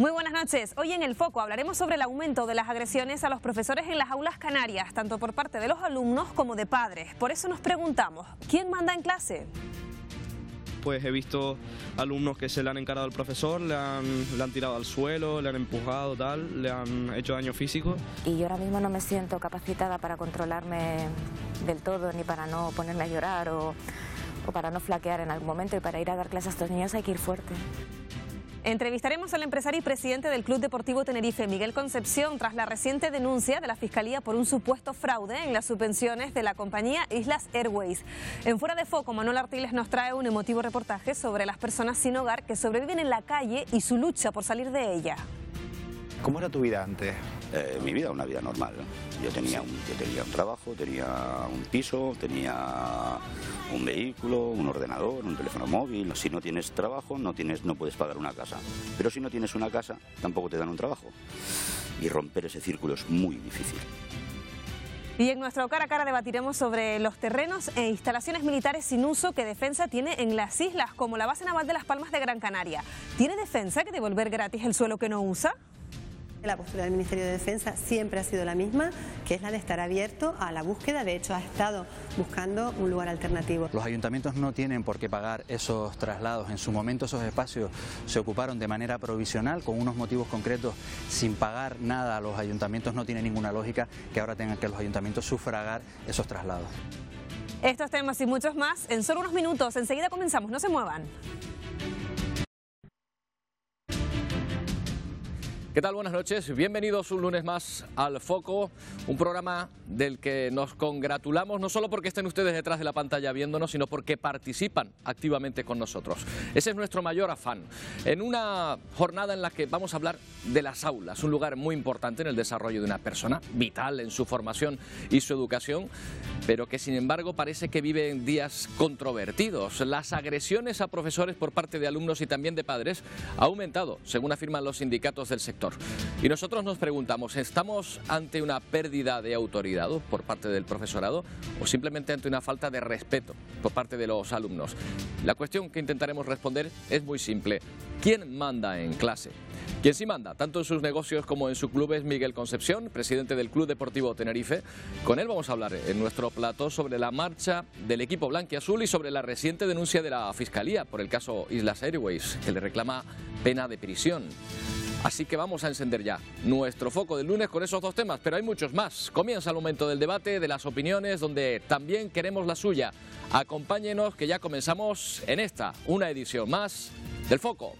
Muy buenas noches. Hoy en El Foco hablaremos sobre el aumento de las agresiones a los profesores en las aulas canarias, tanto por parte de los alumnos como de padres. Por eso nos preguntamos, ¿quién manda en clase? Pues he visto alumnos que se le han encarado al profesor, le han, tirado al suelo, le han empujado, tal, le han hecho daño físico. Y yo ahora mismo no me siento capacitada para controlarme del todo, ni para no ponerme a llorar o, o para no flaquear en algún momento. Y para ir a dar clases a estos niños hay que ir fuerte. Entrevistaremos al empresario y presidente del Club Deportivo Tenerife, Miguel Concepción, tras la reciente denuncia de la Fiscalía por un supuesto fraude en las subvenciones de la compañía Islas Airways. En Fuera de Foco, Manuel Artiles nos trae un emotivo reportaje sobre las personas sin hogar que sobreviven en la calle y su lucha por salir de ella. ¿Cómo era tu vida antes? Eh, mi vida, una vida normal. Yo tenía, un, yo tenía trabajo, tenía un piso, tenía un vehículo, un ordenador, un teléfono móvil. Si no tienes trabajo, no, tienes, no puedes pagar una casa. Pero si no tienes una casa, tampoco te dan un trabajo. Y romper ese círculo es muy difícil. Y en nuestro cara a cara debatiremos sobre los terrenos e instalaciones militares sin uso que Defensa tiene en las islas, como la base naval de Las Palmas de Gran Canaria. ¿Tiene Defensa que devolver gratis el suelo que no usa? La postura del Ministerio de Defensa siempre ha sido la misma, que es la de estar abierto a la búsqueda. De hecho, ha estado buscando un lugar alternativo. Los ayuntamientos no tienen por qué pagar esos traslados. En su momento esos espacios se ocuparon de manera provisional, con unos motivos concretos, sin pagar nada a los ayuntamientos. No tiene ninguna lógica que ahora tengan que los ayuntamientos sufragar esos traslados. Estos temas y muchos más en solo unos minutos. Enseguida comenzamos. No se muevan. ¿Qué tal? Buenas noches. Bienvenidos un lunes más al Foco, un programa del que nos congratulamos no solo porque estén ustedes detrás de la pantalla viéndonos, sino porque participan activamente con nosotros. Ese es nuestro mayor afán. En una jornada en la que vamos a hablar de las aulas, un lugar muy importante en el desarrollo de una persona, vital en su formación y su educación, pero que sin embargo parece que vive en días controvertidos. Las agresiones a profesores por parte de alumnos y también de padres ha aumentado, según afirman los sindicatos del sector y nosotros nos preguntamos, ¿estamos ante una pérdida de autoridad por parte del profesorado o simplemente ante una falta de respeto por parte de los alumnos? La cuestión que intentaremos responder es muy simple. ¿Quién manda en clase? Quien sí manda, tanto en sus negocios como en su club, es Miguel Concepción, presidente del Club Deportivo Tenerife. Con él vamos a hablar en nuestro plato sobre la marcha del equipo azul y sobre la reciente denuncia de la Fiscalía por el caso Islas Airways, que le reclama pena de prisión. Así que vamos a encender ya nuestro foco del lunes con esos dos temas, pero hay muchos más. Comienza el momento del debate, de las opiniones, donde también queremos la suya. Acompáñenos que ya comenzamos en esta, una edición más del foco.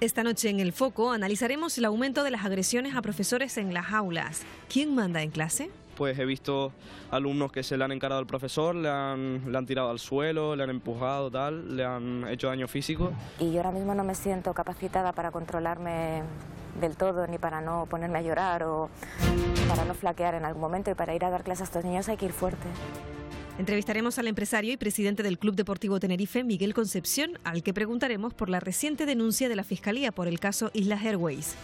Esta noche en El Foco analizaremos el aumento de las agresiones a profesores en las aulas. ¿Quién manda en clase? Pues he visto alumnos que se le han encarado al profesor, le han, tirado al suelo, le han empujado, tal, le han hecho daño físico. Y yo ahora mismo no me siento capacitada para controlarme del todo, ni para no ponerme a llorar o para no flaquear en algún momento. Y para ir a dar clases a estos niños hay que ir fuerte. Entrevistaremos al empresario y presidente del Club Deportivo Tenerife, Miguel Concepción, al que preguntaremos por la reciente denuncia de la Fiscalía por el caso Islas Airways.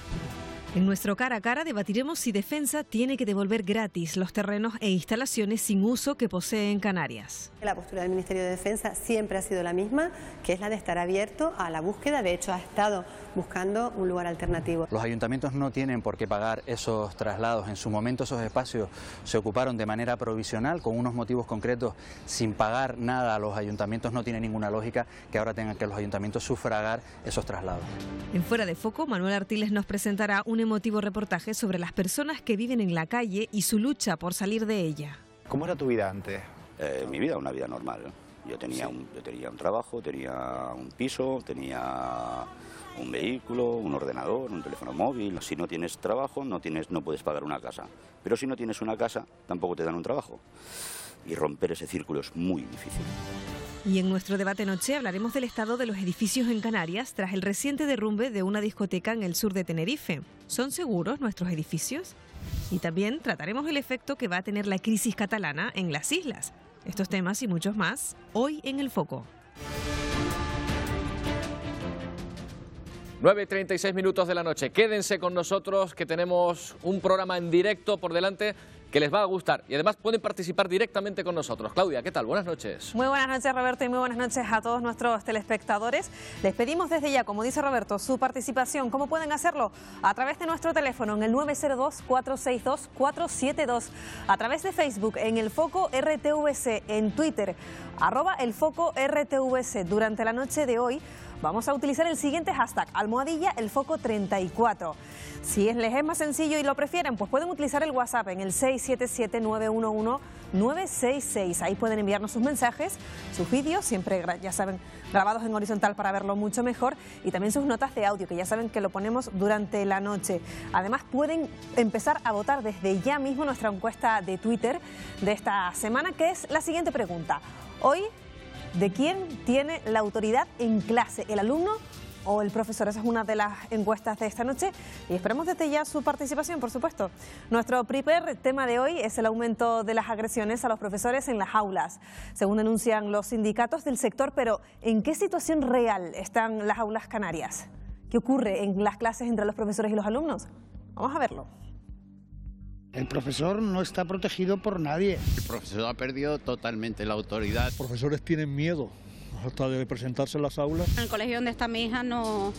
En nuestro cara a cara debatiremos si Defensa tiene que devolver gratis los terrenos e instalaciones sin uso que posee en Canarias. La postura del Ministerio de Defensa siempre ha sido la misma, que es la de estar abierto a la búsqueda. De hecho, ha estado buscando un lugar alternativo. Los ayuntamientos no tienen por qué pagar esos traslados. En su momento esos espacios se ocuparon de manera provisional con unos motivos concretos sin pagar nada a los ayuntamientos. No tiene ninguna lógica que ahora tengan que los ayuntamientos sufragar esos traslados. En Fuera de Foco, Manuel Artiles nos presentará un emotivo reportaje sobre las personas que viven en la calle y su lucha por salir de ella. ¿Cómo era tu vida antes? Eh, mi vida, una vida normal. Yo tenía, un, yo tenía un trabajo, tenía un piso, tenía un vehículo, un ordenador, un teléfono móvil. Si no tienes trabajo, no, tienes, no puedes pagar una casa. Pero si no tienes una casa, tampoco te dan un trabajo. Y romper ese círculo es muy difícil. Y en nuestro debate noche hablaremos del estado de los edificios en Canarias tras el reciente derrumbe de una discoteca en el sur de Tenerife. ¿Son seguros nuestros edificios? Y también trataremos el efecto que va a tener la crisis catalana en las islas. Estos temas y muchos más hoy en el foco. 9.36 minutos de la noche. Quédense con nosotros que tenemos un programa en directo por delante que les va a gustar. Y además pueden participar directamente con nosotros. Claudia, ¿qué tal? Buenas noches. Muy buenas noches, Roberto, y muy buenas noches a todos nuestros telespectadores. Les pedimos desde ya, como dice Roberto, su participación. ¿Cómo pueden hacerlo? A través de nuestro teléfono en el 902-462-472, a través de Facebook en El Foco RTVC, en Twitter, arroba El Foco RTVC. Durante la noche de hoy Vamos a utilizar el siguiente hashtag, almohadilla el foco 34. Si les es más sencillo y lo prefieren, pues pueden utilizar el WhatsApp en el 677-911-966. Ahí pueden enviarnos sus mensajes, sus vídeos, siempre, ya saben, grabados en horizontal para verlo mucho mejor, y también sus notas de audio, que ya saben que lo ponemos durante la noche. Además, pueden empezar a votar desde ya mismo nuestra encuesta de Twitter de esta semana, que es la siguiente pregunta. Hoy de quién tiene la autoridad en clase, el alumno o el profesor. Esa es una de las encuestas de esta noche y esperamos desde ya su participación, por supuesto. Nuestro primer tema de hoy es el aumento de las agresiones a los profesores en las aulas. Según denuncian los sindicatos del sector, pero ¿en qué situación real están las aulas canarias? ¿Qué ocurre en las clases entre los profesores y los alumnos? Vamos a verlo. El profesor no está protegido por nadie. El profesor ha perdido totalmente la autoridad. Los profesores tienen miedo hasta de presentarse en las aulas. En el colegio donde está mi hija no,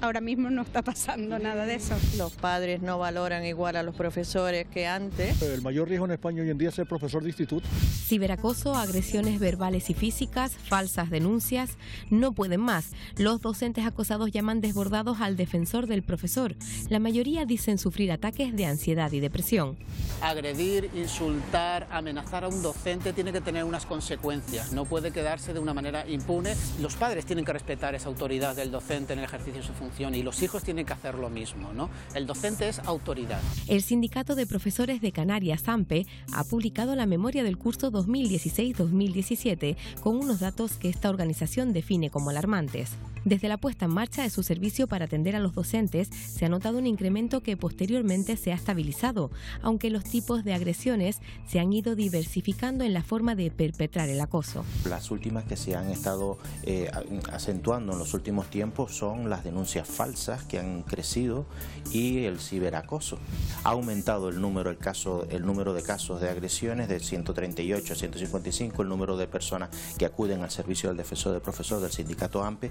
Ahora mismo no está pasando nada de eso. Los padres no valoran igual a los profesores que antes. El mayor riesgo en España hoy en día es ser profesor de instituto. Ciberacoso, agresiones verbales y físicas, falsas denuncias, no pueden más. Los docentes acosados llaman desbordados al defensor del profesor. La mayoría dicen sufrir ataques de ansiedad y depresión. Agredir, insultar, amenazar a un docente tiene que tener unas consecuencias. No puede quedarse de una manera impune. Los padres tienen que respetar esa autoridad del docente en el ejercicio de su función y los hijos tienen que hacer lo mismo. El docente es autoridad. El Sindicato de Profesores de Canarias, AMPE, ha publicado la memoria del curso 2016-2017 con unos datos que esta organización define como alarmantes. Desde la puesta en marcha de su servicio para atender a los docentes, se ha notado un incremento que posteriormente se ha estabilizado, aunque los tipos de agresiones se han ido diversificando en la forma de perpetrar el acoso. Las últimas que se han estado eh, acentuando en los últimos tiempos son las denuncias falsas que han crecido y el ciberacoso. Ha aumentado el número, el número de casos de agresiones de 138 a 155, el número de personas que acuden al servicio del defensor del profesor del sindicato AMPE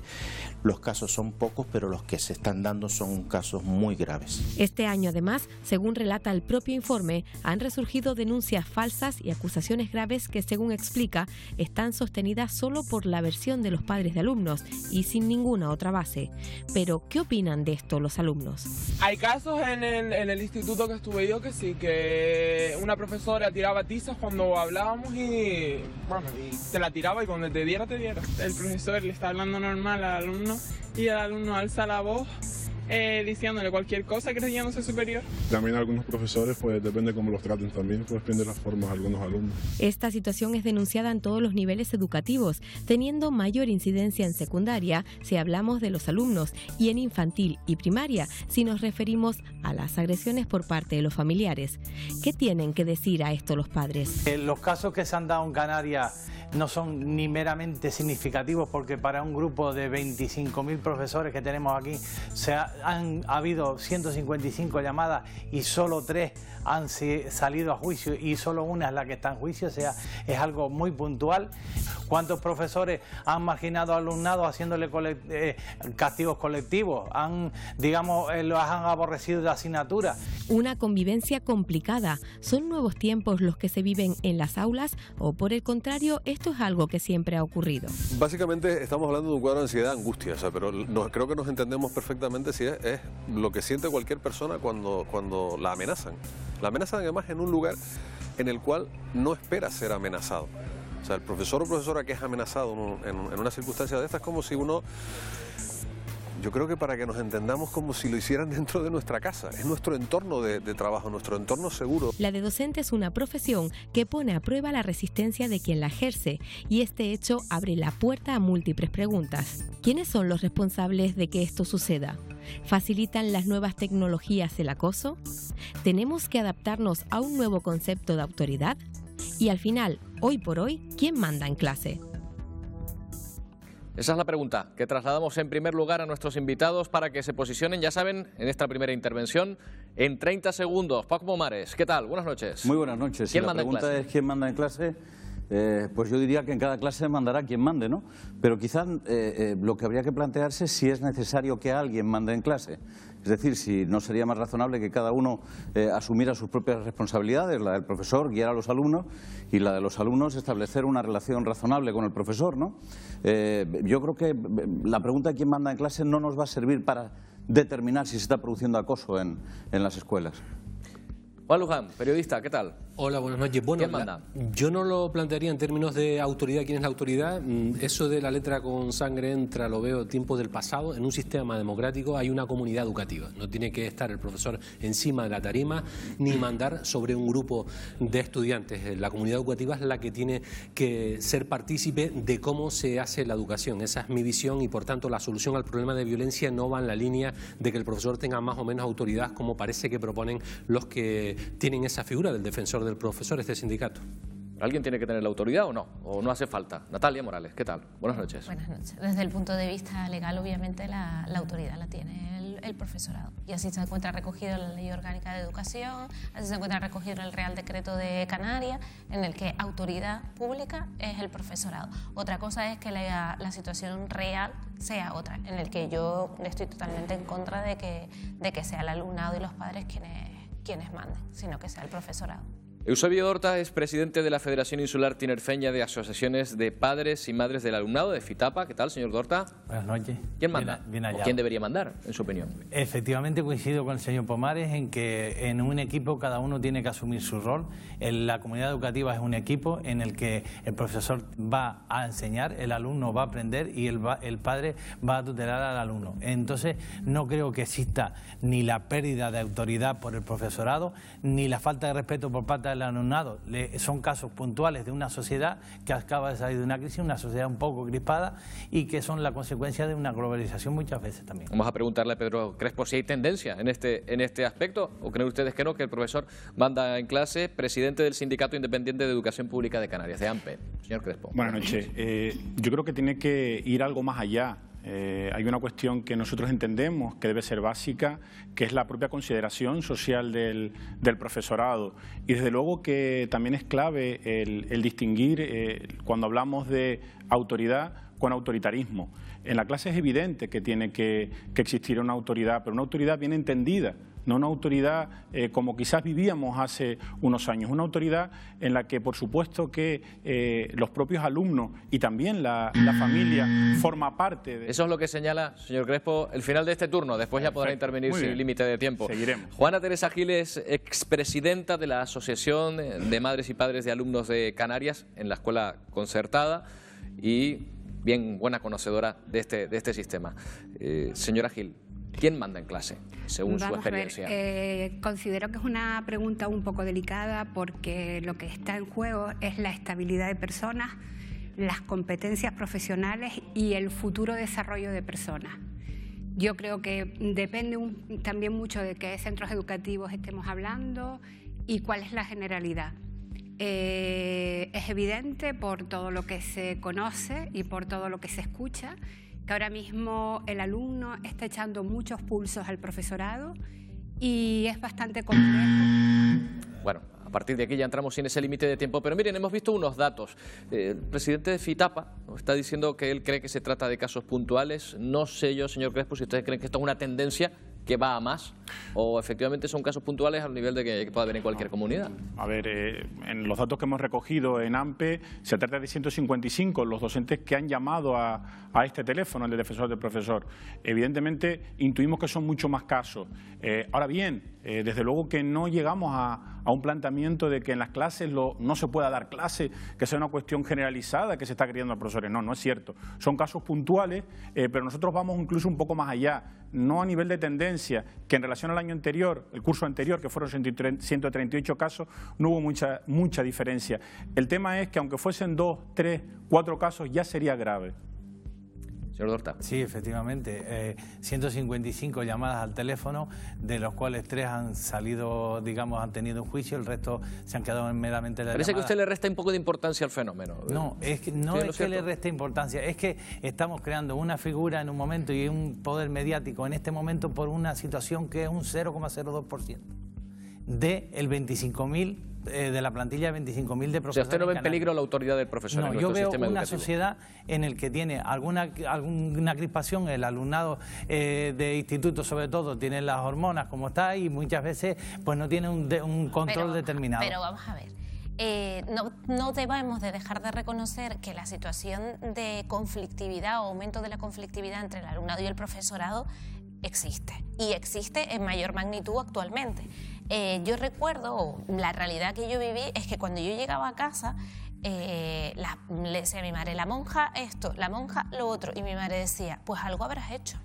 los casos son pocos, pero los que se están dando son casos muy graves. Este año, además, según relata el propio informe, han resurgido denuncias falsas y acusaciones graves que, según explica, están sostenidas solo por la versión de los padres de alumnos y sin ninguna otra base. Pero, ¿qué opinan de esto los alumnos? Hay casos en el, instituto que estuve yo que sí, que una profesora tiraba tizas cuando hablábamos y, bueno, y te la tiraba y cuando te diera, te diera. El profesor le está hablando normal y el alumno alza la voz eh, diciéndole cualquier cosa que creyéndose superior. También algunos profesores, pues depende cómo los traten también, pues depende de las formas de algunos alumnos. Esta situación es denunciada en todos los niveles educativos, teniendo mayor incidencia en secundaria si hablamos de los alumnos y en infantil y primaria si nos referimos a las agresiones por parte de los familiares. ¿Qué tienen que decir a esto los padres? En eh, los casos que se han dado en Canarias no son ni meramente significativos porque para un grupo de 25.000 profesores que tenemos aquí se ha, han habido 155 llamadas y solo tres han salido a juicio y solo una es la que está en juicio, o sea, es algo muy puntual. ¿Cuántos profesores han marginado alumnado haciéndole eh, castigos colectivos? ¿Han, digamos, eh, los han aborrecido de asignatura? Una convivencia complicada. ¿Son nuevos tiempos los que se viven en las aulas o, por el contrario, esto es algo que siempre ha ocurrido? Básicamente estamos hablando de un cuadro de ansiedad, angustia, pero creo que nos entendemos perfectamente si es lo que siente cualquier persona cuando, cuando la amenazan. La amenazan además en un lugar en el cual no espera ser amenazado. O sea, el profesor o profesora que es amenazado en, en una circunstancia de estas es como si uno yo creo que para que nos entendamos como si lo hicieran dentro de nuestra casa, es nuestro entorno de, trabajo, nuestro entorno seguro. La de docente es una profesión que pone a prueba la resistencia de quien la ejerce y este hecho abre la puerta a múltiples preguntas. ¿Quiénes son los responsables de que esto suceda? ¿Facilitan las nuevas tecnologías el acoso? ¿Tenemos que adaptarnos a un nuevo concepto de autoridad? Y al final, hoy por hoy, ¿quién manda en clase? Esa es la pregunta que trasladamos en primer lugar a nuestros invitados para que se posicionen, ya saben, en esta primera intervención, en 30 segundos. Paco Pomares, ¿qué tal? Buenas noches. Muy buenas noches. ¿Quién manda la pregunta en clase? es quién manda en clase. Eh, pues yo diría que en cada clase mandará quien mande, ¿no? Pero quizás eh, eh, lo que habría que plantearse es si es necesario que alguien mande en clase. Es decir, si no sería más razonable que cada uno eh, asumiera sus propias responsabilidades, la del profesor guiar a los alumnos y la de los alumnos establecer una relación razonable con el profesor. ¿no? Eh, yo creo que eh, la pregunta de quién manda en clase no nos va a servir para determinar si se está produciendo acoso en las escuelas. Juan Luján, periodista, ¿qué tal? Hola, buenas noches. Bueno, manda? yo no lo plantearía en términos de autoridad, quién es la autoridad. Mm, eso de la letra con sangre entra, lo veo, tiempos del pasado. En un sistema democrático hay una comunidad educativa. No tiene que estar el profesor encima de la tarima ni mandar sobre un grupo de estudiantes. Eh, la comunidad educativa es la que tiene que ser partícipe de cómo se hace la educación. Esa es mi visión y, por tanto, la solución al problema de violencia no va en la línea de que el profesor tenga más o menos autoridad, como parece que proponen los que tienen esa figura del defensor del profesor, este sindicato. ¿Alguien tiene que tener la autoridad o no? ¿O no hace falta? Natalia Morales, ¿qué tal? Buenas noches. Buenas noches. Desde el punto de vista legal, obviamente, la, autoridad la tiene el, profesorado. Y así se encuentra recogido en la Ley Orgánica de Educación, así se encuentra recogido en el Real Decreto de Canarias, en el que autoridad pública es el profesorado. Otra cosa es que la, la situación real sea otra, en el que yo estoy totalmente en contra de que, de que sea el alumnado y los padres quienes quienes manden, sino que sea el profesorado. Eusebio Dorta es presidente de la Federación Insular Tinerfeña de Asociaciones de Padres y Madres del Alumnado de FITAPA. ¿Qué tal, señor Dorta? Buenas noches. ¿Quién manda? Bien, allá. ¿Quién debería mandar, en su opinión? Efectivamente coincido con el señor Pomares en que en un equipo cada uno tiene que asumir su rol. En la comunidad educativa es un equipo en el que el profesor va a enseñar, el alumno va a aprender y el, el padre va a tutelar al alumno. Entonces no creo que exista ni la pérdida de autoridad por el profesorado, ni la falta de respeto por parte del el Le, son casos puntuales de una sociedad que acaba de salir de una crisis, una sociedad un poco gripada y que son la consecuencia de una globalización muchas veces también. Vamos a preguntarle a Pedro Crespo si hay tendencia en este, en este aspecto o creen ustedes que no, que el profesor manda en clase, presidente del Sindicato Independiente de Educación Pública de Canarias, de AMPE. Señor Crespo. Buenas noches. Eh, yo creo que tiene que ir algo más allá eh, hay una cuestión que nosotros entendemos que debe ser básica, que es la propia consideración social del, profesorado. Y desde luego que también es clave el, distinguir eh, cuando hablamos de autoridad con autoritarismo. En la clase es evidente que tiene que existir una autoridad, pero una autoridad bien entendida no una autoridad eh, como quizás vivíamos hace unos años, una autoridad en la que por supuesto que eh, los propios alumnos y también la, la, familia forma parte de... Eso es lo que señala, señor Crespo, el final de este turno, después ya podrá intervenir sin límite de tiempo. Seguiremos. Juana Teresa es expresidenta de la Asociación de Madres y Padres de Alumnos de Canarias en la Escuela Concertada y bien buena conocedora de este, de este sistema. Eh, señora Gil, ¿Quién manda en clase, según su experiencia? Eh, considero que es una pregunta un poco delicada porque lo que está en juego es la estabilidad de personas, las competencias profesionales y el futuro desarrollo de personas. Yo creo que depende también mucho de qué centros educativos estemos hablando y cuál es la generalidad. Eh, es evidente por todo lo que se conoce y por todo lo que se escucha que ahora mismo el alumno está echando muchos pulsos al profesorado y es bastante complejo. Bueno, a partir de aquí ya entramos en ese límite de tiempo. Pero miren, hemos visto unos datos. Eh, el presidente de FITAPA está diciendo que él cree que se trata de casos puntuales. No sé yo, señor Crespo, si ustedes creen que esto es una tendencia que va a más? ¿O efectivamente son casos puntuales al nivel de que, pueda haber en cualquier comunidad? A ver, eh, en los datos que hemos recogido en AMPE, se trata de 155 los docentes que han llamado a, este teléfono, el de defensor del profesor. Evidentemente, intuimos que son mucho más casos. Eh, ahora bien, eh, desde luego que no llegamos a, a, un planteamiento de que en las clases no se pueda dar clase, que sea una cuestión generalizada que se está criando a profesores. No, no es cierto. Son casos puntuales, pero nosotros vamos incluso un poco más allá no a nivel de tendencia, que en relación al año anterior, el curso anterior, que fueron 138 casos, no hubo mucha, mucha diferencia. El tema es que aunque fuesen dos, tres, cuatro casos, ya sería grave. Señor Dorta. Sí, efectivamente. 155 eh, llamadas al teléfono, de los cuales tres han salido, digamos, han tenido un juicio, el resto se han quedado en meramente la Parece que usted le resta un poco de importancia al fenómeno. ¿eh? No, es que, no es que le resta importancia, es que estamos creando una figura en un momento y un poder mediático en este momento por una situación que es un 0,02% del de 25.000 eh, de la plantilla de 25.000 de profesores. O usted no ve en peligro la autoridad del profesorado, yo veo una sociedad en el que tiene alguna, alguna crispación el alumnado eh, de instituto, sobre todo, tiene las hormonas como está y muchas veces pues no tiene un, control determinado. Pero vamos a ver. Eh, no, no, debemos de dejar de reconocer que la situación de conflictividad o aumento de la conflictividad entre el alumnado y el profesorado existe y existe en mayor magnitud actualmente. Eh, yo recuerdo, la realidad que yo viví es que cuando yo llegaba a casa, eh, le decía a mi madre, la monja esto, la monja lo otro, y mi madre decía, pues algo habrás hecho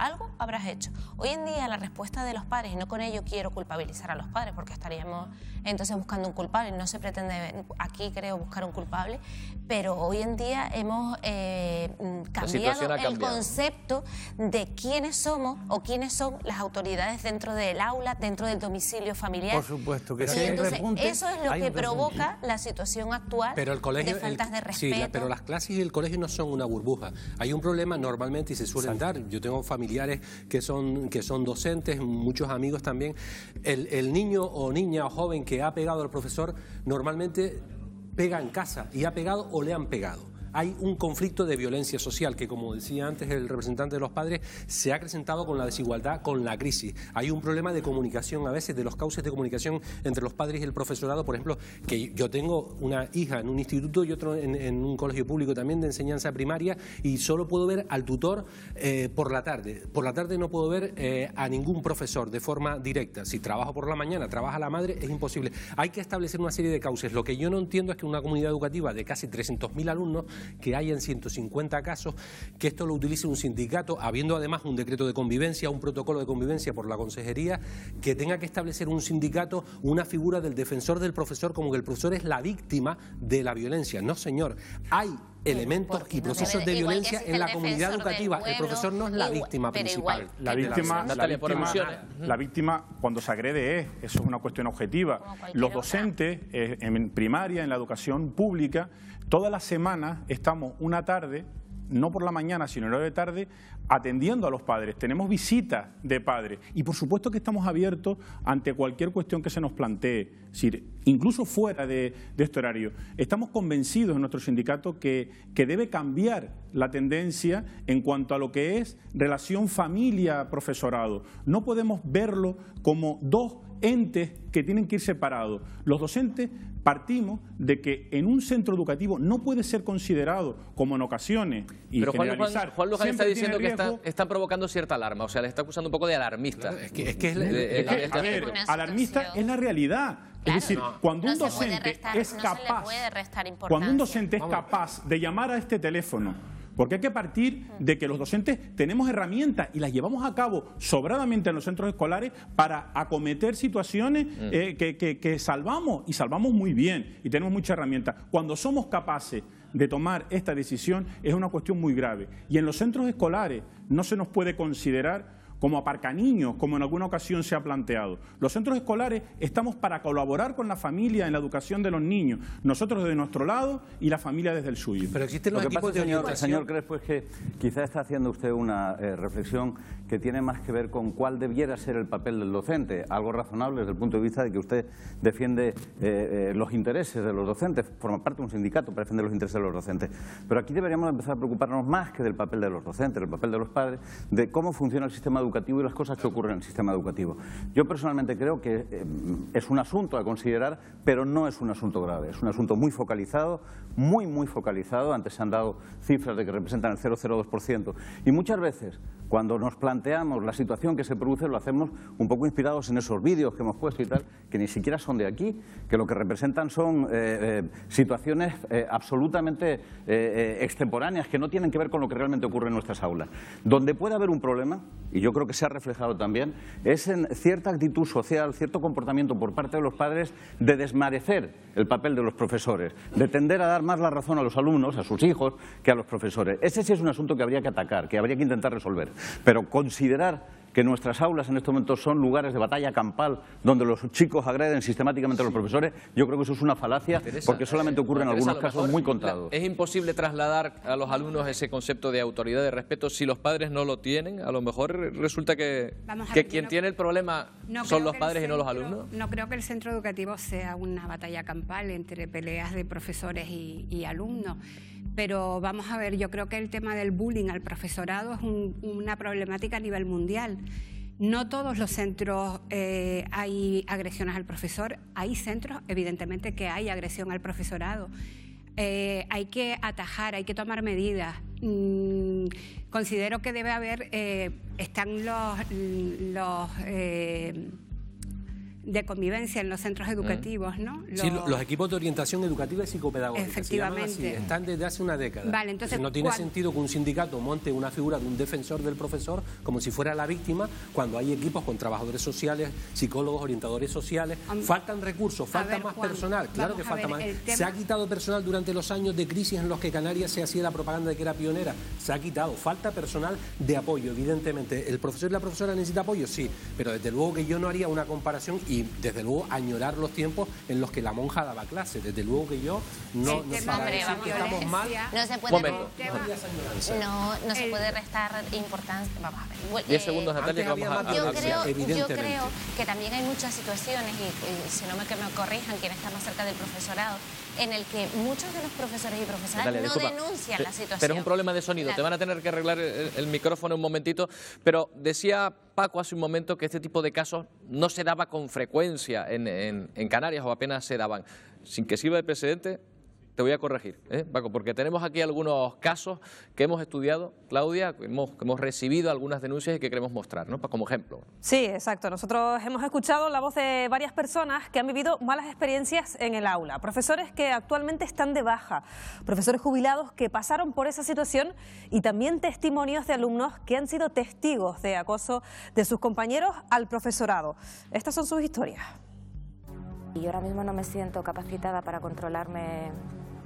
algo habrás hecho. Hoy en día la respuesta de los padres, y no con ello quiero culpabilizar a los padres, porque estaríamos entonces buscando un culpable, no se pretende aquí creo buscar un culpable, pero hoy en día hemos eh, mm, cambiado el concepto de quiénes somos o quiénes son las autoridades dentro del aula, dentro del domicilio familiar. Por supuesto que sí. Entonces, eso es lo que provoca la situación actual pero el colegio, de faltas de respeto. Sí, pero las clases y el colegio no son una burbuja. Hay un problema normalmente y se suelen dar. Yo tengo familia familiares que son, que son docentes, muchos amigos también. El, el niño o niña o joven que ha pegado al profesor normalmente pega en casa y ha pegado o le han pegado hay un conflicto de violencia social que, como decía antes el representante de los padres, se ha acrecentado con la desigualdad, con la crisis. Hay un problema de comunicación a veces, de los cauces de comunicación entre los padres y el profesorado. Por ejemplo, que yo tengo una hija en un instituto y otro en, un colegio público también de enseñanza primaria y solo puedo ver al tutor eh, por la tarde. Por la tarde no puedo ver eh, a ningún profesor de forma directa. Si trabajo por la mañana, trabaja la madre, es imposible. Hay que establecer una serie de cauces. Lo que yo no entiendo es que una comunidad educativa de casi 300.000 alumnos que en 150 casos, que esto lo utilice un sindicato, habiendo además un decreto de convivencia, un protocolo de convivencia por la consejería, que tenga que establecer un sindicato una figura del defensor del profesor como que el profesor es la víctima de la violencia. No, señor. Hay elementos y procesos de violencia en la comunidad educativa. el profesor no es la víctima principal. la, víctima, cuando se agrede es, eso es una cuestión objetiva. Los docentes eh, en primaria, en la educación pública, Todas las semanas estamos una tarde, no por la mañana, sino en hora de tarde, atendiendo a los padres. Tenemos visitas de padres y por supuesto que estamos abiertos ante cualquier cuestión que se nos plantee, decir, incluso fuera de, este horario. Estamos convencidos en nuestro sindicato que, que debe cambiar la tendencia en cuanto a lo que es relación familia-profesorado. No podemos verlo como dos entes que tienen que ir separados. Los docentes partimos de que en un centro educativo no puede ser considerado como en ocasiones y Pero Juan, Juan, Luján está diciendo que está, provocando cierta alarma, o sea, le está acusando un poco de alarmista. es que, es, alarmista es la realidad. es decir, cuando, un docente es cuando un docente es capaz de llamar a este teléfono porque hay que partir de que los docentes tenemos herramientas y las llevamos a cabo sobradamente en los centros escolares para acometer situaciones mm. eh, que, que salvamos y salvamos muy bien y tenemos muchas herramientas. Cuando somos capaces de tomar esta decisión es una cuestión muy grave y en los centros escolares no se nos puede considerar como aparcaniños, como en alguna ocasión se ha planteado. Los centros escolares estamos para colaborar con la familia en la educación de los niños, nosotros desde nuestro lado y la familia desde el suyo. Pero existe Lo que pasa, señor, Crespo, es que quizás está haciendo usted una eh, reflexión que tiene más que ver con cuál debiera ser el papel del docente, algo razonable desde el punto de vista de que usted defiende eh, eh, los intereses de los docentes, forma parte de un sindicato para defender los intereses de los docentes. Pero aquí deberíamos empezar a preocuparnos más que del papel de los docentes, del papel de los padres, de cómo funciona el sistema educativo y las cosas que ocurren en el sistema educativo. Yo personalmente creo que eh, es un asunto a considerar, pero no es un asunto grave, es un asunto muy focalizado, muy, muy focalizado. Antes se han dado cifras de que representan el 0,02%. Y muchas veces, cuando nos planteamos planteamos, la situación que se produce, lo hacemos un poco inspirados en esos vídeos que hemos puesto y tal, que ni siquiera son de aquí, que lo que representan son eh, eh, situaciones eh, absolutamente extemporáneas, que no tienen que ver con lo que realmente ocurre en nuestras aulas. Donde puede haber un problema, y yo creo que se ha reflejado también, es en cierta actitud social, cierto comportamiento por parte de los padres de desmarecer el papel de los profesores, de tender a dar más la razón a los alumnos, a sus hijos, que a los profesores. Ese sí es un asunto que habría que atacar, que habría que intentar resolver. Pero considerar que nuestras aulas en estos momentos son lugares de batalla campal donde los chicos agreden sistemáticamente a los profesores, yo creo que eso es una falacia porque solamente ocurre en algunos casos muy contados. Es imposible trasladar a los alumnos ese concepto de autoridad, de respeto. Si los padres no lo tienen, a lo mejor resulta que, que quien tiene el problema son los padres y no los alumnos. No creo que el centro educativo sea una batalla campal entre peleas de profesores y, alumnos. Pero vamos a ver, yo creo que el tema del bullying al profesorado es una problemática a nivel mundial no todos los centros eh, hay agresiones al profesor, hay centros evidentemente que hay agresión al profesorado. Eh, hay que atajar, hay que tomar medidas. Mm, considero que debe haber, eh, están los de convivencia en los centros mm. educativos, ¿no? Sí, los equipos de orientación educativa y psicopedagógica. Efectivamente. están desde hace una década. Vale, entonces. No tiene sentido que un sindicato monte una figura de un defensor del profesor como si fuera la víctima cuando hay equipos con trabajadores sociales, psicólogos, orientadores sociales. Faltan recursos, falta más personal. Claro que falta más. Se ha quitado personal durante los años de crisis en los que Canarias se hacía la propaganda de que era pionera. Se ha quitado. Falta personal de apoyo, evidentemente. ¿El profesor y la profesora necesitan apoyo? Sí, pero desde luego que yo no haría una comparación y desde luego añorar los tiempos en los que la monja daba clase. Desde luego que yo no, sí, no mal. ¿ah? No se puede, Momento, no, no, se puede restar importancia. Vamos a ver. segundos, Natalia, que vamos a, yo, creo, yo creo que también hay muchas situaciones, y, si no me, que me corrijan quienes está más cerca del profesorado, en el que muchos de los profesores y profesoras no denuncian la situación. Pero es un problema de sonido, te van a tener que arreglar el, micrófono un momentito, pero decía Paco hace un momento que este tipo de casos no se daba con frecuencia en, en Canarias o apenas se daban. Sin que sirva de precedente, te voy a corregir, ¿eh? Paco, porque tenemos aquí algunos casos que hemos estudiado, Claudia, que hemos, recibido algunas denuncias y que queremos mostrar, ¿no? Como ejemplo. Sí, exacto. Nosotros hemos escuchado la voz de varias personas que han vivido malas experiencias en el aula, profesores que actualmente están de baja, profesores jubilados que pasaron por esa situación y también testimonios de alumnos que han sido testigos de acoso de sus compañeros al profesorado. Estas son sus historias. Y yo ahora mismo no me siento capacitada para controlarme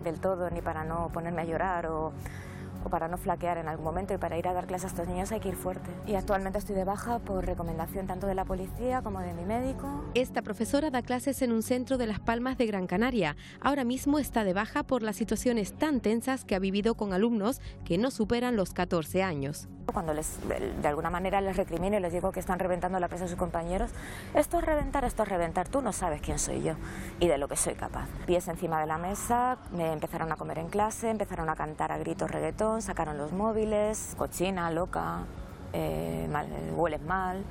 del todo ni para no ponerme a llorar o para no flaquear en algún momento y para ir a dar clases a estos niños hay que ir fuerte. Y actualmente estoy de baja por recomendación tanto de la policía como de mi médico. Esta profesora da clases en un centro de Las Palmas de Gran Canaria. Ahora mismo está de baja por las situaciones tan tensas que ha vivido con alumnos que no superan los 14 años. Cuando les, de alguna manera les recrimino y les digo que están reventando la presa a sus compañeros, esto es reventar, esto es reventar, tú no sabes quién soy yo y de lo que soy capaz. Pies encima de la mesa, me empezaron a comer en clase, empezaron a cantar a gritos reggaetón, sacaron los móviles, cochina, loca, eh, mal, hueles mal.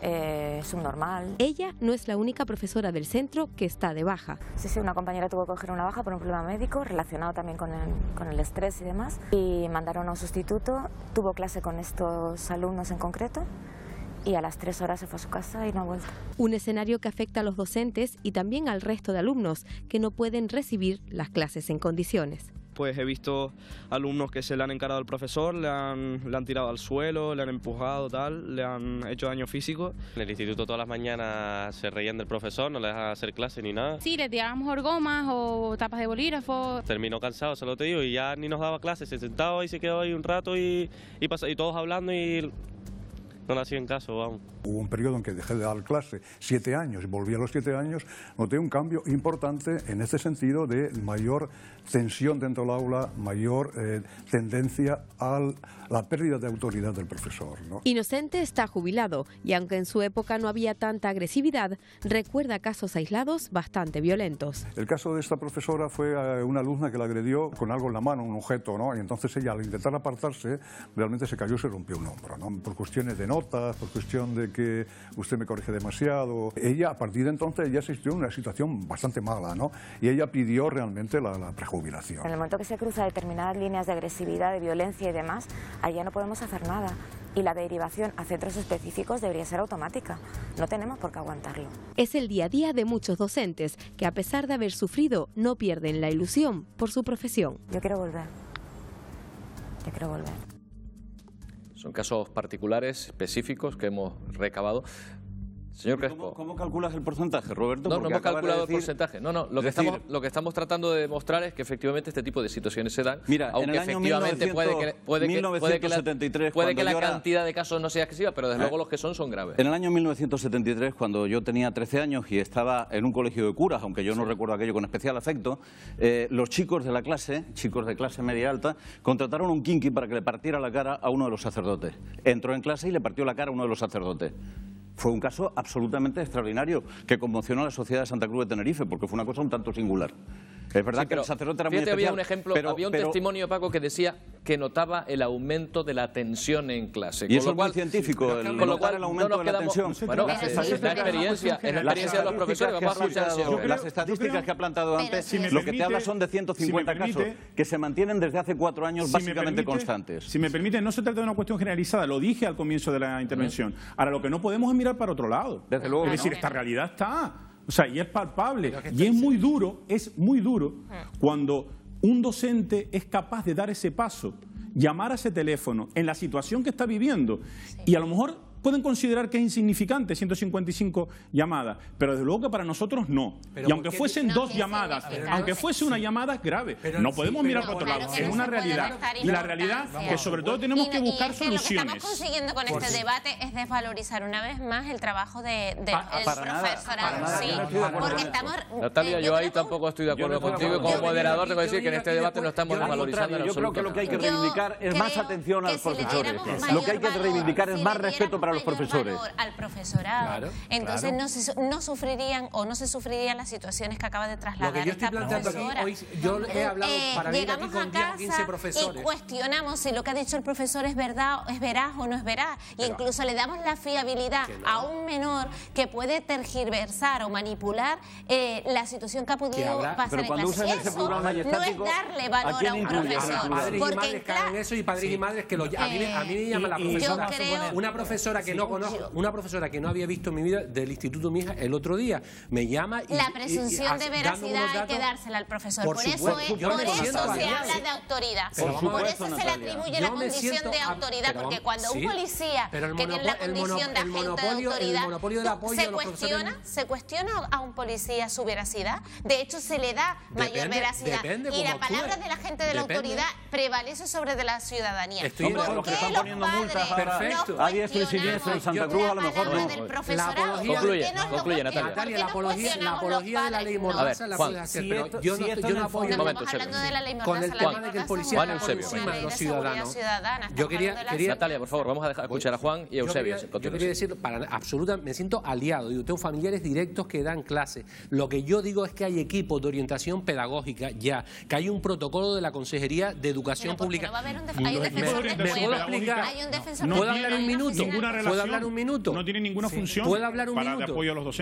Eh, subnormal. Ella no es la única profesora del centro que está de baja. Sí, sí, una compañera tuvo que coger una baja por un problema médico relacionado también con el, con el estrés y demás. Y mandaron a un sustituto, tuvo clase con estos alumnos en concreto y a las tres horas se fue a su casa y no ha vuelto. Un escenario que afecta a los docentes y también al resto de alumnos que no pueden recibir las clases en condiciones pues he visto alumnos que se le han encarado al profesor, le han, le han tirado al suelo, le han empujado, tal, le han hecho daño físico. En el instituto todas las mañanas se reían del profesor, no le dejaban hacer clase ni nada. Sí, le tirábamos gomas o tapas de bolígrafo. Terminó cansado, se lo te digo, y ya ni nos daba clases, se sentaba y se quedaba ahí un rato y, y, y todos hablando y no le hacían caso, vamos. Hubo un periodo en que dejé de dar clase siete años y volví a los siete años, noté un cambio importante en este sentido de mayor tensión dentro del aula, mayor eh, tendencia a la pérdida de autoridad del profesor. Inocente está jubilado y aunque en su época no había tanta agresividad, recuerda casos aislados bastante violentos. El caso de esta profesora fue eh, una alumna que la agredió con algo en la mano, un objeto, ¿no? y entonces ella al intentar apartarse realmente se cayó y se rompió un hombro, ¿no? por cuestiones de notas, por cuestión de que usted me corrige demasiado. Ella, a partir de entonces, ya se en una situación bastante mala, ¿no? Y ella pidió realmente la, prejubilación. En el momento que se cruza determinadas líneas de agresividad, de violencia y demás, allá no podemos hacer nada y la derivación a centros específicos debería ser automática. No tenemos por qué aguantarlo. Es el día a día de muchos docentes que a pesar de haber sufrido no pierden la ilusión por su profesión. Yo quiero volver. Yo quiero volver. Son casos particulares, específicos, que hemos recabado, Señor ¿Cómo, calculas el porcentaje, Roberto? No, no hemos calculado el porcentaje. No, no, lo, que estamos, tratando de demostrar es que efectivamente este tipo de situaciones se dan. Mira, aunque efectivamente puede, que, la, cantidad de casos no sea excesiva, pero desde ¿Eh? luego los que son son graves. En el año 1973, cuando yo tenía 13 años y estaba en un colegio de curas, aunque yo no recuerdo aquello con especial afecto, eh, los chicos de la clase, chicos de clase media alta, contrataron un kinky para que le partiera la cara a uno de los sacerdotes. Entró en clase y le partió la cara a uno de los sacerdotes fue un caso absolutamente extraordinario que conmocionó a la sociedad de Santa Cruz de Tenerife, porque fue una cosa un tanto singular. Es verdad que el sacerdote era muy especial, había un ejemplo, había un testimonio, Paco, que decía que notaba el aumento de la tensión en clase. Y eso lo es muy científico, el, con lo cual el aumento de la tensión. Bueno, es, la experiencia, la experiencia de los profesores. Vamos a Las estadísticas que ha plantado antes, lo que te habla son de 150 casos, que se mantienen desde hace cuatro años básicamente constantes. Si me permite, no se trata de una cuestión generalizada, lo dije al comienzo de la intervención. Ahora, lo que no podemos es mirar para otro lado. Desde luego. Es decir, esta realidad está. O sea, y es palpable. Y es muy duro, es muy duro ah. cuando un docente es capaz de dar ese paso, llamar a ese teléfono en la situación que está viviendo y a lo mejor pueden considerar que es insignificante 155 llamadas, pero desde luego que para nosotros no. y aunque fuesen dos llamadas, aunque fuese una llamada es grave, no podemos mirar para otro lado, es una realidad. Y la realidad que sobre todo tenemos que buscar soluciones. Lo que estamos consiguiendo con este debate es desvalorizar una vez más el trabajo de, de eh, Natalia, yo, ahí tampoco estoy de acuerdo contigo como moderador tengo que decir que en este debate no estamos desvalorizando Yo creo que lo que hay que reivindicar es más atención a los profesores. Lo que hay que reivindicar es más respeto para para los profesores. Valor al profesorado. Entonces No, se, no sufrirían o no se sufrirían las situaciones que acaba de trasladar esta profesora. hoy, yo he eh, hablado eh, para llegamos con a casa 15 profesores. y cuestionamos si lo que ha dicho el profesor es verdad, es veraz o no es veraz. Y incluso le damos la fiabilidad a un menor que puede tergiversar o manipular eh, la situación que ha podido pasar Pero cuando en clase. Usan eso no es darle valor a, un profesor. Porque, madres eso y padres y madres que lo, a mí, a mí me llama la profesora. una profesora que no conozco, una profesora que no había visto en mi vida del Instituto Mija el otro día me llama y la presunción de veracidad hay que dársela al profesor. Por, eso, se habla de autoridad. por, eso, se le atribuye la condición de autoridad, porque cuando un policía que tiene la condición de agente de autoridad, se cuestiona, se cuestiona a un policía su veracidad. De hecho, se le da mayor veracidad y la palabra de la gente de la autoridad prevalece sobre de la ciudadanía. Estoy ¿Por qué los, que están poniendo multas en Santa Cruz a lo mejor no. La apología, concluye, concluye Natalia. Natalia, la apología, la apología de la ley mordaza la ver hacer, si esto, yo, no, si apoyo un momento, hablando con el tema de que el policía Juan Eusebio, encima de los ciudadanos. Yo quería, Natalia, por favor, vamos a escuchar a Juan y a Eusebio. Yo quería, decir, para absoluta, me siento aliado, digo, tengo familiares directos que dan clases. Lo que yo digo es que hay equipos de orientación pedagógica ya, que hay un protocolo de la Consejería de Educación Pública. No va a haber un defensor ¿Me puedo explicar? ¿Puedo hablar un minuto? Ninguna ¿Puedo hablar un minuto? No tiene ninguna función ¿Puedo hablar minuto?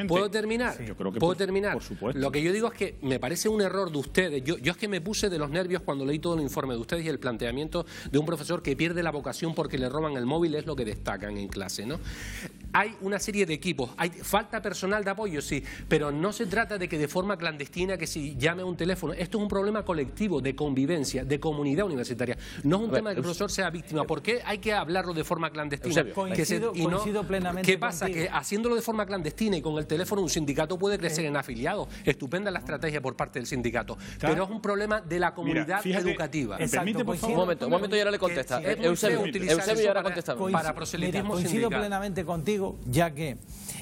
¿Puedo terminar? Yo creo que ¿Puedo terminar? supuesto. Lo que yo digo es que me parece un error de ustedes. Yo, es que me puse de los nervios cuando leí todo el informe de ustedes y el planteamiento de un profesor que pierde la vocación porque le roban el móvil es lo que destacan en clase, ¿no? Hay una serie de equipos, hay falta personal de apoyo, sí, pero no se trata de que de forma clandestina que si llame a un teléfono. Esto es un problema colectivo de convivencia, de comunidad universitaria. No es un tema de que el profesor sea víctima. ¿Por qué hay que hablarlo de forma clandestina? y ¿Qué pasa? Que haciéndolo de forma clandestina y con el teléfono, un sindicato puede crecer en afiliados. Estupenda la estrategia por parte del sindicato. Pero es un problema de la comunidad educativa. un momento, un momento y ahora le contesta. Eusebio, Eusebio, ahora Para proselitismo Mira, Coincido plenamente contigo, ya que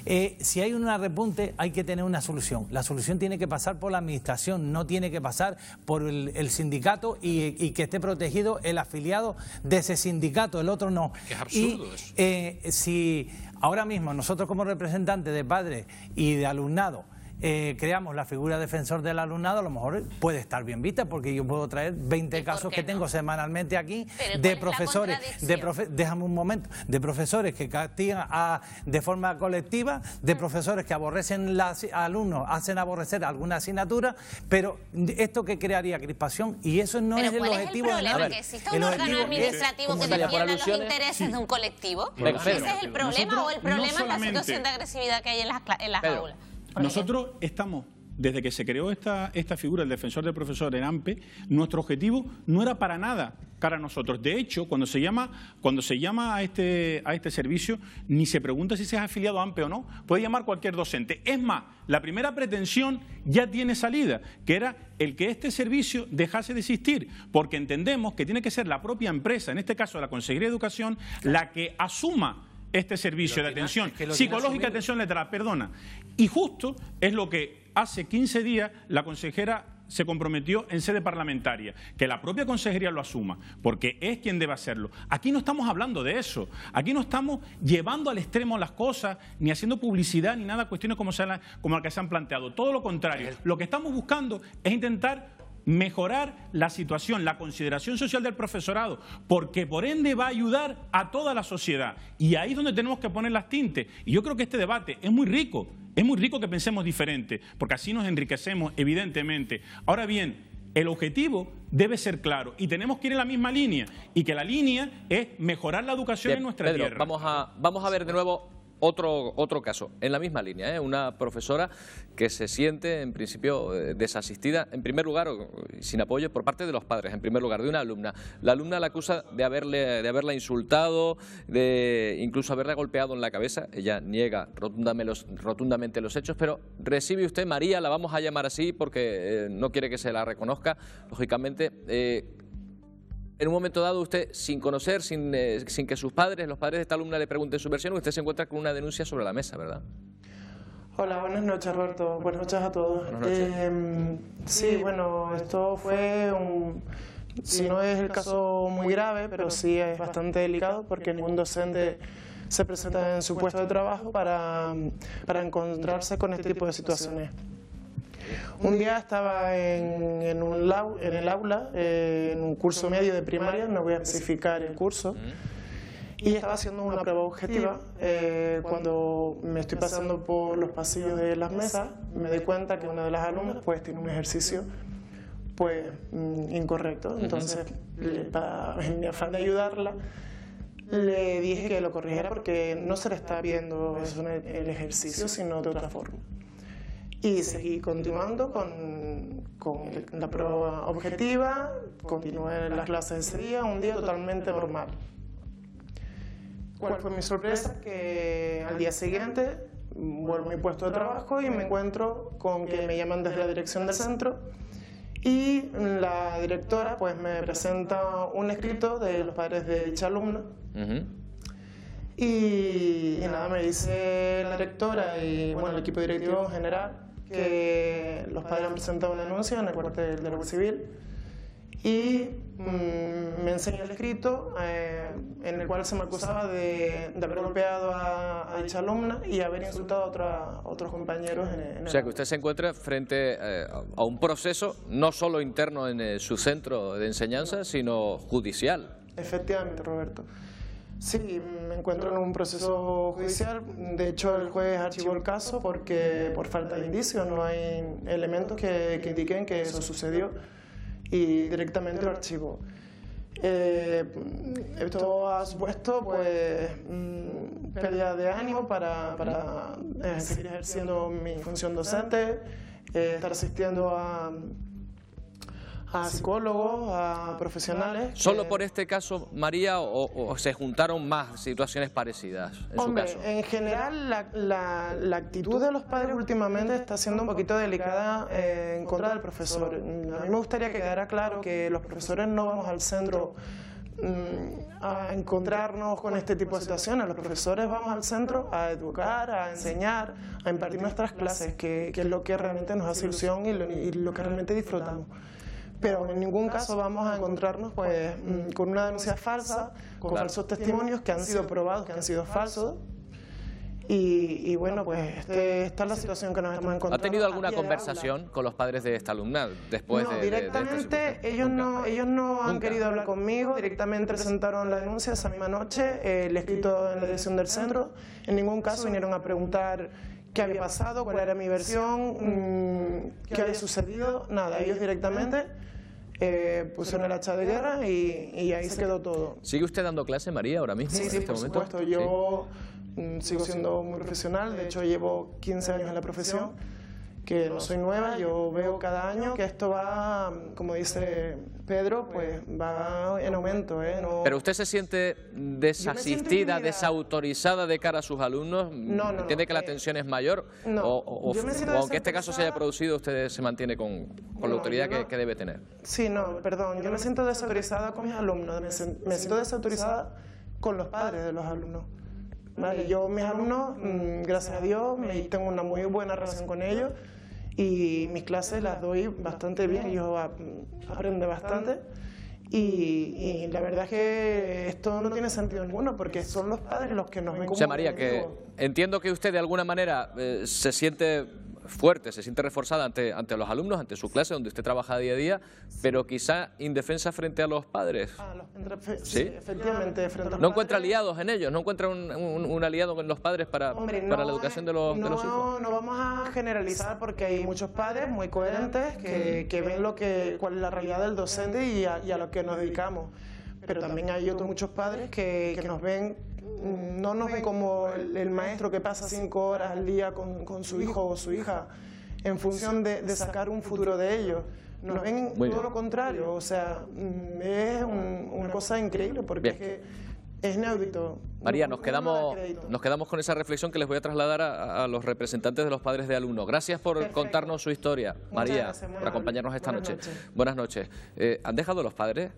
eh, si hay un repunte, hay que tener una solución. La solución tiene que pasar por la administración, no tiene que pasar por el, sindicato y, que esté protegido el afiliado de ese sindicato, el otro no. Es absurdo eso. Eh, si ahora mismo nosotros como representantes de padres y de alumnado eh, creamos la figura defensor del alumnado, a lo mejor puede estar bien vista, porque yo puedo traer 20 casos que tengo semanalmente aquí de profesores, de profe déjame un momento, de profesores que castigan a, de forma colectiva, de mm. profesores que aborrecen alumnos, hacen aborrecer alguna asignatura, pero esto que crearía crispación y eso no es el objetivo es el de Que existe un órgano administrativo que defienda los intereses de un colectivo, ¿ese es el problema o el problema es la situación de agresividad que hay en las, aulas? Nosotros estamos, desde que se creó esta, esta figura, el defensor del profesor en AMPE, nuestro objetivo no era para nada cara a nosotros. De hecho, cuando se llama, cuando se llama a, este, a este servicio, ni se pregunta si se es afiliado a AMPE o no. Puede llamar cualquier docente. Es más, la primera pretensión ya tiene salida, que era el que este servicio dejase de existir, porque entendemos que tiene que ser la propia empresa, en este caso la Consejería de Educación, la que asuma este servicio de atención psicológica, atención letal, perdona. Y justo es lo que hace 15 días la consejera se comprometió en sede parlamentaria, que la propia consejería lo asuma, porque es quien debe hacerlo. Aquí no estamos hablando de eso, aquí no estamos llevando al extremo las cosas, ni haciendo publicidad, ni nada, cuestiones como, las que se han planteado. Todo lo contrario, lo que estamos buscando es intentar mejorar la situación, la consideración social del profesorado, porque por ende va a ayudar a toda la sociedad. Y ahí es donde tenemos que poner las tintes. Y yo creo que este debate es muy rico, es muy rico que pensemos diferente, porque así nos enriquecemos, evidentemente. Ahora bien, el objetivo debe ser claro y tenemos que ir en la misma línea y que la línea es mejorar la educación en nuestra tierra. Vamos vamos a ver de nuevo otro, otro caso, en la misma línea, ¿eh? una profesora que se siente en principio eh, desasistida, en primer lugar, sin apoyo por parte de los padres, en primer lugar, de una alumna. La alumna la acusa de, haberle, de haberla insultado, de incluso haberla golpeado en la cabeza. Ella niega rotundamente los, hechos, pero recibe usted, María, la vamos a llamar así porque eh, no quiere que se la reconozca, lógicamente. Eh, en un momento dado usted, sin conocer, eh, sin, que sus padres, los padres de esta alumna le pregunten su versión, usted se encuentra con una denuncia sobre la mesa, ¿verdad? Hola, buenas noches, Roberto. Buenas noches a todos. Em, sí, bueno, esto fue un... Si no es el caso muy grave, pero sí es bastante delicado porque ningún docente se presenta en su puesto de trabajo para, para encontrarse con este tipo de situaciones. Un día estaba en, el aula, eh, en un curso medio de primaria, no voy a especificar el curso, y estaba haciendo una prueba objetiva. Eh, cuando me estoy pasando por los pasillos de las mesas, me doy cuenta que una de las alumnas pues, tiene un ejercicio pues mm, incorrecto. Entonces, en mi afán de ayudarla, le dije que lo corrigiera porque no se le está viendo el ejercicio, sino de otra forma y seguí continuando con, con la prueba objetiva, continué las clases ese día, un día totalmente normal. ¿Cuál fue mi sorpresa? Que al día siguiente vuelvo a mi puesto de trabajo y me encuentro con que me llaman desde la dirección del centro y la directora pues me presenta un escrito de los padres de dicha alumna y, nada, me dice la directora y bueno, el equipo directivo en general que los padres han presentado una denuncia en el cuartel de la Guardia Civil y mm, me enseñó el escrito eh, en el cual se me acusaba de, haber golpeado a, dicha alumna y haber insultado a, otros compañeros. o sea, que usted se encuentra frente eh, a un proceso no solo interno en eh, su centro de enseñanza, sino judicial. Efectivamente, Roberto. Sí, me mm, encuentro en un proceso judicial. De hecho, el juez archivó el caso porque por falta de indicios no hay elementos que, indiquen que eso sucedió y directamente lo archivó. Eh, esto ha supuesto pues mm, pérdida de ánimo para, para eh, seguir ejerciendo mi función docente, eh, estar asistiendo a a psicólogos, a profesionales. ¿Solo por este caso, María, o, se juntaron más situaciones parecidas en su caso? En general, la, actitud de los padres últimamente está siendo un poquito delicada eh, en contra del profesor. A mí me gustaría que quedara claro que los profesores no vamos al centro mm, a encontrarnos con este tipo de situaciones. Los profesores vamos al centro a educar, a enseñar, a impartir nuestras clases, que, es lo que realmente nos hace ilusión y lo que realmente disfrutamos pero en ningún caso vamos a encontrarnos pues, mm, con una denuncia falsa, con falsos testimonios que han sido probados, que han sido falsos. Y, bueno, pues este, esta es la situación que nos hemos encontrado. ¿Ha tenido alguna conversación con los padres de esta alumna después no, de, directamente ellos no ellos no han querido hablar conmigo, directamente presentaron la denuncia esa misma noche, Le eh, el escrito en la dirección del centro, en ningún caso vinieron a preguntar qué había pasado, cuál era mi versión, mm, qué había sucedido, nada, ellos directamente eh, en el hacha de guerra y, ahí se quedó todo. ¿Sigue usted dando clase, María, ahora mismo? Sí, sí, este por supuesto. Yo mm, sigo siendo muy profesional, de hecho llevo 15 años en la profesión que no soy nueva, yo veo cada año que esto va, como dice Pedro, pues va en aumento. ¿eh? No... Pero usted se siente desasistida, desautorizada de cara a sus alumnos, no, entiende que la eh, tensión es mayor, o, o, o aunque este caso se haya producido, usted se mantiene con, con la autoridad que, debe tener. Sí, no, perdón, yo me siento desautorizada con mis alumnos, me, siento desautorizada con los padres de los alumnos. yo, mis alumnos, mm, gracias a Dios, tengo una muy buena relación con ellos y mis clases las doy bastante bien, yo aprendo bastante. Y, la verdad es que esto no tiene sentido ninguno porque son los padres los que nos ven María, que entiendo que usted de alguna manera eh, se siente fuerte, se siente reforzada ante, ante los alumnos, ante su clase, donde usted trabaja día a día, pero quizá indefensa frente a los padres. ¿Sí? efectivamente, no encuentra aliados en ellos, no encuentra un, aliado con los padres para, la educación de los, hijos. No, vamos a generalizar porque hay muchos padres muy coherentes que, ven lo que, cuál es la realidad del docente y a, lo que nos dedicamos. Pero también hay otros muchos padres que, que nos ven no nos ve como el, maestro que pasa cinco horas al día con, su hijo o su hija en función de, sacar un futuro de ellos. Nos ven todo lo contrario, o sea, mm, es una cosa increíble porque es, que María, nos quedamos, nos quedamos con esa reflexión que les voy a trasladar a, los representantes de los padres de alumnos. Gracias por contarnos su historia, María, por acompañarnos esta noche. Buenas noches. Eh, ¿Han dejado los padres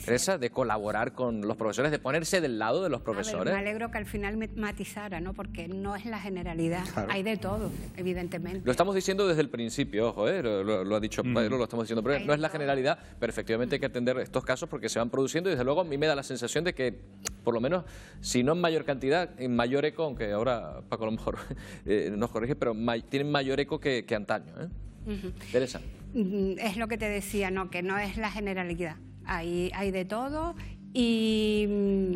Teresa, de colaborar con los profesores, de ponerse del lado de los profesores. me alegro que al final me matizara, ¿no? Porque no es la generalidad, hay de todo, evidentemente. Lo estamos diciendo desde el principio, ojo, ¿eh? lo, ha dicho Pedro, lo estamos diciendo, pero no es la generalidad, pero efectivamente hay que atender estos casos porque se van produciendo y desde luego a mí me da la sensación de que, por lo menos, si no en mayor cantidad, en mayor eco, aunque ahora Paco a lo mejor eh, nos corrige, pero tienen mayor eco que, antaño. ¿eh? Teresa. Mm, es lo que te decía, no, que no es la generalidad hay, de todo y mm,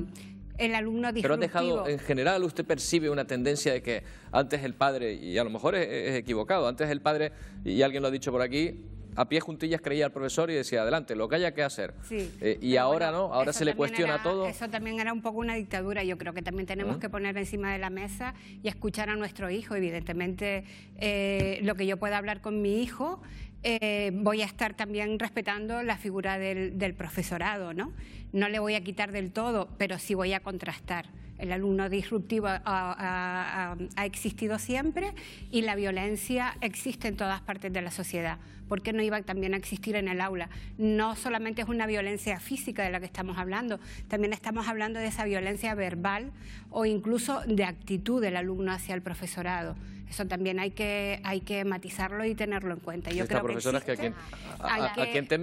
el alumno disruptivo. Pero ha dejado, en general, usted percibe una tendencia de que antes el padre, y a lo mejor es, equivocado, antes el padre, y alguien lo ha dicho por aquí, a pie juntillas creía al profesor y decía, adelante, lo que haya que hacer. Sí, eh, y ahora no, ahora se le cuestiona todo. Eso también era un poco una dictadura, yo creo que también tenemos que poner encima de la mesa y escuchar a nuestro hijo, evidentemente, eh, lo que yo pueda hablar con mi hijo. Eh, voy a estar también respetando la figura del, profesorado, ¿no? No le voy a quitar del todo, pero sí voy a contrastar. El alumno disruptivo ha, ha, existido siempre y la violencia existe en todas partes de la sociedad. ¿Por qué no iba también a existir en el aula? No solamente es una violencia física de la que estamos hablando, también estamos hablando de esa violencia verbal o incluso de actitud del alumno hacia el profesorado. Eso también hay que, hay que matizarlo y tenerlo en cuenta. Yo creo que a quien,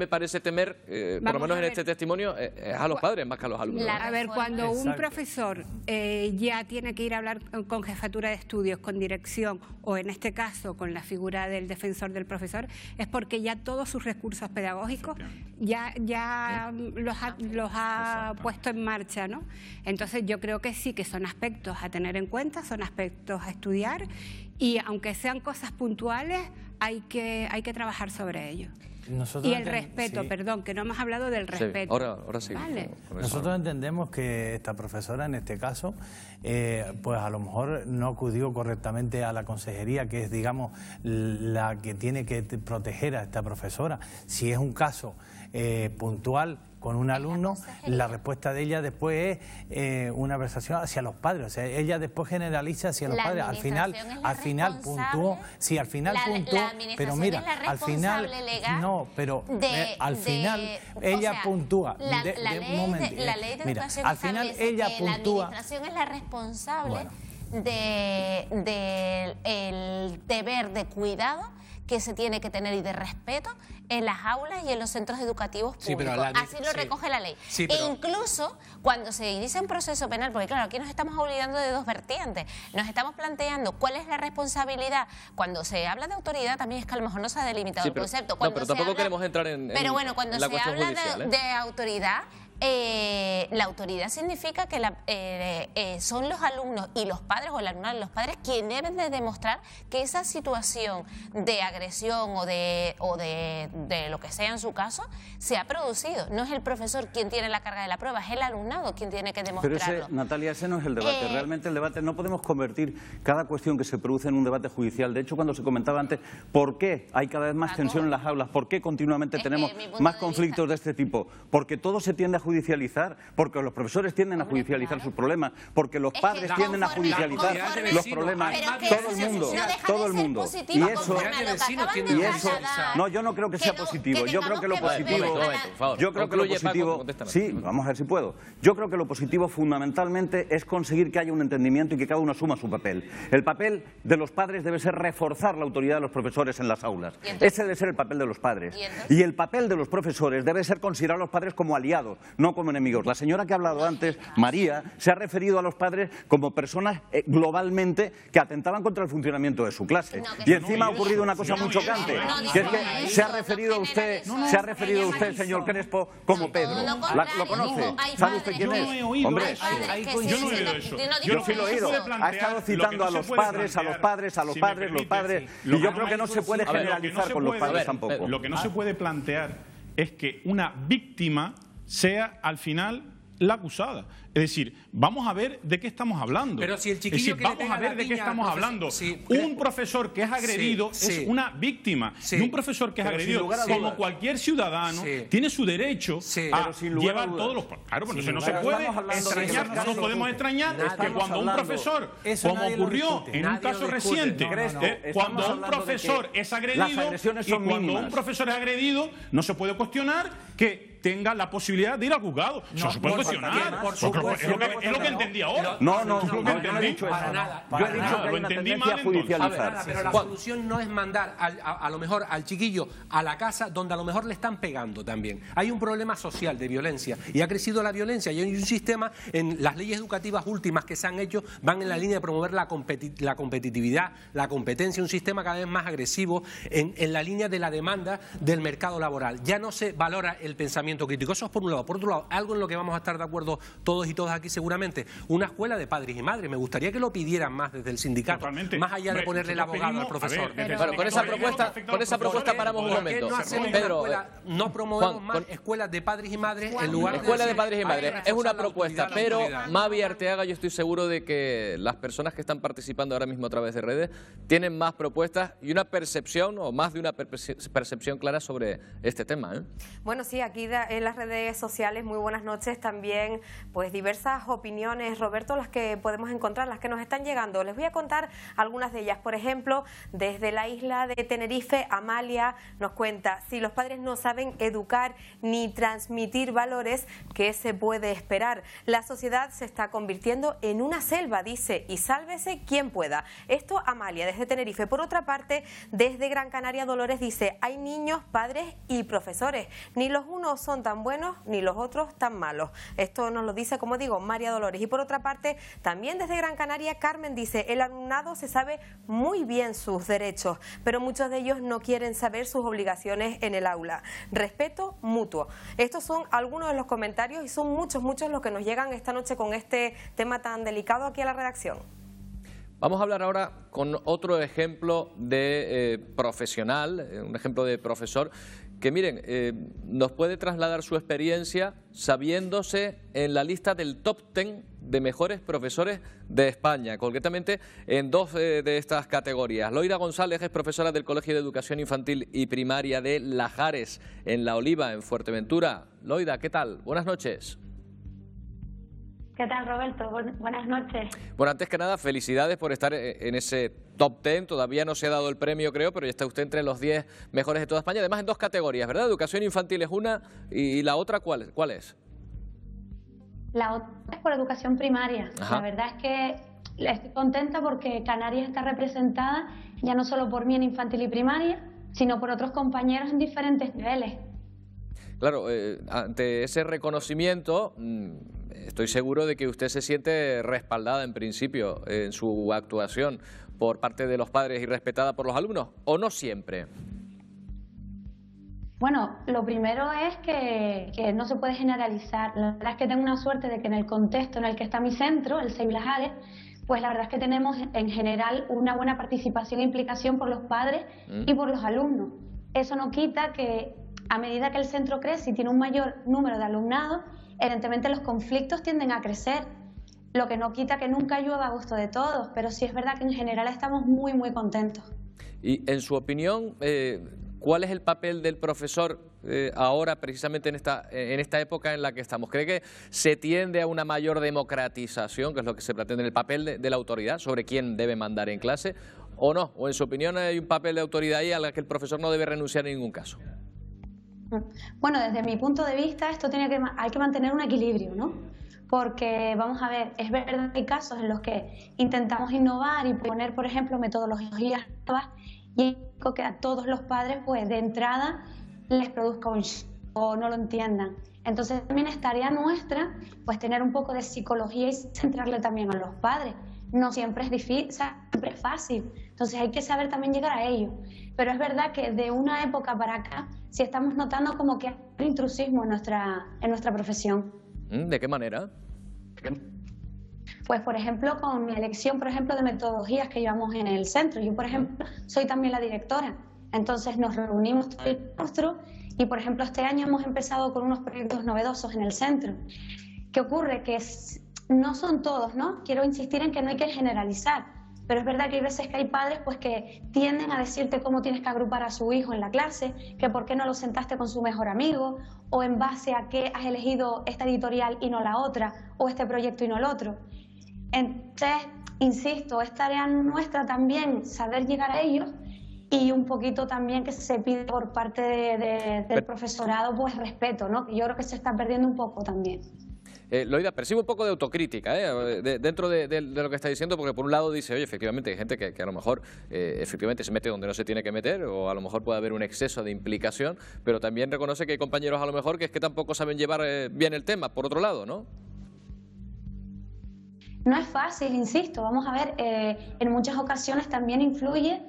a, parece temer, eh, por lo menos en este testimonio, eh, eh, es a los padres más que a los alumnos. a ver, cuando un profesor ya tiene que ir a hablar con jefatura de estudios, con dirección o en este caso con la figura del defensor del profesor, es porque ya todos sus recursos pedagógicos ya, ya los ha, los ha puesto en marcha. ¿no? Entonces yo creo que sí, que son aspectos a tener en cuenta, son aspectos a estudiar y aunque sean cosas puntuales, hay que, hay que trabajar sobre ello. y el respeto, perdón, que no hemos hablado del respeto. Ahora, sí. Nosotros entendemos que esta profesora, en este caso, eh, pues a lo mejor no acudió correctamente a la consejería, que es, digamos, la que tiene que proteger a esta profesora. Si es un caso eh, puntual con un alumno, la respuesta de ella después es eh, una versación hacia los padres. O sea, ella después generaliza hacia los padres. Al final, al final puntuó, sí, al final puntuó, pero mira, al final, no, pero al final ella puntúa. La, ley, de al final ella puntúa. La administración es la responsable de, el deber de cuidado que se tiene que tener y de respeto en las aulas y en los centros educativos públicos. Así lo recoge la ley. E incluso cuando se inicia un proceso penal, porque claro, aquí nos estamos olvidando de dos vertientes. Nos estamos planteando cuál es la responsabilidad. Cuando se habla de autoridad también es que a lo mejor no se ha delimitado el concepto. pero tampoco queremos entrar en, Pero bueno, cuando se habla de, ¿eh? de autoridad, eh, la autoridad significa que la, eh, eh, son los alumnos y los padres o el alumnado y los padres quienes deben de demostrar que esa situación de agresión o, de, o de, de, lo que sea en su caso se ha producido. No es el profesor quien tiene la carga de la prueba, es el alumnado quien tiene que demostrarlo. Pero Natalia, ese no es el debate. Eh, Realmente el debate no podemos convertir cada cuestión que se produce en un debate judicial. De hecho, cuando se comentaba antes, ¿por qué hay cada vez más tensión en las aulas? ¿Por qué continuamente tenemos más conflictos de este tipo? Porque todo se tiende a judicializar, porque los profesores tienden a judicializar sus problemas, porque los padres tienden a judicializar los problemas, todo el mundo, todo el mundo. Y eso, y eso, no, yo no creo que sea positivo, yo creo que lo positivo, yo creo que lo positivo, sí, vamos a ver si puedo, yo creo que lo positivo fundamentalmente es conseguir que haya un entendimiento y que cada uno asuma su papel. El papel de los padres debe ser reforzar la autoridad de los profesores en las aulas. Ese debe ser el papel de los padres. ¿Y, el papel de los profesores debe ser considerar a los padres como aliados, no como enemigos. La señora que ha hablado antes, María, se ha referido a los padres como personas eh, globalmente que atentaban contra el funcionamiento de su clase. y encima ha ocurrido una cosa muy chocante, que es que se ha referido a usted, se ha referido usted, señor Crespo, como Pedro. ¿Lo conoce? ¿Sabe usted quién es? yo no he oído eso. Yo sí lo he oído. Ha estado citando a los padres, a los padres, a los padres, los padres. Y yo creo que no se puede generalizar con los padres tampoco. Lo que no se puede plantear es que una víctima sea al final la acusada. Es decir, vamos a ver de qué estamos hablando. es decir, vamos a ver de qué estamos hablando. un profesor que es agredido es una víctima. Y un profesor que es agredido, como cualquier ciudadano, tiene su derecho a llevar todos los. Claro, pero pues no se puede extrañar, no podemos extrañar que cuando un profesor, como ocurrió en un caso reciente, eh, cuando un profesor es agredido cuando un profesor es agredido, no se puede cuestionar que tenga la posibilidad de ir al juzgado. No, se puede cuestionar. Por, supuesto. Pues, es, lo que, entendí ahora. No, no, no, Para nada. yo he dicho que judicializar. pero la solución no es mandar a, lo mejor al chiquillo a la casa donde a lo mejor le están pegando también. Hay un problema social de violencia y ha crecido la violencia y hay un sistema en las leyes educativas últimas que se han hecho van en la línea de promover la, la competitividad, la competencia, un sistema cada vez más agresivo en, en la línea de la demanda del mercado laboral. Ya no se valora el pensamiento crítico. Eso es por un lado. Por otro lado, algo en lo que vamos a estar de acuerdo todos y todos aquí seguramente, una escuela de padres y madres. Me gustaría que lo pidieran más desde el sindicato, más allá de ponerle el abogado al profesor. bueno, con esa propuesta, con esa propuesta paramos un momento. No, no promovemos más con... escuelas de padres y madres en lugar escuela de, padres y madres. Es una propuesta, pero Mavi Arteaga, yo estoy seguro de que las personas que están participando ahora mismo a través de redes tienen más propuestas y una percepción o más de una percepción clara sobre este tema. ¿eh? Bueno, sí, aquí en las redes sociales, muy buenas noches, también pues diversas opiniones, Roberto, las que podemos encontrar, las que nos están llegando. Les voy a contar algunas de ellas. Por ejemplo, desde la isla de Tenerife, Amalia nos cuenta, si los padres no saben educar ni transmitir valores, ¿qué se puede esperar? La sociedad se está convirtiendo en una selva, dice, y sálvese quien pueda. Esto Amalia, desde Tenerife. Por otra parte, desde Gran Canaria, Dolores dice, hay niños, padres y profesores. Ni los unos son tan buenos, ni los otros tan malos. Esto nos lo dice como digo, María Dolores. Y por otra parte, también desde Gran Canaria, Carmen dice, el alumnado se sabe muy bien sus derechos, pero muchos de ellos no quieren saber sus obligaciones en el aula. Respeto mutuo. Estos son algunos de los comentarios y son muchos, muchos los que nos llegan esta noche con este tema tan delicado aquí a la redacción. Vamos a hablar ahora con otro ejemplo de eh, profesional, eh, un ejemplo de profesor que miren, eh, nos puede trasladar su experiencia sabiéndose en la lista del top ten de mejores profesores de España, concretamente en dos eh, de estas categorías. Loira González es profesora del Colegio de Educación Infantil y Primaria de Lajares, en La Oliva, en Fuerteventura. Loida, ¿qué tal? Buenas noches. ¿Qué tal, Roberto? buenas noches. Bueno, antes que nada, felicidades por estar e-, en ese top 10. Todavía no se ha dado el premio, creo, pero ya está usted entre los 10 mejores de toda España. Además, en dos categorías, ¿verdad? Educación infantil es una y la otra, ¿cuál, cuál es? La otra es por educación primaria. La verdad es que estoy contenta porque Canarias está representada ya no solo por mí en infantil y primaria, sino por otros compañeros en diferentes niveles. Claro, eh, ante ese reconocimiento... Mm, Estoy seguro de que usted se siente respaldada en principio en su actuación por parte de los padres y respetada por los alumnos, ¿o no siempre? Bueno, lo primero es que, no se puede generalizar. La verdad es que tengo una suerte de que en el contexto en el que está mi centro, el Sevilla Hale, pues la verdad es que tenemos en general una buena participación e implicación por los padres mm. y por los alumnos. Eso no quita que a medida que el centro crece y tiene un mayor número de alumnados, evidentemente los conflictos tienden a crecer, lo que no quita que nunca llueva a gusto de todos, pero sí es verdad que en general estamos muy, muy contentos. Y en su opinión, eh, ¿cuál es el papel del profesor eh, ahora, precisamente en esta, época en la que estamos? ¿Cree que se tiende a una mayor democratización, que es lo que se pretende, el papel de, de la autoridad sobre quién debe mandar en clase, o no? ¿O en su opinión hay un papel de autoridad ahí al que el profesor no debe renunciar en ningún caso? Mm. Bueno, desde mi punto de vista, esto tiene que, hay que mantener un equilibrio, ¿no? Porque vamos a ver, es verdad que hay casos en los que intentamos innovar y poner, por ejemplo, metodologías nuevas y que a todos los padres, pues de entrada, les produzca un o no lo entiendan. Entonces también es nuestra, pues tener un poco de psicología y centrarle también a los padres. No siempre es difícil, siempre es fácil, entonces hay que saber también llegar a ello. Pero es verdad que de una época para acá sí estamos notando como que hay un intrusismo en nuestra, en nuestra profesión. Mm, ¿De qué manera? Pues, por ejemplo, con mi elección, por ejemplo, de metodologías que llevamos en el centro. Yo, por ejemplo, soy también la directora. Entonces nos reunimos todo el rostro y, por ejemplo, este año hemos empezado con unos proyectos novedosos en el centro. ¿Qué ocurre? Que no son todos, ¿no? Quiero insistir en que no hay que generalizar pero es verdad que hay veces que hay padres pues que tienden a decirte cómo tienes que agrupar a su hijo en la clase, que por qué no lo sentaste con su mejor amigo, o en base a qué has elegido esta editorial y no la otra, o este proyecto y no el otro. Entonces, insisto, es tarea nuestra también saber llegar a ellos y un poquito también que se pide por parte del profesorado pues respeto, ¿no? Yo creo que se está perdiendo un poco también. Eh, Loida, percibo un poco de autocrítica ¿eh? dentro de, lo que está diciendo, porque por un lado dice, oye, efectivamente hay gente que, a lo mejor eh, efectivamente se mete donde no se tiene que meter, o a lo mejor puede haber un exceso de implicación, pero también reconoce que hay compañeros a lo mejor que es que tampoco saben llevar bien el tema, por otro lado, ¿no? No es fácil, insisto, vamos a ver, en muchas ocasiones también influye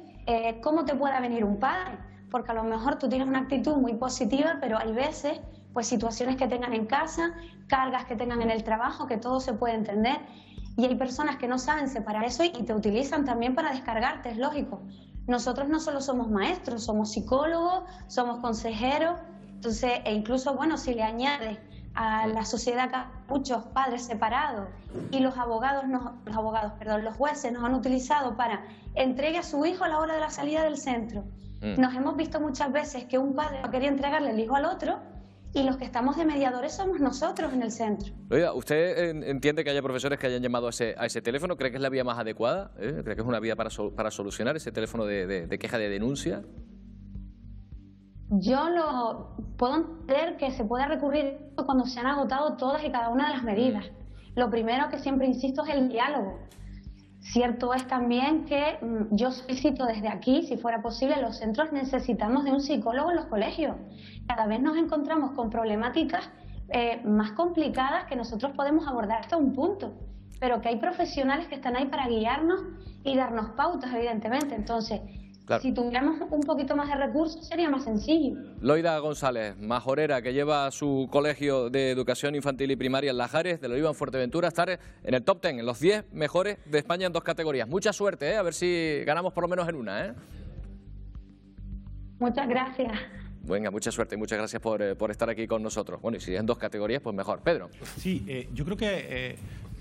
cómo te pueda venir un padre, porque a lo mejor tú tienes una actitud muy positiva, pero hay veces pues situaciones que tengan en casa, cargas que tengan en el trabajo, que todo se puede entender. Y hay personas que no saben separar eso y te utilizan también para descargarte, es lógico. Nosotros no solo somos maestros, somos psicólogos, somos consejeros, entonces, e incluso, bueno, si le añades a la sociedad muchos padres separados y los abogados, los abogados, perdón, los jueces nos han utilizado para entregue a su hijo a la hora de la salida del centro. Mm. Nos hemos visto muchas veces que un padre no quería entregarle el hijo al otro y los que estamos de mediadores somos nosotros en el centro. Oiga, ¿usted entiende que haya profesores que hayan llamado a ese, teléfono? ¿Cree que es la vía más adecuada? ¿Eh? ¿Cree que es una vía para, para solucionar ese teléfono de, de, queja de denuncia? Yo lo puedo entender que se pueda recurrir cuando se han agotado todas y cada una de las medidas. Mm. Lo primero que siempre insisto es el diálogo. Cierto es también que mm, yo solicito desde aquí, si fuera posible, los centros necesitamos de un psicólogo en los colegios. Cada vez nos encontramos con problemáticas eh, más complicadas que nosotros podemos abordar hasta un punto, pero que hay profesionales que están ahí para guiarnos y darnos pautas, evidentemente. Entonces, si tuviéramos un poquito más de recursos sería más sencillo. Loida González, majorera, que lleva su colegio de educación infantil y primaria en Lajares, de Loiva en Fuerteventura, estar en el top 10, en los 10 mejores de España en dos categorías. Mucha suerte, ¿eh? a ver si ganamos por lo menos en una. ¿eh? Muchas gracias. Venga, mucha suerte y muchas gracias eh, por, estar aquí con nosotros. Bueno, y si es en dos categorías, pues mejor. Pedro. Sí, yo creo que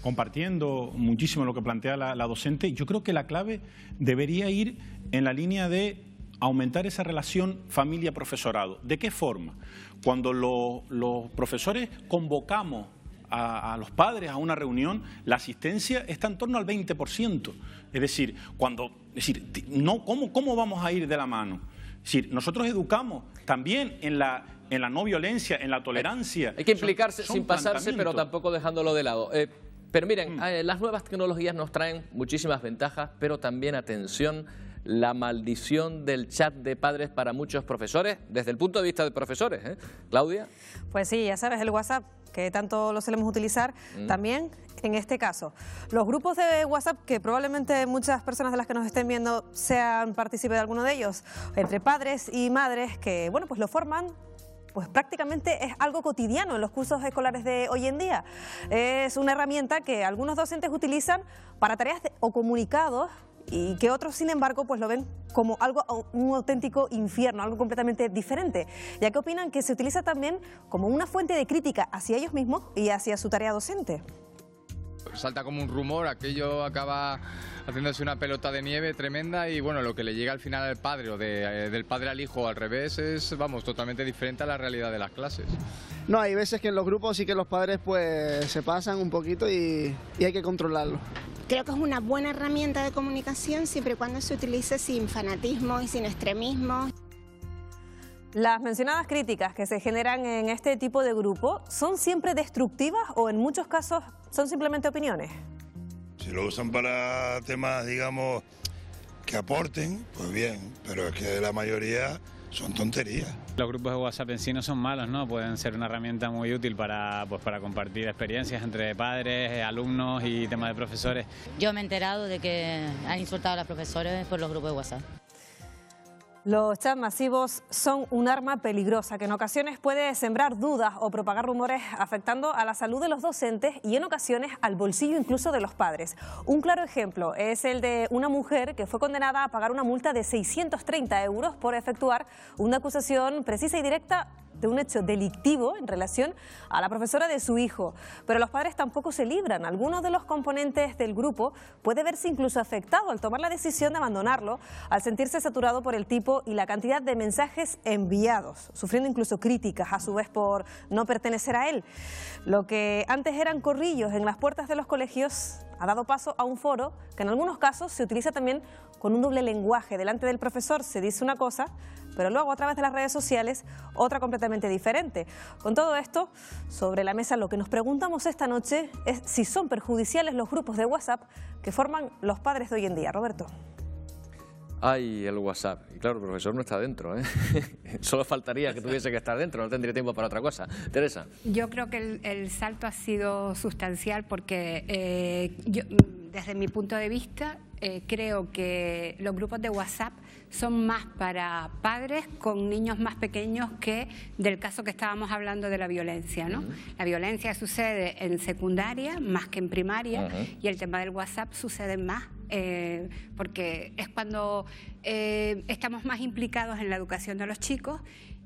compartiendo muchísimo lo que plantea la, docente, yo creo que la clave debería ir en la línea de aumentar esa relación familia-profesorado. ¿De qué forma? Cuando los profesores convocamos a, los padres a una reunión, la asistencia está en torno al 20%. Es decir, cuando, decir no, ¿cómo, ¿cómo vamos a ir de la mano? Es decir, nosotros educamos también en la, en la no violencia, en la tolerancia. Hay que implicarse sin pasarse, pero tampoco dejándolo de lado. Eh, pero miren, mm. eh, las nuevas tecnologías nos traen muchísimas ventajas, pero también atención la maldición del chat de padres para muchos profesores, desde el punto de vista de profesores. ¿eh? Claudia. Pues sí, ya sabes, el WhatsApp, que tanto lo solemos utilizar, mm. también en este caso. Los grupos de WhatsApp, que probablemente muchas personas de las que nos estén viendo sean partícipes de alguno de ellos, entre padres y madres, que bueno, pues lo forman pues prácticamente es algo cotidiano en los cursos escolares de hoy en día. Es una herramienta que algunos docentes utilizan para tareas o comunicados y que otros, sin embargo, pues lo ven como algo un auténtico infierno, algo completamente diferente, ya que opinan que se utiliza también como una fuente de crítica hacia ellos mismos y hacia su tarea docente. Pues salta como un rumor, aquello acaba haciéndose una pelota de nieve tremenda y bueno, lo que le llega al final al padre o eh, del padre al hijo al revés es, vamos, totalmente diferente a la realidad de las clases. No, hay veces que en los grupos sí que los padres pues se pasan un poquito y, y hay que controlarlo. Creo que es una buena herramienta de comunicación siempre y cuando se utilice sin fanatismo y sin extremismo. Las mencionadas críticas que se generan en este tipo de grupo son siempre destructivas o en muchos casos son simplemente opiniones. Si lo usan para temas, digamos, que aporten, pues bien, pero es que la mayoría son tonterías. Los grupos de WhatsApp en sí no son malos, ¿no? Pueden ser una herramienta muy útil para, pues, compartir experiencias entre padres, alumnos y temas de profesores. Yo me he enterado de que han insultado a los profesores por los grupos de WhatsApp. Los chats masivos son un arma peligrosa que en ocasiones puede sembrar dudas o propagar rumores afectando a la salud de los docentes y en ocasiones al bolsillo incluso de los padres. Un claro ejemplo es el de una mujer que fue condenada a pagar una multa de 630 euros por efectuar una acusación precisa y directa de un hecho delictivo en relación a la profesora de su hijo. Pero los padres tampoco se libran. Algunos de los componentes del grupo puede verse incluso afectado al tomar la decisión de abandonarlo, al sentirse saturado por el tipo y la cantidad de mensajes enviados, sufriendo incluso críticas a su vez por no pertenecer a él. Lo que antes eran corrillos en las puertas de los colegios ha dado paso a un foro que en algunos casos se utiliza también con un doble lenguaje. Delante del profesor se dice una cosa, pero luego a través de las redes sociales otra completamente diferente. Con todo esto, sobre la mesa lo que nos preguntamos esta noche es si son perjudiciales los grupos de WhatsApp que forman los padres de hoy en día. Roberto. Ay, el WhatsApp. claro, el profesor no está dentro, ¿eh? Solo faltaría que tuviese que estar dentro, no tendría tiempo para otra cosa. Teresa. Yo creo que el, salto ha sido sustancial porque eh, desde mi punto de vista eh, creo que los grupos de WhatsApp son más para padres con niños más pequeños que del caso que estábamos hablando de la violencia. ¿no? La violencia sucede en secundaria más que en primaria y el tema del WhatsApp sucede más eh, porque es cuando eh, estamos más implicados en la educación de los chicos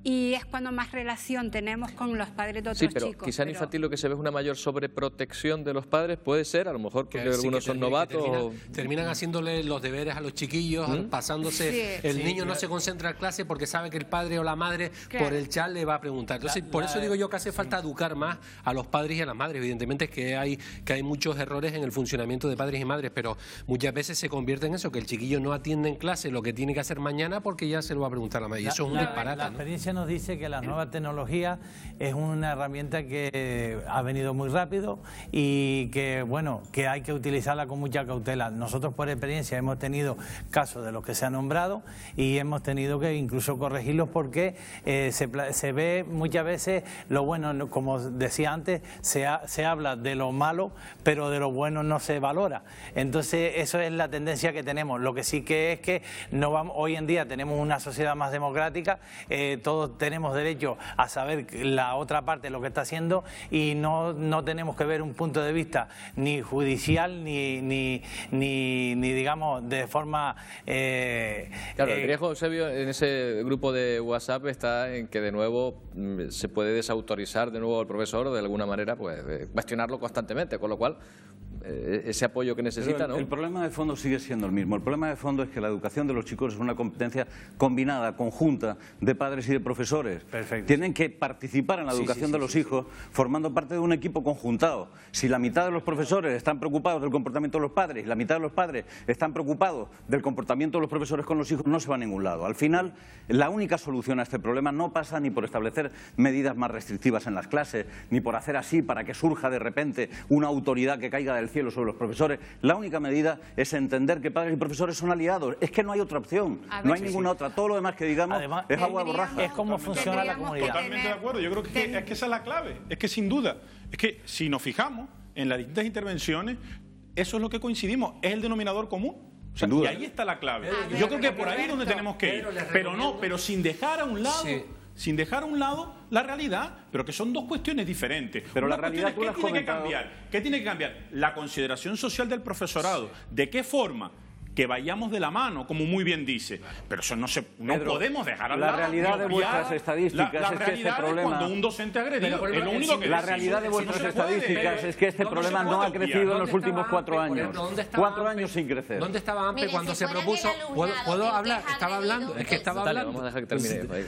y es cuando más relación tenemos con los padres de otros chicos. Sí, pero quizá en infantil lo que se ve es una mayor sobreprotección de los padres, puede ser, a lo mejor porque algunos son novatos. Terminan, haciéndole los deberes a los chiquillos, ¿Mm? pasándose. el niño no se concentra en clase porque sabe que el padre o la madre por el chat le va a preguntar. Entonces, por eso digo yo que hace falta educar más a los padres y a las madres. Evidentemente es que hay, que hay muchos errores en el funcionamiento de padres y madres, pero muchas veces se convierte en eso, que el chiquillo no atiende en clase lo que tiene que hacer mañana porque ya se lo va a preguntar a la madre. Y eso es un disparate. experiencia nos dice que la nueva tecnología es una herramienta que ha venido muy rápido y que, bueno, que hay que utilizarla con mucha cautela. Nosotros por experiencia hemos tenido casos de los que se ha nombrado y hemos tenido que incluso corregirlos porque eh, se, ve muchas veces lo bueno, como decía antes, se, se habla de lo malo, pero de lo bueno no se valora. Entonces, eso es la tendencia que tenemos. Lo que sí que es que hoy en día tenemos una sociedad más democrática, eh, tenemos derecho a saber la otra parte lo que está haciendo y no, no tenemos que ver un punto de vista ni judicial ni, ni, digamos, de forma... Eh, claro, el eh, riesgo, vio en ese grupo de WhatsApp está en que de nuevo mm, se puede desautorizar de nuevo al profesor de alguna manera pues cuestionarlo constantemente, con lo cual eh, ese apoyo que necesita. El, ¿no? el problema de fondo sigue siendo el mismo. El problema de fondo es que la educación de los chicos es una competencia combinada, conjunta, de padres y de profesores. Tienen que participar en la educación de los hijos formando parte de un equipo conjuntado. Si la mitad de los profesores están preocupados del comportamiento de los padres y la mitad de los padres están preocupados del comportamiento de los profesores con los hijos, no se va a ningún lado. Al final, la única solución a este problema no pasa ni por establecer medidas más restrictivas en las clases, ni por hacer así para que surja de repente una autoridad que caiga del cielo sobre los profesores. La única medida es entender que padres y profesores son aliados. Es que no hay otra opción, no hay ninguna otra. Todo lo demás que digamos es agua borraja. Es como funciona la comunidad. Totalmente de acuerdo. Yo creo que, es que esa es la clave. Es que sin duda, es que si nos fijamos en las distintas intervenciones, eso es lo que coincidimos, es el denominador común. Sin duda. Y ahí está la clave. Yo creo que por ahí es donde tenemos que ir. Pero no, pero sin dejar a un lado sin dejar a un lado la realidad, pero que son dos cuestiones diferentes. Pero la realidad es, que cambiar? ¿Qué tiene que cambiar? La consideración social del profesorado. ¿De qué forma? que vayamos de la mano, como muy bien dice. Pero eso no se, no podemos dejar La realidad de vuestras estadísticas es que este problema. un docente La realidad de vuestras no estadísticas es que este problema no, ha crecido en los últimos cuatro años. cuatro años sin crecer. ¿Dónde estaba AMPE cuando se propuso? ¿Puedo, hablar? Estaba hablando. Es que estaba hablando. Vamos a dejar que termine.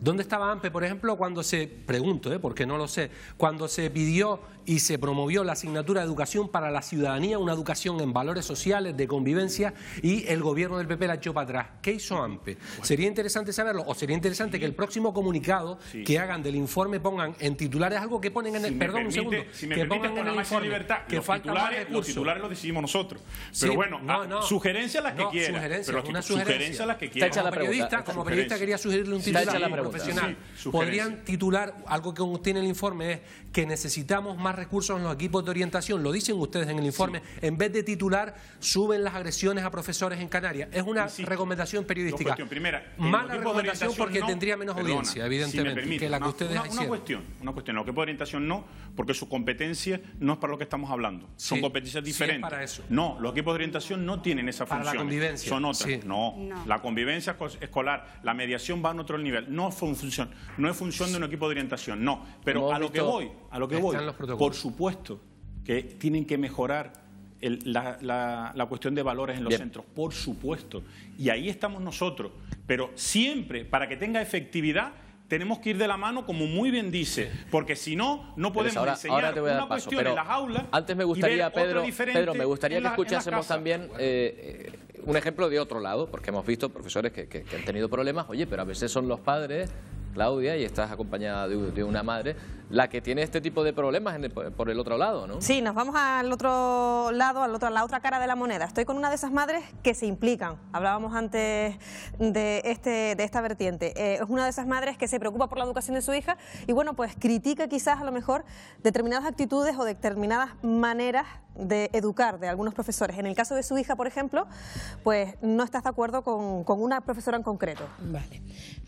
¿Dónde estaba AMPE, por ejemplo, cuando se, pregunto, eh, porque no lo sé, cuando se pidió y se promovió la asignatura de educación para la ciudadanía, una educación en valores sociales, de convivencia y el gobierno del PP la echó para atrás. ¿Qué hizo AMPE? Sería interesante saberlo, o sería interesante que el próximo comunicado que hagan del informe pongan en titulares algo que ponen en el... perdón, un segundo. Si me que pongan en el informe libertad, que los titulares, los titulares los decidimos nosotros. Pero bueno, sugerencias las que no, quieran. una sugerencia. las que quieran. Como periodista, como periodista quería sugerirle un titular profesional. Podrían titular, algo que tiene el informe es que necesitamos más recursos en los equipos de orientación, lo dicen ustedes en el informe, en vez de titular, suben las agresiones a profesores en Canarias. Es una recomendación periodística. Primera, mala recomendación porque tendría menos audiencia, evidentemente, que la que una, ustedes una, una cuestión, una cuestión, lo que de orientación no, porque su competencia no es para lo que estamos hablando. Son competencias diferentes. No, los equipos de orientación no tienen esa función. la convivencia. Son otras. No. La convivencia escolar, la mediación va a otro nivel. No, es función, no es función de un equipo de orientación, no. Pero a lo que voy, a lo que voy. Por supuesto que tienen que mejorar la, cuestión de valores en los centros, por supuesto. Y ahí estamos nosotros. Pero siempre, para que tenga efectividad, tenemos que ir de la mano, como muy bien dice, porque si no, no podemos enseñar una cuestión en las aulas. Antes me gustaría, Pedro, me gustaría que escuchásemos también eh, eh, un ejemplo de otro lado, porque hemos visto profesores que han tenido problemas. Oye, pero a veces son los padres Claudia, y estás acompañada de, una madre, la que tiene este tipo de problemas por el otro lado, ¿no? Sí, nos vamos al otro lado, al otro, a la otra cara de la moneda. Estoy con una de esas madres que se implican. Hablábamos antes de, este, esta vertiente. Eh, es una de esas madres que se preocupa por la educación de su hija y, bueno, pues critica quizás a lo mejor determinadas actitudes o determinadas maneras de educar de algunos profesores. En el caso de su hija, por ejemplo, pues no estás de acuerdo con, una profesora en concreto. Vale.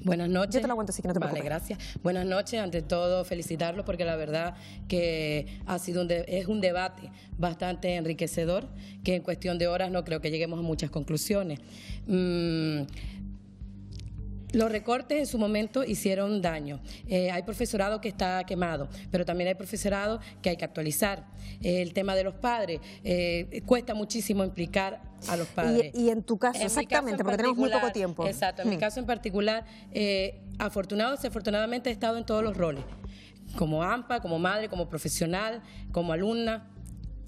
Buenas noches. Yo te lo aguanto, así que no te vale, gracias. Buenas noches. Ante todo, felicitarlo porque la verdad que ha sido un es un debate bastante enriquecedor que en cuestión de horas no creo que lleguemos a muchas conclusiones. Mm, los recortes en su momento hicieron daño. Eh, hay profesorado que está quemado, pero también hay profesorado que hay que actualizar. Eh, el tema de los padres, eh, cuesta muchísimo implicar a los padres. Y, en tu caso, exactamente, porque tenemos muy poco tiempo. Exacto, en mi mm. caso en particular, afortunado, afortunadamente he estado en todos los roles, como AMPA, como madre, como profesional, como alumna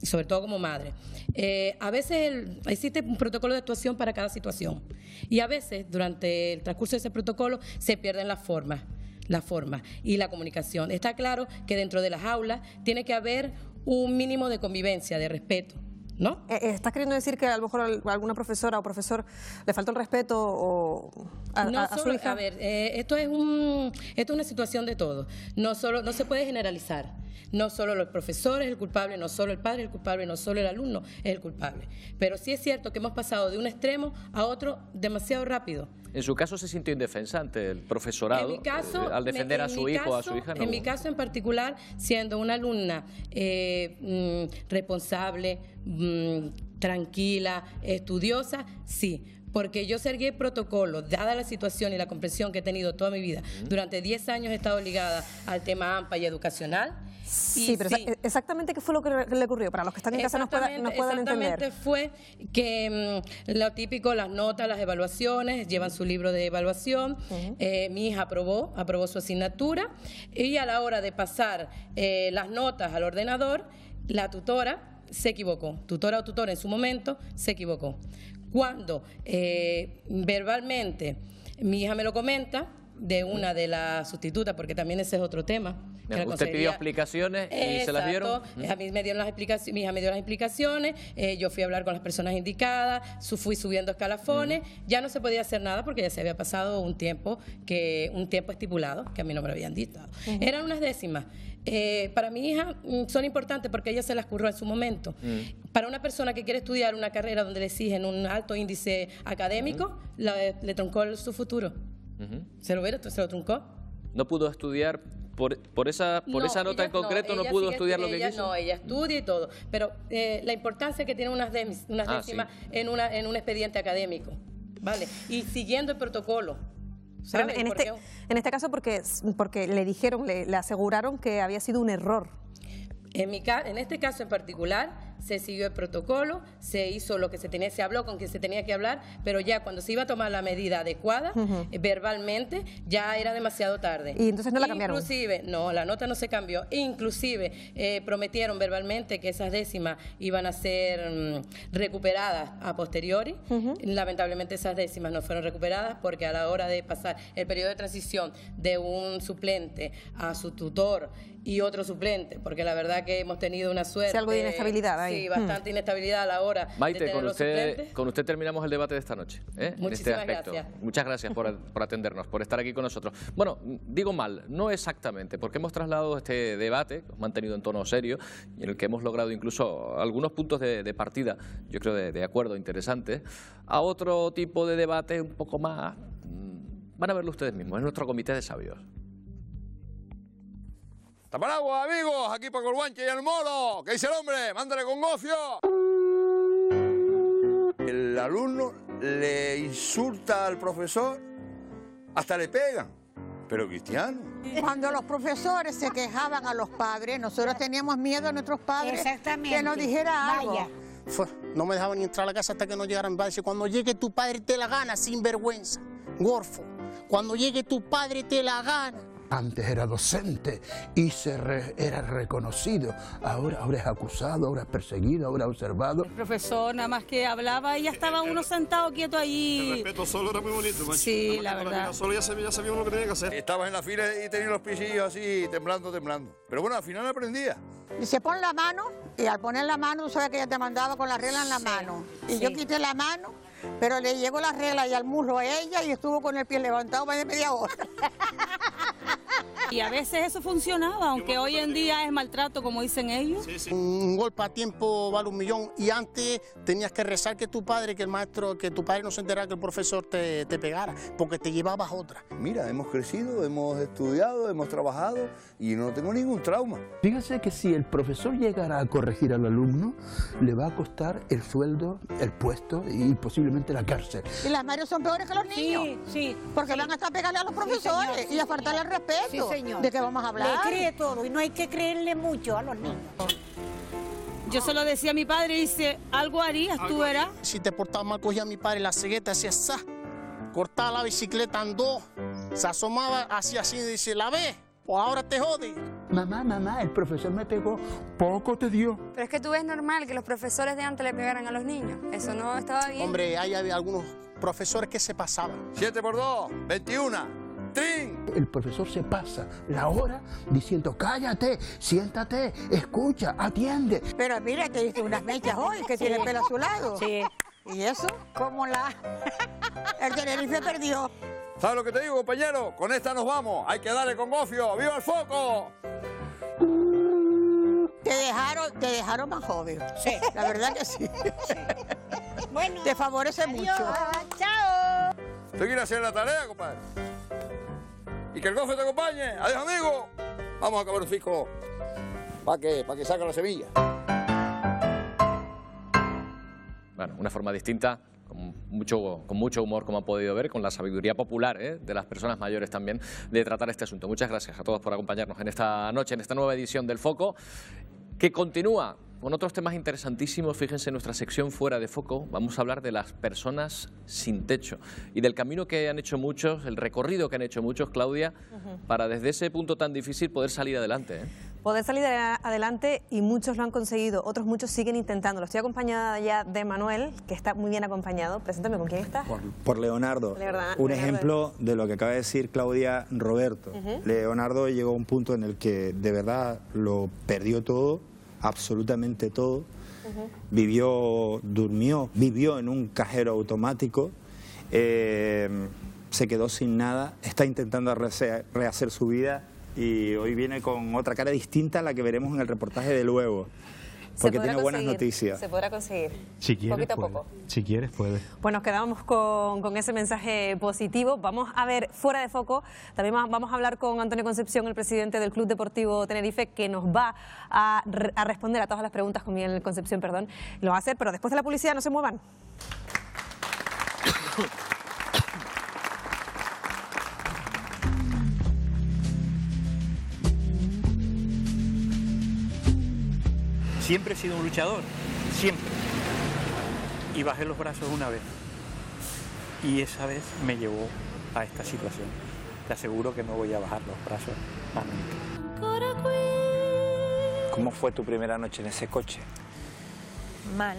sobre todo como madre, eh, a veces existe un protocolo de actuación para cada situación y a veces durante el transcurso de ese protocolo se pierden las formas la forma y la comunicación. Está claro que dentro de las aulas tiene que haber un mínimo de convivencia, de respeto, ¿no? Eh, eh, ¿Estás queriendo decir que a lo mejor a alguna profesora o profesor le falta el respeto o a, no a, solo, a su hija? ver, eh, esto, es un, una situación de todo. No, solo, no se puede generalizar. No solo los profesores es el culpable, no solo el padre es el culpable, no solo el alumno es el culpable. Pero sí es cierto que hemos pasado de un extremo a otro demasiado rápido. En su caso se sintió indefensa ante el profesorado al defender a su hijo o a su hija. No. En mi caso en particular, siendo una alumna mm, responsable, Mm, tranquila, estudiosa, sí, porque yo sergué el protocolo, dada la situación y la comprensión que he tenido toda mi vida. Durante 10 años he estado ligada al tema AMPA y educacional. Sí, pero exactamente qué fue lo que le ocurrió, para los que están en casa nos puedan, nos exactamente fue que mm, lo típico, las notas, las evaluaciones, llevan su libro de evaluación, eh, mi hija aprobó, aprobó su asignatura, y a la hora de pasar eh, las notas al ordenador, la tutora se equivocó. Tutora o tutor en su momento se equivocó. Cuando eh, verbalmente mi hija me lo comenta, de una de las sustitutas, porque también ese es otro tema. Usted pidió explicaciones y se las dieron. A mí me dieron las explicaciones, mi hija me dio las explicaciones, yo fui a hablar con las personas indicadas, fui subiendo escalafones, ya no se podía hacer nada porque ya se había pasado un tiempo que un tiempo estipulado que a mí no me lo habían dictado. Eran unas décimas. Eh, para mi hija mm, son importantes porque ella se las curró en su momento. Mm. Para una persona que quiere estudiar una carrera donde le exigen un alto índice académico, le truncó su futuro. se, lo, se lo truncó. No pudo estudiar por, por, esa, por esa nota en concreto no, pudo estudiar lo que ella, quiso. No, ella estudia y todo. Pero eh, la importancia que tiene unas, unas ah, décimas en, una, en un expediente académico. ¿Vale? Y siguiendo el protocolo en, este, en este caso porque, porque le dijeron, le aseguraron que había sido un error, en, este caso en particular, se siguió el protocolo, se hizo lo que se tenía, se habló con quien se tenía que hablar, pero ya cuando se iba a tomar la medida adecuada, eh, verbalmente, ya era demasiado tarde. ¿Y entonces no la cambiaron? Inclusive, no, la nota no se cambió. Inclusive eh, prometieron verbalmente que esas décimas iban a ser mm, recuperadas a posteriori. Lamentablemente esas décimas no fueron recuperadas porque a la hora de pasar el periodo de transición de un suplente a su tutor, y otro suplente, porque la verdad que hemos tenido una suerte. Sí, algo de inestabilidad ahí. Sí, bastante hmm. inestabilidad a la hora. Maite, de con, usted, con usted terminamos el debate de esta noche. ¿eh? Este Muchísimas gracias. Muchas gracias por, atendernos, por estar aquí con nosotros. Bueno, digo mal, no exactamente, porque hemos trasladado este debate, mantenido en tono serio, y en el que hemos logrado incluso algunos puntos de, partida, yo creo de, de acuerdo interesantes, a otro tipo de debate un poco más. Mm, van a verlo ustedes mismos, es nuestro comité de sabios paraguas, amigos! Aquí para el y el Molo. ¿Qué dice el hombre? ¡Mándale con gofio! El alumno le insulta al profesor, hasta le pegan. Pero cristiano. Cuando los profesores se quejaban a los padres, nosotros teníamos miedo a nuestros padres que nos dijera algo. no me dejaban ni entrar a la casa hasta que no llegaran padres. Cuando llegue tu padre te la gana, sin vergüenza. Gorfo, cuando llegue tu padre te la gana. Antes era docente y se era reconocido. Ahora, ahora es acusado, ahora es perseguido, ahora es observado. El profesor nada más que hablaba y ya estaba uno sentado quieto ahí. El respeto solo era muy bonito. Sí, la verdad. solo ya sabía, lo que tenía que hacer. Estabas en la fila y tenías los pisillos así, temblando, temblando. Pero bueno, al final aprendía. se pone la mano y al poner la mano, sabes que ya te mandaba con la regla en la mano. Y yo quité la mano pero le llegó la regla y al muslo a ella y estuvo con el pie levantado más de media hora. Y a veces eso funcionaba, aunque hoy en día es maltrato, como dicen ellos. Un golpe a tiempo vale un millón y antes tenías que rezar que tu padre, que el maestro, que tu padre no se enterara que el profesor te, te pegara, porque te llevabas otra. Mira, hemos crecido, hemos estudiado, hemos trabajado y no tengo ningún trauma. Fíjense que si el profesor llegara a corregir al alumno, le va a costar el sueldo, el puesto y posiblemente la cárcel. Y las madres son peores que los niños. Sí, sí. Porque van a estar pegarle a los profesores y a faltarle el respeto. señor. ¿De qué vamos a hablar? Le cree todo y no hay que creerle mucho a los niños. Yo se lo decía a mi padre y dice, algo harías tú, era Si te portabas mal, cogía a mi padre la cegueta, hacía esa cortaba la bicicleta en dos, se asomaba así, y dice, la ve pues ahora te jode. Mamá, mamá, el profesor me pegó, poco te dio. Pero es que tú ves normal que los profesores de antes le pegaran a los niños. Eso no estaba bien. Hombre, hay, algunos profesores que se pasaban. Siete por dos, 21. ¡Trin! El profesor se pasa la hora diciendo, cállate, siéntate, escucha, atiende. Pero mira que hice unas mechas hoy, que tiene pelo azulado. Sí. ¿Y eso? ¿Cómo la... el Tenerife perdió. ¿Sabes lo que te digo, compañero? Con esta nos vamos. Hay que darle con gofio. ¡Viva el foco! Te dejaron, te dejaron más joven. Sí. La verdad que sí. Bueno. Te favorece mucho. Chao. Tengo que hacer la tarea, compadre. Y que el gofio te acompañe. Adiós, amigo. Vamos a acabar un fisco. ¿Para que, Para que saque la semilla. Bueno, una forma distinta con mucho, con mucho humor, como ha podido ver, con la sabiduría popular ¿eh? de las personas mayores también, de tratar este asunto. Muchas gracias a todos por acompañarnos en esta noche, en esta nueva edición del Foco, que continúa con otros temas interesantísimos. Fíjense, en nuestra sección Fuera de Foco vamos a hablar de las personas sin techo y del camino que han hecho muchos, el recorrido que han hecho muchos, Claudia, para desde ese punto tan difícil poder salir adelante. ¿eh? poder salir adelante y muchos lo han conseguido, otros muchos siguen intentándolo. Estoy acompañada ya de Manuel, que está muy bien acompañado. Preséntame con quién está. Por, Leonardo. Un ejemplo de lo que acaba de decir Claudia Roberto. Leonardo llegó a un punto en el que de verdad lo perdió todo, absolutamente todo. Vivió, durmió, vivió en un cajero automático. Eh, se quedó sin nada, está intentando rehacer su vida y hoy viene con otra cara distinta a la que veremos en el reportaje de luego. Porque tiene buenas noticias. Se podrá conseguir. Si quieres, Poquito a poco. Si quieres, puedes. Bueno, nos quedamos con, ese mensaje positivo. Vamos a ver, fuera de foco, también vamos a hablar con Antonio Concepción, el presidente del Club Deportivo Tenerife, que nos va a, a responder a todas las preguntas con Miguel Concepción, perdón. Lo va a hacer, pero después de la publicidad no se muevan. Siempre he sido un luchador, siempre. Y bajé los brazos una vez. Y esa vez me llevó a esta situación. Te aseguro que no voy a bajar los brazos más nunca. ¿Cómo fue tu primera noche en ese coche? Mal,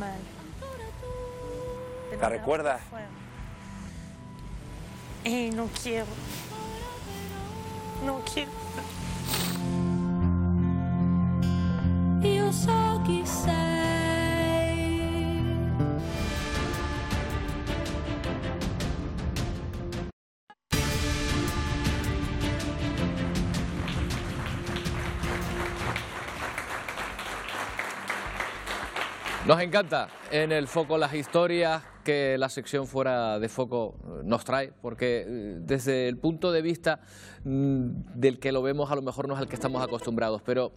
mal. ¿La recuerdas? Eh, no quiero. No quiero. e o sol que sai. Nos encanta en el foco las historias que la sección fuera de foco nos trae, porque eh, desde el punto de vista mm, del que lo vemos a lo mejor no es al que estamos acostumbrados, pero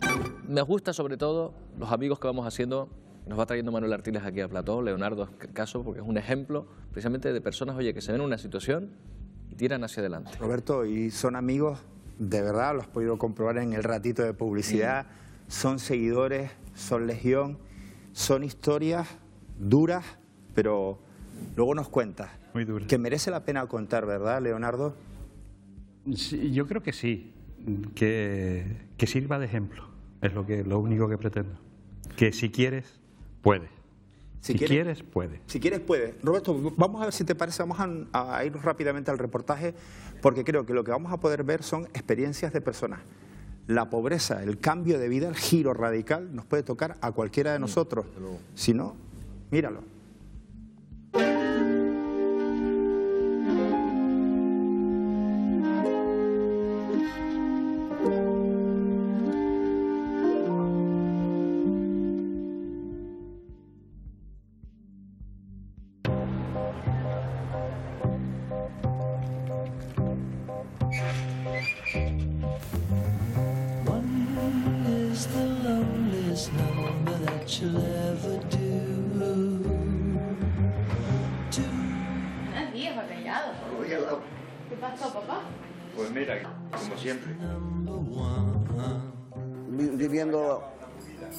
me gusta sobre todo los amigos que vamos haciendo nos va trayendo Manuel Artiles aquí a Plató, Leonardo Caso, porque es un ejemplo precisamente de personas, oye, que se ven una situación y tiran hacia adelante. Roberto, y son amigos, de verdad, lo has podido comprobar en el ratito de publicidad, son seguidores, son legión son historias duras, pero luego nos cuentas. Muy duras. Que merece la pena contar, ¿verdad, Leonardo? yo creo que sí, que, sirva de ejemplo, es lo, que, lo único que pretendo. Que si quieres, puedes. Si, quieres, puedes. Si quieres, puedes. Roberto, vamos a ver si te parece, vamos a, a irnos rápidamente al reportaje, porque creo que lo que vamos a poder ver son experiencias de personas la pobreza, el cambio de vida, el giro radical, nos puede tocar a cualquiera de mm. nosotros. Si no, míralo.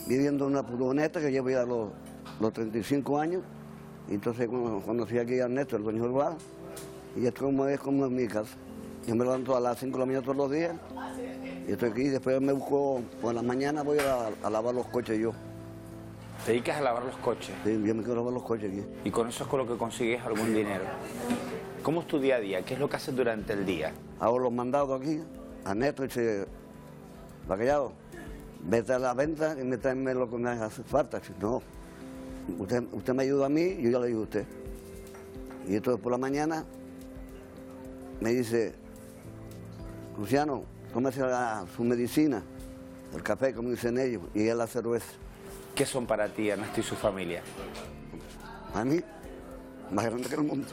viviendo en una furgoneta, que llevo ya los, los 35 años, y entonces cuando conocí aquí a Ernesto, el dueño urbano, y esto como es como en mi casa. Yo me levanto a las 5 de la mañana todos los días, y estoy aquí, después me busco, por la mañana voy a, lavar los coches yo. ¿Te dedicas a lavar los coches? Sí, yo me quiero lavar los coches aquí. ¿Y con eso es con lo que consigues algún dinero? ¿Cómo es tu día a día? ¿Qué es lo que haces durante el día? Hago los mandados aquí, a Neto y se... callado vete a la venta y me lo que me hace falta. Si no, usted, usted me ayuda a mí, y yo ya le ayudo a usted. Y entonces por la mañana me dice, Luciano, tómese su medicina, el café, como dicen ellos, y él la cerveza. ¿Qué son para ti, Ernesto, y su familia? A mí, más grande que el mundo.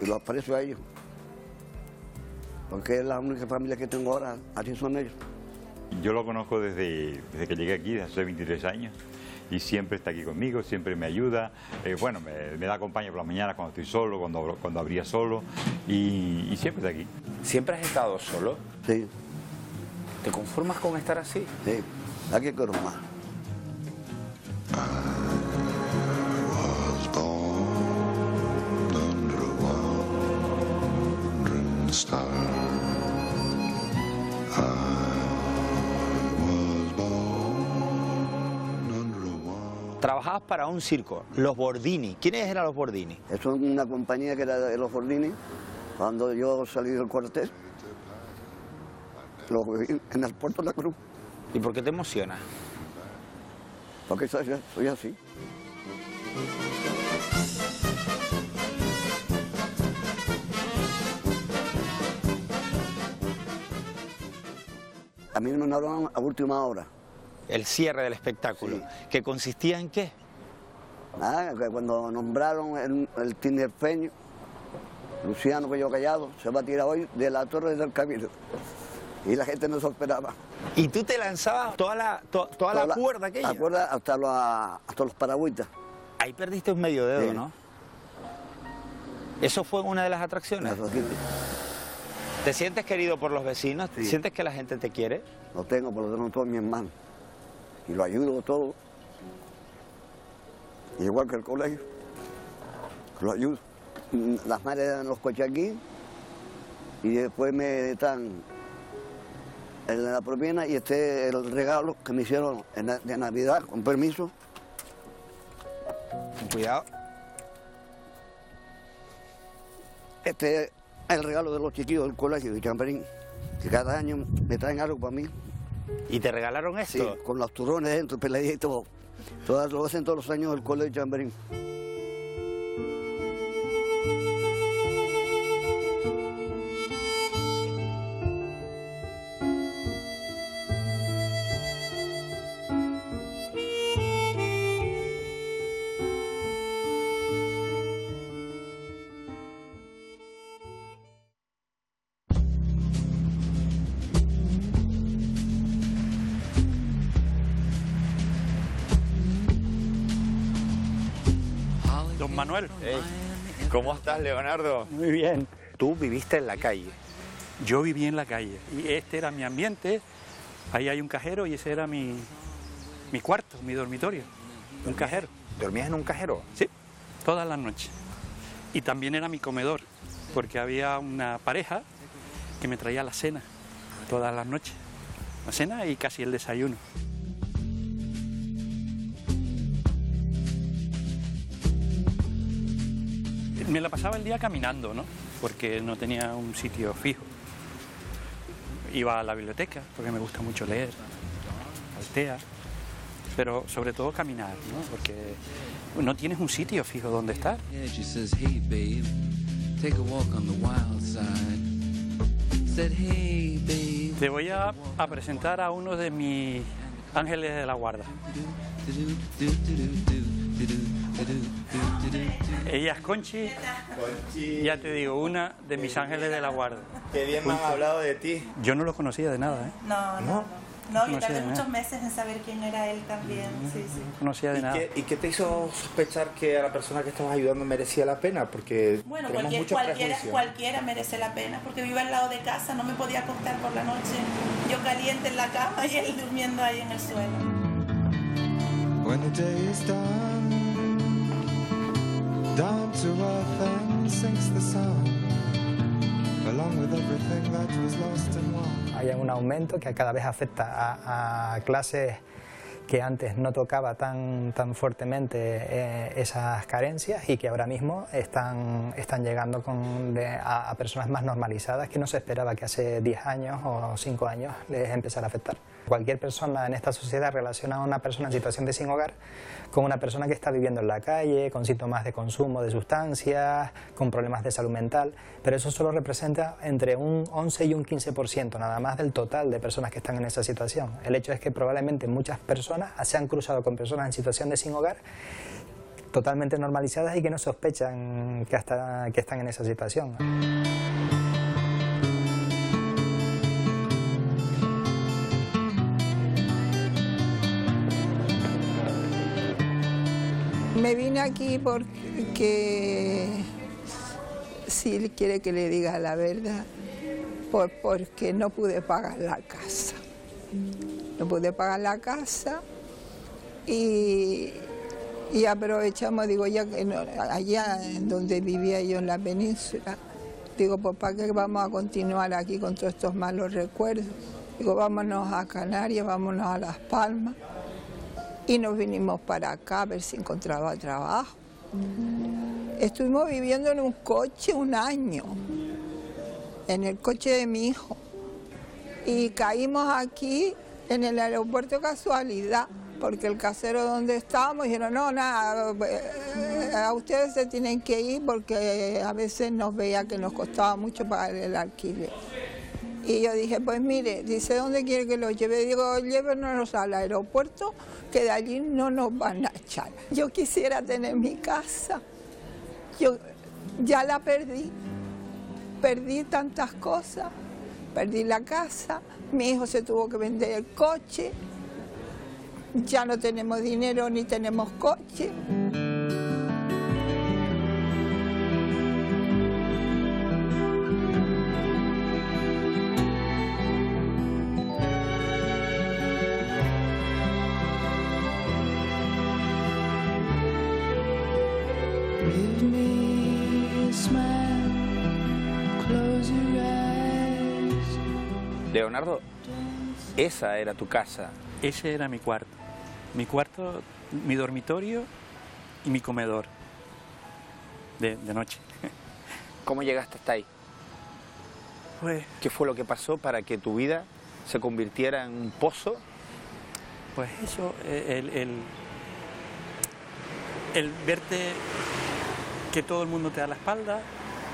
Y lo aprecio a ellos. Porque es la única familia que tengo ahora, así son ellos. Yo lo conozco desde, que llegué aquí, desde hace 23 años y siempre está aquí conmigo, siempre me ayuda, eh, bueno, me, da compañía por las mañanas cuando estoy solo, cuando, cuando abría solo y, siempre está aquí. ¿Siempre has estado solo? Sí. ¿Te conformas con estar así? Sí, Aquí quiero más? Trabajabas para un circo, Los Bordini. ¿Quiénes eran Los Bordini? Es una compañía que era de Los Bordini. Cuando yo salí del cuartel, los vi en el puerto de la Cruz. ¿Y por qué te emociona? Porque soy, así. A mí me mandaron a última hora el cierre del espectáculo, que consistía en qué? Ah, que cuando nombraron el, el Luciano, que Luciano yo Callado se va a tirar hoy de la Torre del Camilo. Y la gente no se esperaba. ¿Y tú te lanzabas toda la, toda, la, cuerda aquella? La cuerda hasta, hasta los paragüitas. Ahí perdiste un medio dedo, ¿no? Eso fue una de las atracciones. ¿Te sientes querido por los vecinos? ¿Sientes que la gente te quiere? Lo tengo, por lo tanto, por mi hermano y lo ayudo todo. Igual que el colegio, lo ayudo. Las madres dan los coches aquí y después me dan en la propina y este el regalo que me hicieron de Navidad, con permiso. Cuidado. Este es el regalo de los chiquillos del colegio de Champerín, que cada año me traen algo para mí. ¿Y te regalaron esto? Sí, con los turrones dentro, peladito. Todas, lo hacen todos los años el colegio de Chamberín. ¿Cómo estás, Leonardo? Muy bien. Tú viviste en la calle. Yo viví en la calle y este era mi ambiente. Ahí hay un cajero y ese era mi, mi cuarto, mi dormitorio. Un cajero. ¿Dormías en un cajero? Sí, todas las noches. Y también era mi comedor, porque había una pareja que me traía la cena todas las noches. La cena y casi el desayuno. me la pasaba el día caminando, ¿no? Porque no tenía un sitio fijo. Iba a la biblioteca, porque me gusta mucho leer, altea, pero sobre todo caminar, ¿no? Porque no tienes un sitio fijo donde estar. Te voy a, a presentar a uno de mis ángeles de la guarda. Ella es Conchi. Ya te digo, una de mis ángeles de la guarda. Qué bien me han hablado de ti. Yo no lo conocía de nada, ¿eh? No, no. no. no. tardé muchos meses en saber quién era él también. Sí, sí. No conocía de nada. ¿Y qué te hizo sospechar que a la persona que estabas ayudando merecía la pena? Porque bueno, cualquiera, cualquiera merece la pena, porque vivo al lado de casa, no me podía acostar por la noche. Yo caliente en la cama y él durmiendo ahí en el suelo. Down to earth and sinks the sun along with everything that was lost and won. Hay un aumento que cada vez afecta a, a clases que antes no tocaba tan, tan fuertemente eh, esas carencias y que ahora mismo están, están llegando con, a, personas más normalizadas que no se esperaba que hace 10 años o 5 años les empezara a afectar. Cualquier persona en esta sociedad relaciona a una persona en situación de sin hogar con una persona que está viviendo en la calle, con síntomas de consumo de sustancias, con problemas de salud mental, pero eso solo representa entre un 11 y un 15% nada más del total de personas que están en esa situación. El hecho es que probablemente muchas personas Ah, se han cruzado con personas en situación de sin hogar totalmente normalizadas y que no sospechan que, están en esa situación. Me vine aquí porque si él quiere que le diga la verdad, porque no pude pagar la casa no pude pagar la casa y, aprovechamos, digo, ya allá donde vivía yo en la península, digo, papá pues, para qué vamos a continuar aquí con todos estos malos recuerdos. Digo, vámonos a Canarias, vámonos a Las Palmas. Y nos vinimos para acá a ver si encontraba trabajo. Mm. Estuvimos viviendo en un coche un año, en el coche de mi hijo y caímos aquí en el aeropuerto casualidad, porque el casero donde estábamos dijeron, no, nada, eh, a ustedes se tienen que ir porque eh, a veces nos veía que nos costaba mucho pagar el alquiler. Y yo dije, pues mire, dice, ¿dónde quiere que lo lleve? Digo, llévenos al aeropuerto, que de allí no nos van a echar. Yo quisiera tener mi casa. Yo ya la perdí. Perdí tantas cosas. Perdí la casa, mi hijo se tuvo que vender el coche, ya no tenemos dinero ni tenemos coche. Leonardo, esa era tu casa. Ese era mi cuarto. Mi cuarto, mi dormitorio y mi comedor de, noche. ¿Cómo llegaste hasta ahí? Pues- ¿Qué fue lo que pasó para que tu vida se convirtiera en un pozo? Pues eso, e, el, el, verte que todo el mundo te da la espalda,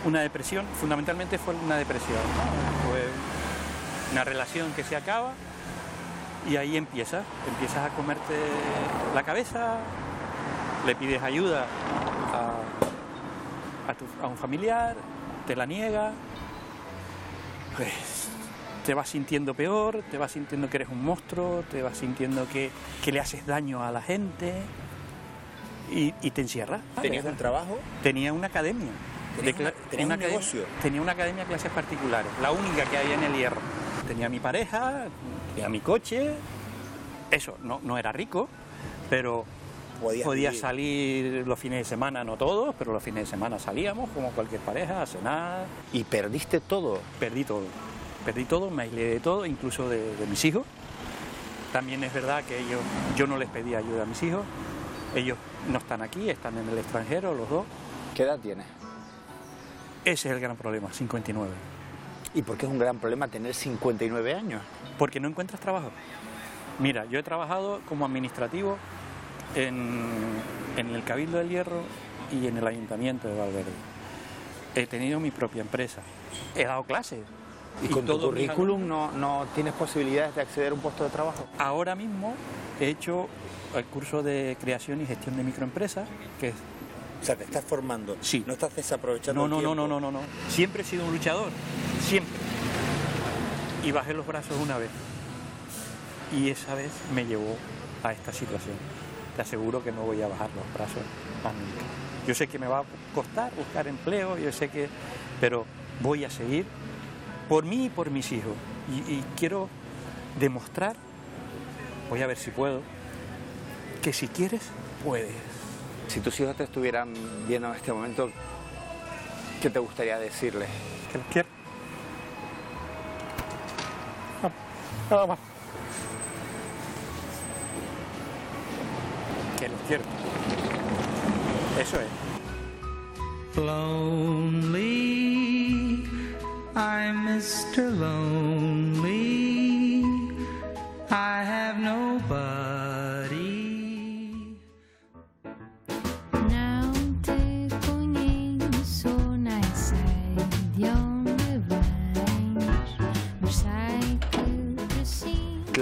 una depresión, fundamentalmente fue una depresión una relación que se acaba y ahí empiezas, empiezas a comerte la cabeza, le pides ayuda a, un familiar, te la niega, pues te vas sintiendo peor, te vas sintiendo que eres un monstruo, te vas sintiendo que, le haces daño a la gente y, te encierras. ¿Tenías un trabajo? Tenía una academia. un negocio? tenía una academia de clases particulares, la única que había en el hierro tenía mi pareja, tenía mi coche, eso, no, era rico, pero podía, salir los fines de semana, no todos, pero los fines de semana salíamos como cualquier pareja a cenar. ¿Y perdiste todo? Perdí todo, perdí todo, me aislé de todo, incluso de, mis hijos. También es verdad que ellos, yo no les pedí ayuda a mis hijos, ellos no están aquí, están en el extranjero los dos. ¿Qué edad tienes? Ese es el gran problema, 59 y por qué es un gran problema tener 59 años. Porque no encuentras trabajo. Mira, yo he trabajado como administrativo en, el Cabildo del Hierro y en el Ayuntamiento de Valverde. He tenido mi propia empresa. He dado clases. ¿Y, con todo tu currículum no, no tienes posibilidades de acceder a un puesto de trabajo? Ahora mismo he hecho el curso de creación y gestión de microempresas, que es o sea, te estás formando. Sí. No estás desaprovechando. No, no, no, no, no, no, Siempre he sido un luchador. Siempre. Y bajé los brazos una vez. Y esa vez me llevó a esta situación. Te aseguro que no voy a bajar los brazos más nunca. Yo sé que me va a costar buscar empleo, yo sé que. Pero voy a seguir por mí y por mis hijos. y quiero demostrar, voy a ver si puedo, que si quieres, puedes. Si tus hijos te estuvieran viendo en este momento, ¿qué te gustaría decirles? Que los quiero. No, nada más. Que los quiero. Eso es. Lonely, I'm Mr. Lonely, I have nobody.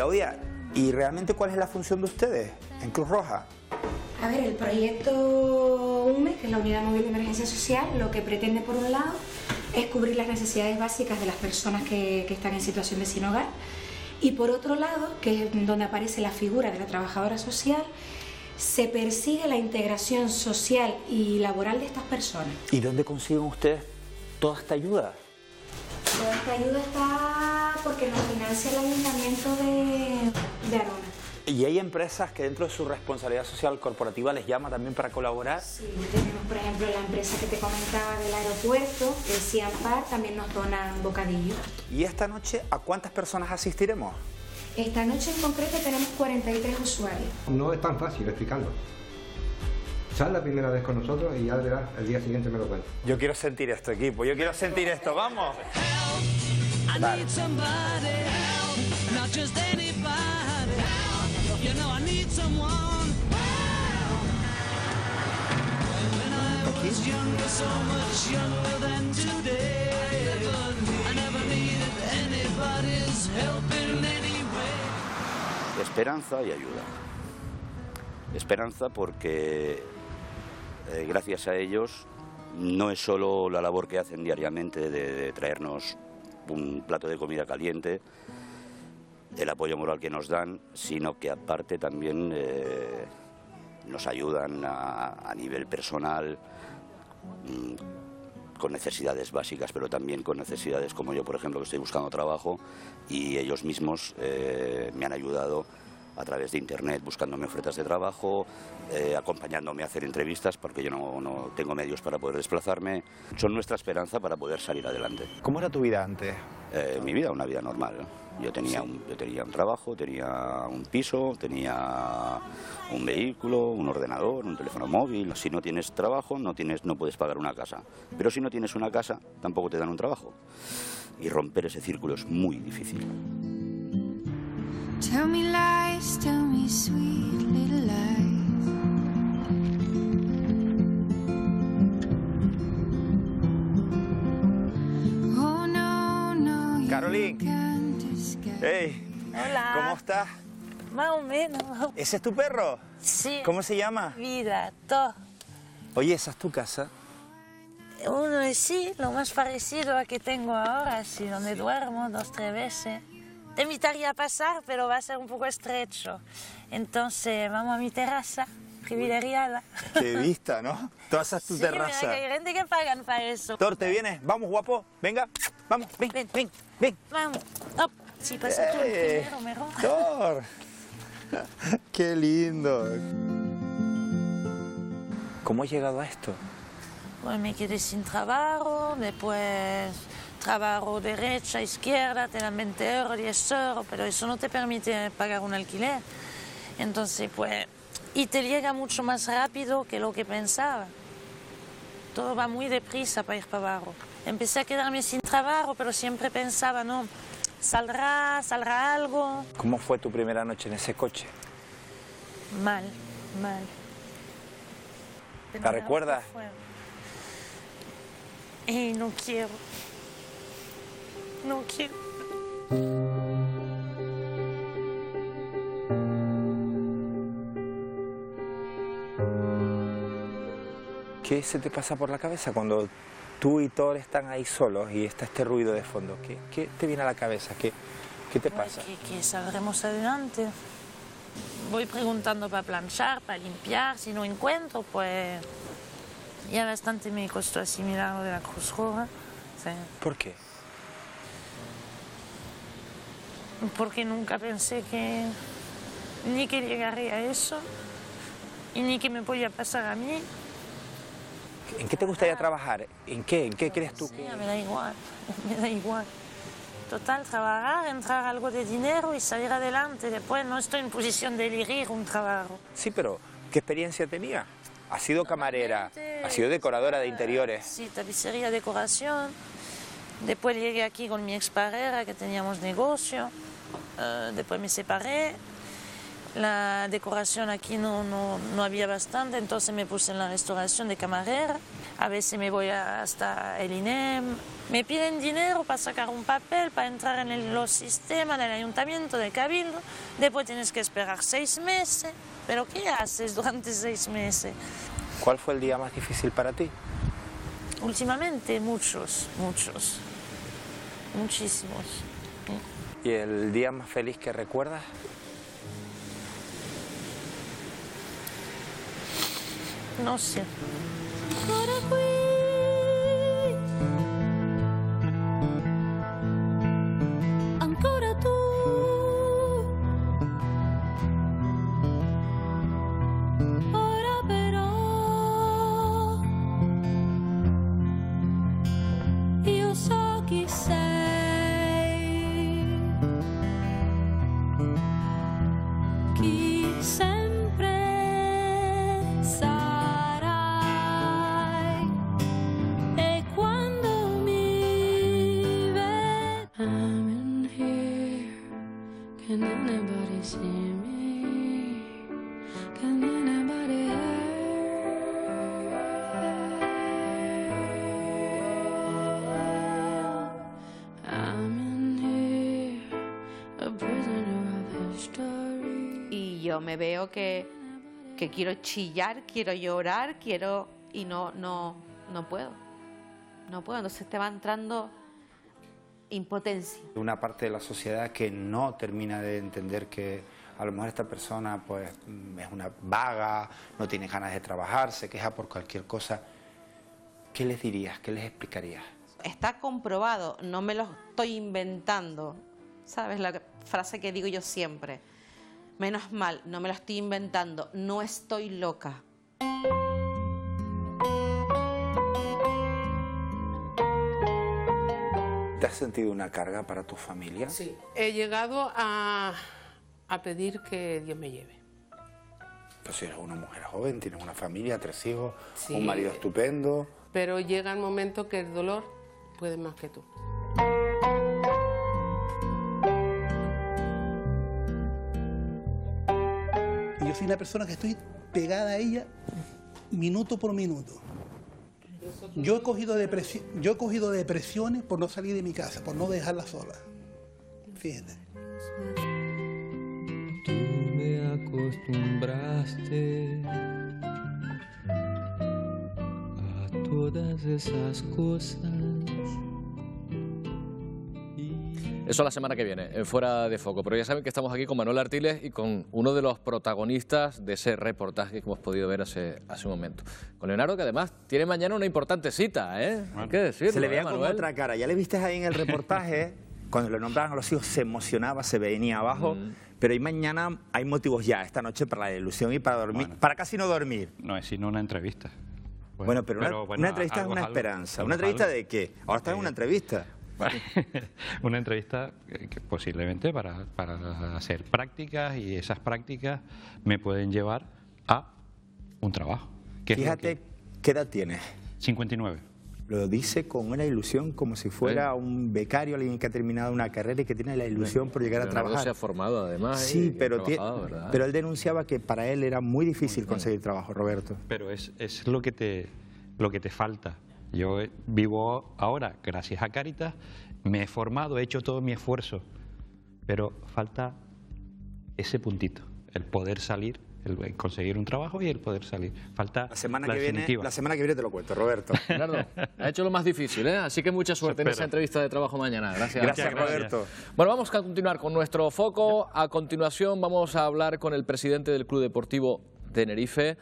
Claudia, ¿y realmente cuál es la función de ustedes en Cruz Roja? A ver, el proyecto UME, que es la Unidad Móvil de Emergencia Social, lo que pretende por un lado es cubrir las necesidades básicas de las personas que, que están en situación de sin hogar y por otro lado, que es donde aparece la figura de la trabajadora social, se persigue la integración social y laboral de estas personas. ¿Y dónde consiguen ustedes toda esta ayuda? Toda esta ayuda está porque nos financia el ayuntamiento de, Arona. ¿Y hay empresas que dentro de su responsabilidad social corporativa les llama también para colaborar? Sí, tenemos por ejemplo la empresa que te comentaba del aeropuerto, el CIAMPAR, también nos dona bocadillo. ¿Y esta noche a cuántas personas asistiremos? Esta noche en concreto tenemos 43 usuarios. No es tan fácil explicarlo. Sal la primera vez con nosotros y ya verás, el día siguiente me lo cuento. Yo quiero sentir esto, equipo, yo quiero sentir esto, vamos. I need somebody help, not just anybody You know I need someone help. When I was younger, so much younger than today, I never needed anybody's help in any way. Esperanza y ayuda. Esperanza porque eh, gracias a ellos no es solo la labor que hacen diariamente de, de traernos un plato de comida caliente, el apoyo moral que nos dan, sino que aparte también eh, nos ayudan a, nivel personal, mm, con necesidades básicas, pero también con necesidades como yo, por ejemplo, que estoy buscando trabajo y ellos mismos eh, me han ayudado a través de internet buscándome ofertas de trabajo, eh, acompañándome a hacer entrevistas porque yo no, no, tengo medios para poder desplazarme. Son nuestra esperanza para poder salir adelante. ¿Cómo era tu vida antes? Eh, mi vida, una vida normal. Yo tenía, un, tenía un trabajo, tenía un piso, tenía un vehículo, un ordenador, un teléfono móvil. Si no tienes trabajo, no, tienes, no puedes pagar una casa. Pero si no tienes una casa, tampoco te dan un trabajo. Y romper ese círculo es muy difícil. Tell me lies, tell me sweet little lies. Oh, hey, Hola. ¿cómo estás? Más o menos. ¿Ese es tu perro? Sí. ¿Cómo se llama? Vida, To. Oye, ¿esa es tu casa? Uno es sí, lo más parecido a que tengo ahora, si donde duermo dos, tres veces te invitaría a pasar, pero va a ser un poco estrecho. Entonces, vamos a mi terraza privilegiada. Qué vista, ¿no? Todas esas tu sí, terraza. Mira, hay gente que pagan para eso. Thor, ¿te vienes? Vamos, guapo. Venga, vamos, ven, ven, ven. Vamos. ¡op! si pasa pues, tú eh, primero, mejor. Thor. Qué lindo. ¿Cómo has llegado a esto? Pues me quedé sin trabajo, después trabajo derecha, izquierda, te dan 20 euros, 10 euros, pero eso no te permite pagar un alquiler. Entonces, pues, y te llega mucho más rápido que lo que pensaba. Todo va muy deprisa para ir para abajo. Empecé a quedarme sin trabajo, pero siempre pensaba, no, saldrá, saldrá algo. ¿Cómo fue tu primera noche en ese coche? Mal, mal. ¿La recuerdas? Y eh, no quiero. No quiero. ¿Qué se te pasa por la cabeza cuando tú y Thor están ahí solos y está este ruido de fondo? ¿Qué, qué te viene a la cabeza? ¿Qué, qué te pasa? que, que saldremos adelante. Voy preguntando para planchar, para limpiar. Si no encuentro, pues ya bastante me costó asimilarlo de la Cruz Roja. ¿Por qué? porque nunca pensé que ni que llegaría a eso y ni que me podía pasar a mí. ¿En qué te gustaría trabajar? ¿En qué? ¿En qué crees tú Sí, Me da igual, me da igual. Total, trabajar, entrar algo de dinero y salir adelante. Después no estoy en posición de elegir un trabajo. Sí, pero ¿qué experiencia tenía? ¿Ha sido camarera? ¿Ha sido decoradora de interiores? Sí, tapicería, decoración. Después llegué aquí con mi exparera, que teníamos negocio. Eh, después me separé, la decoración aquí no, no, no, había bastante, entonces me puse en la restauración de camarera. A veces me voy hasta el INEM. Me piden dinero para sacar un papel, para entrar en los sistemas del ayuntamiento, del cabildo. Después tienes que esperar seis meses. ¿Pero qué haces durante seis meses? ¿Cuál fue el día más difícil para ti? Últimamente muchos, muchos, muchísimos. ¿Y el día más feliz que recuerdas? No sé. me veo que, que quiero chillar, quiero llorar, quiero y no no no puedo. No puedo, entonces te va entrando impotencia. Una parte de la sociedad que no termina de entender que a lo mejor esta persona pues es una vaga, no tiene ganas de trabajar, se queja por cualquier cosa. ¿Qué les dirías? ¿Qué les explicarías? Está comprobado, no me lo estoy inventando. ¿Sabes la frase que digo yo siempre? Menos mal, no me lo estoy inventando, no estoy loca. ¿Te has sentido una carga para tu familia? Sí, he llegado a, pedir que Dios me lleve. Pues eres una mujer joven, tienes una familia, tres hijos, un marido estupendo. Pero llega el momento que el dolor puede más que tú. soy una persona que estoy pegada a ella minuto por minuto. Yo he cogido, depresión yo he cogido depresiones por no salir de mi casa, por no dejarla sola. Fíjate. Tú me acostumbraste a todas esas cosas Eso la semana que viene, en eh, Fuera de Foco. Pero ya saben que estamos aquí con Manuel Artiles y con uno de los protagonistas de ese reportaje que hemos podido ver hace, hace un momento. Con Leonardo, que además tiene mañana una importante cita, ¿eh? Se le veía ¿eh, con otra cara. Ya le viste ahí en el reportaje, cuando lo nombraban a los hijos, se emocionaba, se venía abajo. Mm. Pero hoy mañana hay motivos ya, esta noche, para la ilusión y para dormir, para casi no dormir. No es sino una entrevista. Bueno, pero, una, entrevista es una esperanza. ¿Una entrevista de qué? Ahora está en una entrevista. Una entrevista que posiblemente para, hacer prácticas y esas prácticas me pueden llevar a un trabajo. Fíjate, ¿qué edad tienes? 59 lo dice con una ilusión como si fuera un becario, alguien que ha terminado una carrera y que tiene la ilusión por llegar a trabajar. se ha formado además. Sí, eh, pero, pero él denunciaba que para él era muy difícil conseguir trabajo, Roberto. Pero es, es lo, que te, lo que te falta. Yo vivo ahora gracias a Caritas, me he formado, he hecho todo mi esfuerzo, pero falta ese puntito, el poder salir el conseguir un trabajo y el poder salir. Falta la semana la que viene. semana que viene te lo cuento, Roberto. Claro, ha hecho lo más difícil, ¿eh? así que mucha suerte en esa entrevista de trabajo mañana. Gracias, gracias. Roberto. Bueno, vamos a continuar con nuestro foco. A continuación vamos a hablar con el presidente del Club Deportivo Tenerife.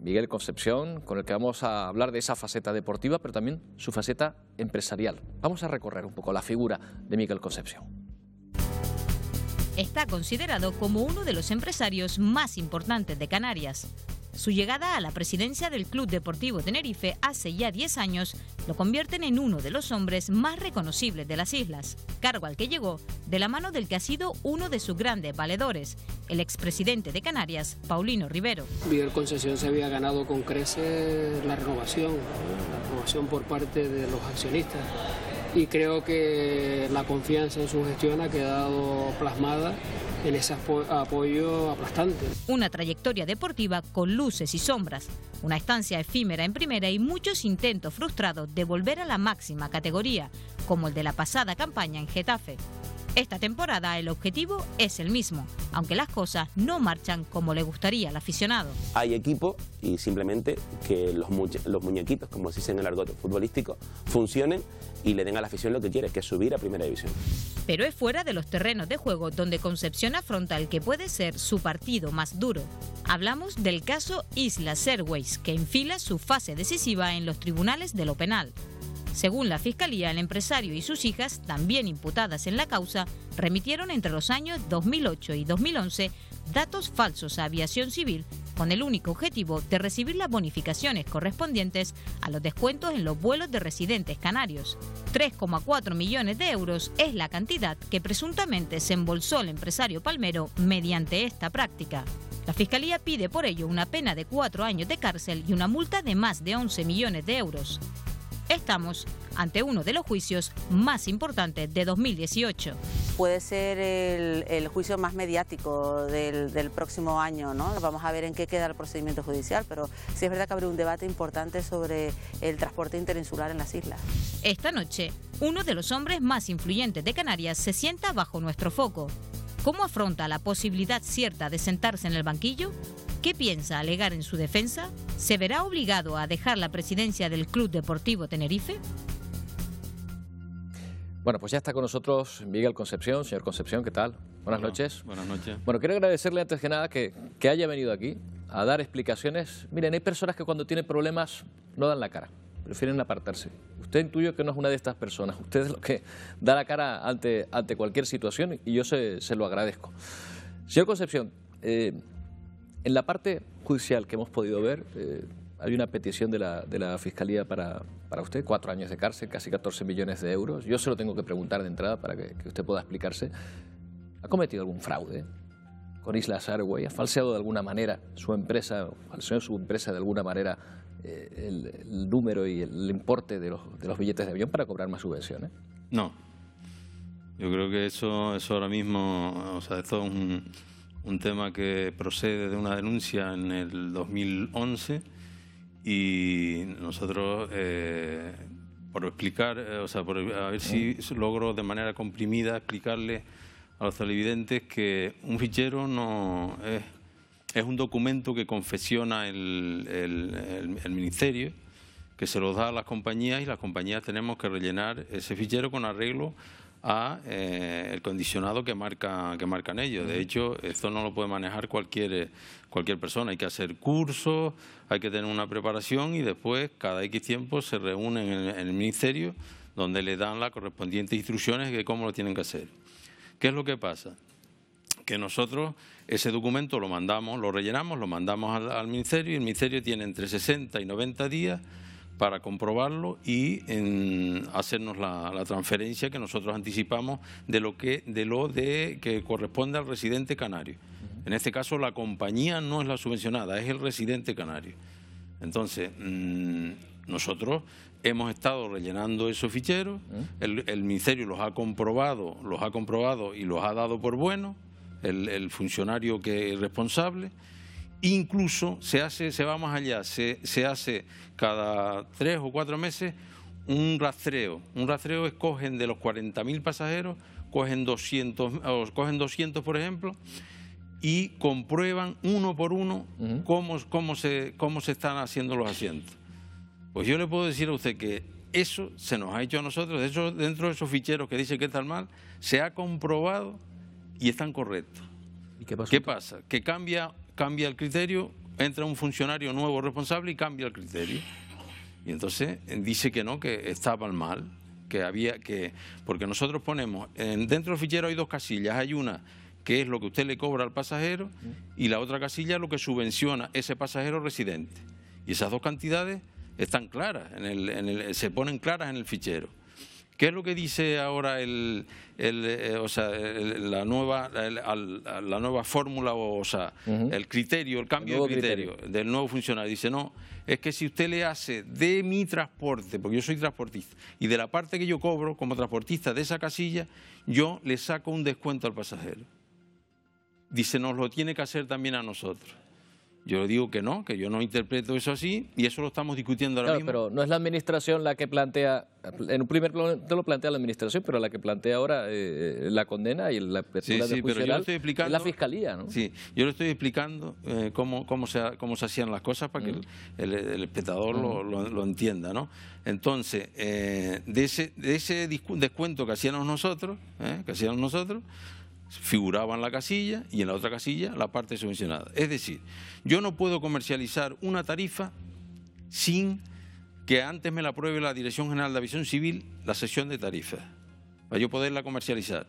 Miguel Concepción, con el que vamos a hablar de esa faceta deportiva, pero también su faceta empresarial. Vamos a recorrer un poco la figura de Miguel Concepción. Está considerado como uno de los empresarios más importantes de Canarias. Su llegada a la presidencia del Club Deportivo Tenerife hace ya 10 años lo convierten en uno de los hombres más reconocibles de las islas, cargo al que llegó de la mano del que ha sido uno de sus grandes valedores, el expresidente de Canarias, Paulino Rivero. Miguel Concesión se había ganado con creces la renovación, la renovación por parte de los accionistas y creo que la confianza en su gestión ha quedado plasmada en ese apoyo aplastante. Una trayectoria deportiva con luces y sombras, una estancia efímera en primera y muchos intentos frustrados de volver a la máxima categoría, como el de la pasada campaña en Getafe. Esta temporada el objetivo es el mismo, aunque las cosas no marchan como le gustaría al aficionado. Hay equipo y simplemente que los, muñequitos, como se dice en el argot futbolístico, funcionen y le den a la afición lo que quiere, que es subir a Primera División. Pero es fuera de los terrenos de juego donde Concepción afronta el que puede ser su partido más duro. Hablamos del caso Isla Airways, que enfila su fase decisiva en los tribunales de lo penal. Según la Fiscalía, el empresario y sus hijas, también imputadas en la causa, remitieron entre los años 2008 y 2011 datos falsos a aviación civil con el único objetivo de recibir las bonificaciones correspondientes a los descuentos en los vuelos de residentes canarios. 3,4 millones de euros es la cantidad que presuntamente se embolsó el empresario palmero mediante esta práctica. La Fiscalía pide por ello una pena de cuatro años de cárcel y una multa de más de 11 millones de euros. Estamos ante uno de los juicios más importantes de 2018. Puede ser el, juicio más mediático del, del, próximo año, ¿no? Vamos a ver en qué queda el procedimiento judicial, pero sí es verdad que habrá un debate importante sobre el transporte interinsular en las islas. Esta noche, uno de los hombres más influyentes de Canarias se sienta bajo nuestro foco. ¿Cómo afronta la posibilidad cierta de sentarse en el banquillo? ¿Qué piensa alegar en su defensa? ¿Se verá obligado a dejar la presidencia del Club Deportivo Tenerife? Bueno, pues ya está con nosotros Miguel Concepción. Señor Concepción, ¿qué tal? Buenas noches. Buenas noches. Bueno, quiero agradecerle antes que nada que haya venido aquí a dar explicaciones. Miren, hay personas que cuando tienen problemas no dan la cara prefieren apartarse. Usted intuye que no es una de estas personas, usted es lo que da la cara ante, ante cualquier situación y yo se, se lo agradezco. Señor Concepción, eh, en la parte judicial que hemos podido ver, eh, hay una petición de la, de la Fiscalía para, para, usted, cuatro años de cárcel, casi 14 millones de euros. Yo se lo tengo que preguntar de entrada para que, usted pueda explicarse. ¿Ha cometido algún fraude? con Islas Airways, ha falseado de alguna manera su empresa, falseó su empresa de alguna manera eh, el, número y el, importe de los, de los, billetes de avión para cobrar más subvenciones? No. Yo creo que eso, eso ahora mismo, o sea, esto es un, un tema que procede de una denuncia en el 2011 y nosotros, eh, por explicar, eh, o sea, por, a ver si logro de manera comprimida explicarle a los televidentes que un fichero no es es un documento que confesiona el, ministerio, que se lo da a las compañías y las compañías tenemos que rellenar ese fichero con arreglo a eh, el condicionado que marca que marcan ellos. De hecho, esto no lo puede manejar cualquier eh, cualquier persona. Hay que hacer cursos, hay que tener una preparación y después cada X tiempo se reúnen en el ministerio donde le dan las correspondientes instrucciones de cómo lo tienen que hacer. ¿Qué es lo que pasa? que nosotros ese documento lo mandamos, lo rellenamos, lo mandamos al, Ministerio y el Ministerio tiene entre 60 y 90 días para comprobarlo y hacernos la, transferencia que nosotros anticipamos de lo que corresponde al residente canario. En este caso la compañía no es la subvencionada, es el residente canario. Entonces, mm, nosotros hemos estado rellenando esos ficheros, el, el, ministerio los ha comprobado, los ha comprobado y los ha dado por buenos el, funcionario que es responsable. Incluso se hace, se va más allá, se, hace cada tres o cuatro meses un rastreo. Un rastreo es cogen de los 40.000 pasajeros, cogen 200, cogen 200 por ejemplo, y comprueban uno por uno cómo, se, cómo se están haciendo los asientos. Pues yo le puedo decir a usted que eso se nos ha hecho a nosotros, eso, dentro de esos ficheros que dice que tal mal, se ha comprobado y están correctos. ¿Y qué, pasa? Que cambia, cambia el criterio, entra un funcionario nuevo responsable y cambia el criterio. Y entonces eh, dice que no, que estaba mal, que había que. Porque nosotros ponemos, dentro del fichero hay dos casillas, hay una que es lo que usted le cobra al pasajero y la otra casilla es lo que subvenciona ese pasajero residente. Y esas dos cantidades están claras, en el, se ponen claras en el fichero. ¿Qué es lo que dice ahora la nueva, fórmula o, sea, el criterio, el cambio de criterio, del nuevo funcionario? Dice, no, es que si usted le hace de mi transporte, porque yo soy transportista, y de la parte que yo cobro como transportista de esa casilla, yo le saco un descuento al pasajero. Dice, nos lo tiene que hacer también a nosotros. Yo digo que no, que yo no interpreto eso así y eso lo estamos discutiendo ahora mismo. Pero no es la administración la que plantea, en un primer plano lo plantea la administración, pero la que plantea ahora eh, la condena y la apertura sí, sí, pero yo la fiscalía, ¿no? Sí, yo le estoy explicando eh, cómo, cómo, se, cómo se hacían las cosas para que mm. el, espectador mm. lo, entienda, ¿no? Entonces, eh, de, ese, de ese descuento que hacíamos nosotros, que hacíamos nosotros, figuraba en la casilla y en la otra casilla la parte subvencionada. Es decir, yo no puedo comercializar una tarifa sin que antes me la apruebe la Dirección General de Aviación Civil, la sesión de tarifas, para yo poderla comercializar.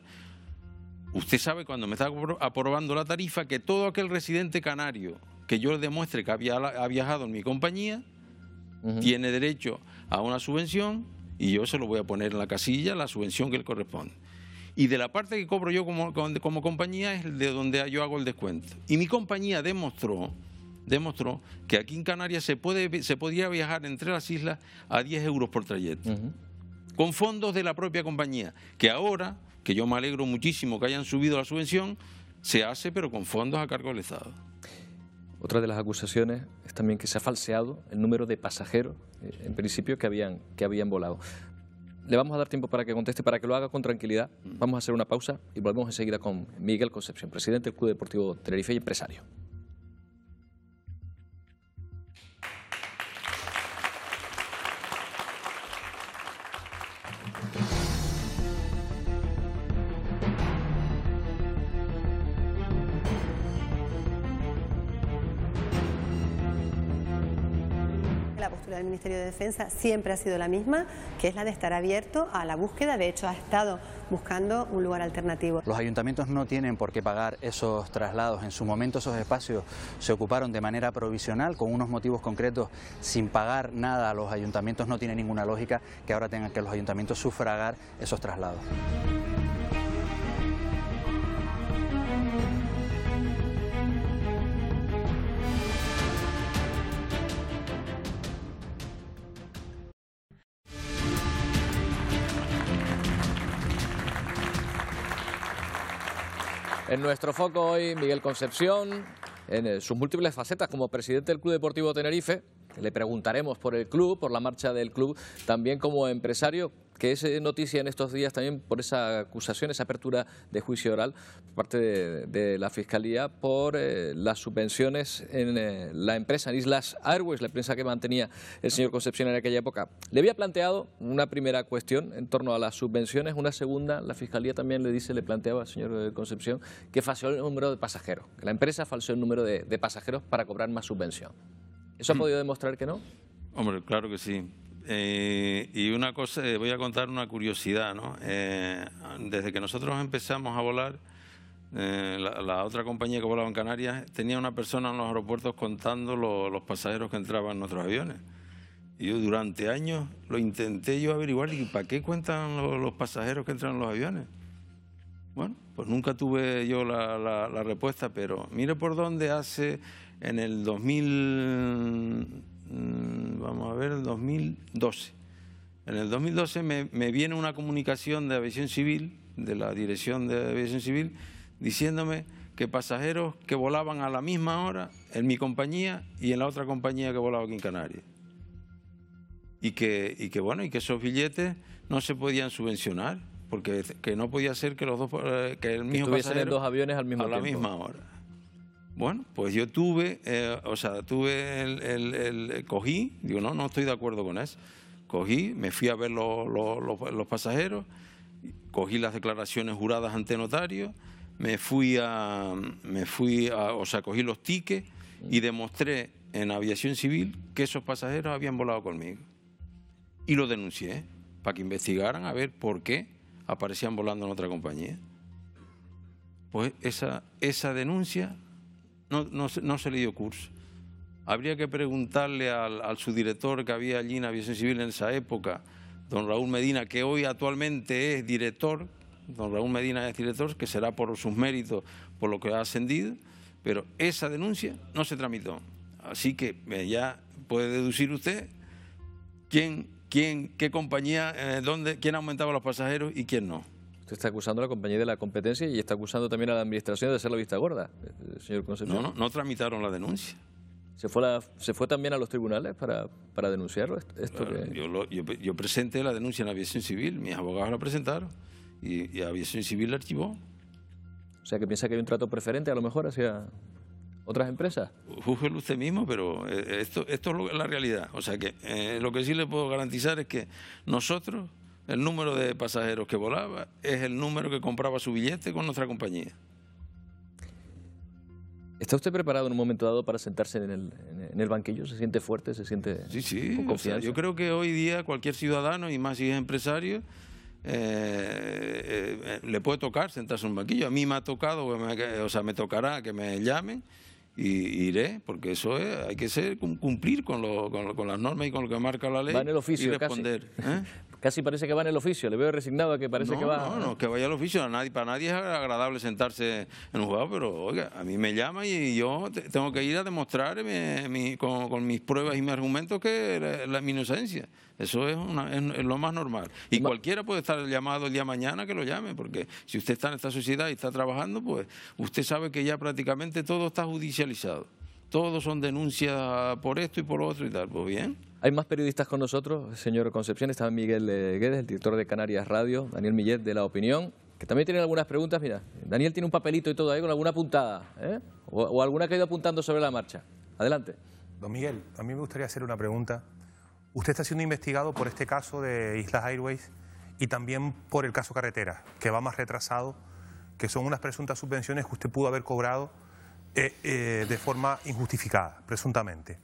Usted sabe cuando me está aprobando la tarifa que todo aquel residente canario que yo le demuestre que ha viajado en mi compañía tiene derecho a una subvención y yo se lo voy a poner en la casilla la subvención que le corresponde y de la parte que cobro yo como, compañía es de donde yo hago el descuento. Y mi compañía demostró demostró que aquí en Canarias se, puede, se podía viajar entre las islas a 10 euros por trayecto, con fondos de la propia compañía, que ahora, que yo me alegro muchísimo que hayan subido la subvención, se hace pero con fondos a cargo del Estado. Otra de las acusaciones es también que se ha falseado el número de pasajeros, eh, en principio, que habían, que habían volado. Le vamos a dar tiempo para que conteste, para que lo haga con tranquilidad. Mm. Vamos a hacer una pausa y volvemos enseguida con Miguel Concepción, presidente del Club Deportivo Tenerife y empresario. del Ministerio de Defensa siempre ha sido la misma, que es la de estar abierto a la búsqueda. De hecho, ha estado buscando un lugar alternativo. Los ayuntamientos no tienen por qué pagar esos traslados. En su momento esos espacios se ocuparon de manera provisional, con unos motivos concretos, sin pagar nada a los ayuntamientos. No tiene ninguna lógica que ahora tengan que los ayuntamientos sufragar esos traslados. En nuestro foco hoy, Miguel Concepción, en eh, sus múltiples facetas como presidente del Club Deportivo Tenerife. Le preguntaremos por el club, por la marcha del club, también como empresario, que es eh, noticia en estos días también por esa acusación, esa apertura de juicio oral por parte de, la Fiscalía por eh, las subvenciones en eh, la empresa, en Islas Airways, la empresa que mantenía el señor Concepción en aquella época. Le había planteado una primera cuestión en torno a las subvenciones, una segunda, la Fiscalía también le dice, le planteaba al señor Concepción que falseó el número de pasajeros, que la empresa falseó el número de, de pasajeros para cobrar más subvención. ¿Eso ha mm. podido demostrar que no? Hombre, claro que sí. Eh, y una cosa, eh, voy a contar una curiosidad, ¿no? Eh, desde que nosotros empezamos a volar, la, otra compañía que volaba en Canarias tenía una persona en los aeropuertos contando los pasajeros que entraban en nuestros aviones. Y yo durante años lo intenté yo averiguar y para qué cuentan los pasajeros que entran en los aviones. Bueno, pues nunca tuve yo la respuesta, pero mire por dónde hace en el 2000 Mm, vamos a ver, el 2012. En el 2012 me, viene una comunicación de aviación civil, de la Dirección de Aviación Civil, diciéndome que pasajeros que volaban a la misma hora en mi compañía y en la otra compañía que volaba aquí en Canarias. Y que, y que bueno, y que esos billetes no se podían subvencionar, porque que no podía ser que los dos eh, que el mismo dos aviones al mismo a la misma hora. Bueno, pues yo tuve, eh, o sea, tuve el, Cogí, digo, no, no estoy de acuerdo con eso. Cogí, me fui a ver los, pasajeros, cogí las declaraciones juradas ante notario, me fui a, me fui o sea, cogí los tickets y demostré en aviación civil que esos pasajeros habían volado conmigo. Y lo denuncié para que investigaran a ver por qué aparecían volando en otra compañía. Pues esa, esa denuncia no, se le dio curso. Habría que preguntarle al, subdirector que había allí en Aviación Civil en esa época, don Raúl Medina, que hoy actualmente es director, don Raúl Medina es director, que será por sus méritos, por lo que ha ascendido, pero esa denuncia no se tramitó. Así que eh, ya puede deducir usted quién, quién, qué compañía, eh, dónde, quién aumentaba los pasajeros y quién no está acusando a la compañía de la competencia y está acusando también a la administración de ser la vista gorda, eh, señor Concepción. No, no, no tramitaron la denuncia. ¿Se fue, ¿Se fue también a los tribunales para, denunciarlo? Esto yo, yo, yo, presenté la denuncia en la aviación civil, mis abogados la presentaron y, aviación civil la archivó. O sea, que piensa que hay un trato preferente a lo mejor hacia otras empresas. Júzguelo usted mismo, pero eh, esto, esto es la realidad. O sea, que eh, lo que sí le puedo garantizar es que nosotros el número de pasajeros que volaba es el número que compraba su billete con nuestra compañía. ¿Está usted preparado en un momento dado para sentarse en el, banquillo? ¿Se siente fuerte? ¿Se siente sí, sí, yo creo que hoy día cualquier ciudadano, y más si es empresario, eh, eh, le puede tocar sentarse en un banquillo. A mí me ha tocado, o sea, me tocará que me llamen y iré, porque eso es, hay que ser, cumplir con, lo, con, las normas y con lo que marca la ley. en el oficio, y responder. ¿eh? Casi parece que va en el oficio, le veo resignado a que parece que va. No, no, que vaya al oficio, a nadie, para nadie es agradable sentarse en un juzgado. pero oiga, a mí me llama y yo tengo que ir a demostrar con, mis pruebas y mis argumentos que la, inocencia. Eso es, lo más normal. Y cualquiera puede estar llamado el día mañana que lo llame, porque si usted está en esta sociedad y está trabajando, pues usted sabe que ya prácticamente todo está judicializado. Todos son denuncias por esto y por otro y tal. Pues bien. Hay más periodistas con nosotros, señor Concepción. Está Miguel eh, Guedes, el director de Canarias Radio, Daniel Millet de La Opinión, que también tiene algunas preguntas. Mira, Daniel tiene un papelito y todo ahí con alguna puntada, ¿eh? o, alguna que ha ido apuntando sobre la marcha. Adelante. Don Miguel, a mí me gustaría hacer una pregunta. Usted está siendo investigado por este caso de Islas Airways y también por el caso Carretera, que va más retrasado, que son unas presuntas subvenciones que usted pudo haber cobrado eh, de forma injustificada, presuntamente.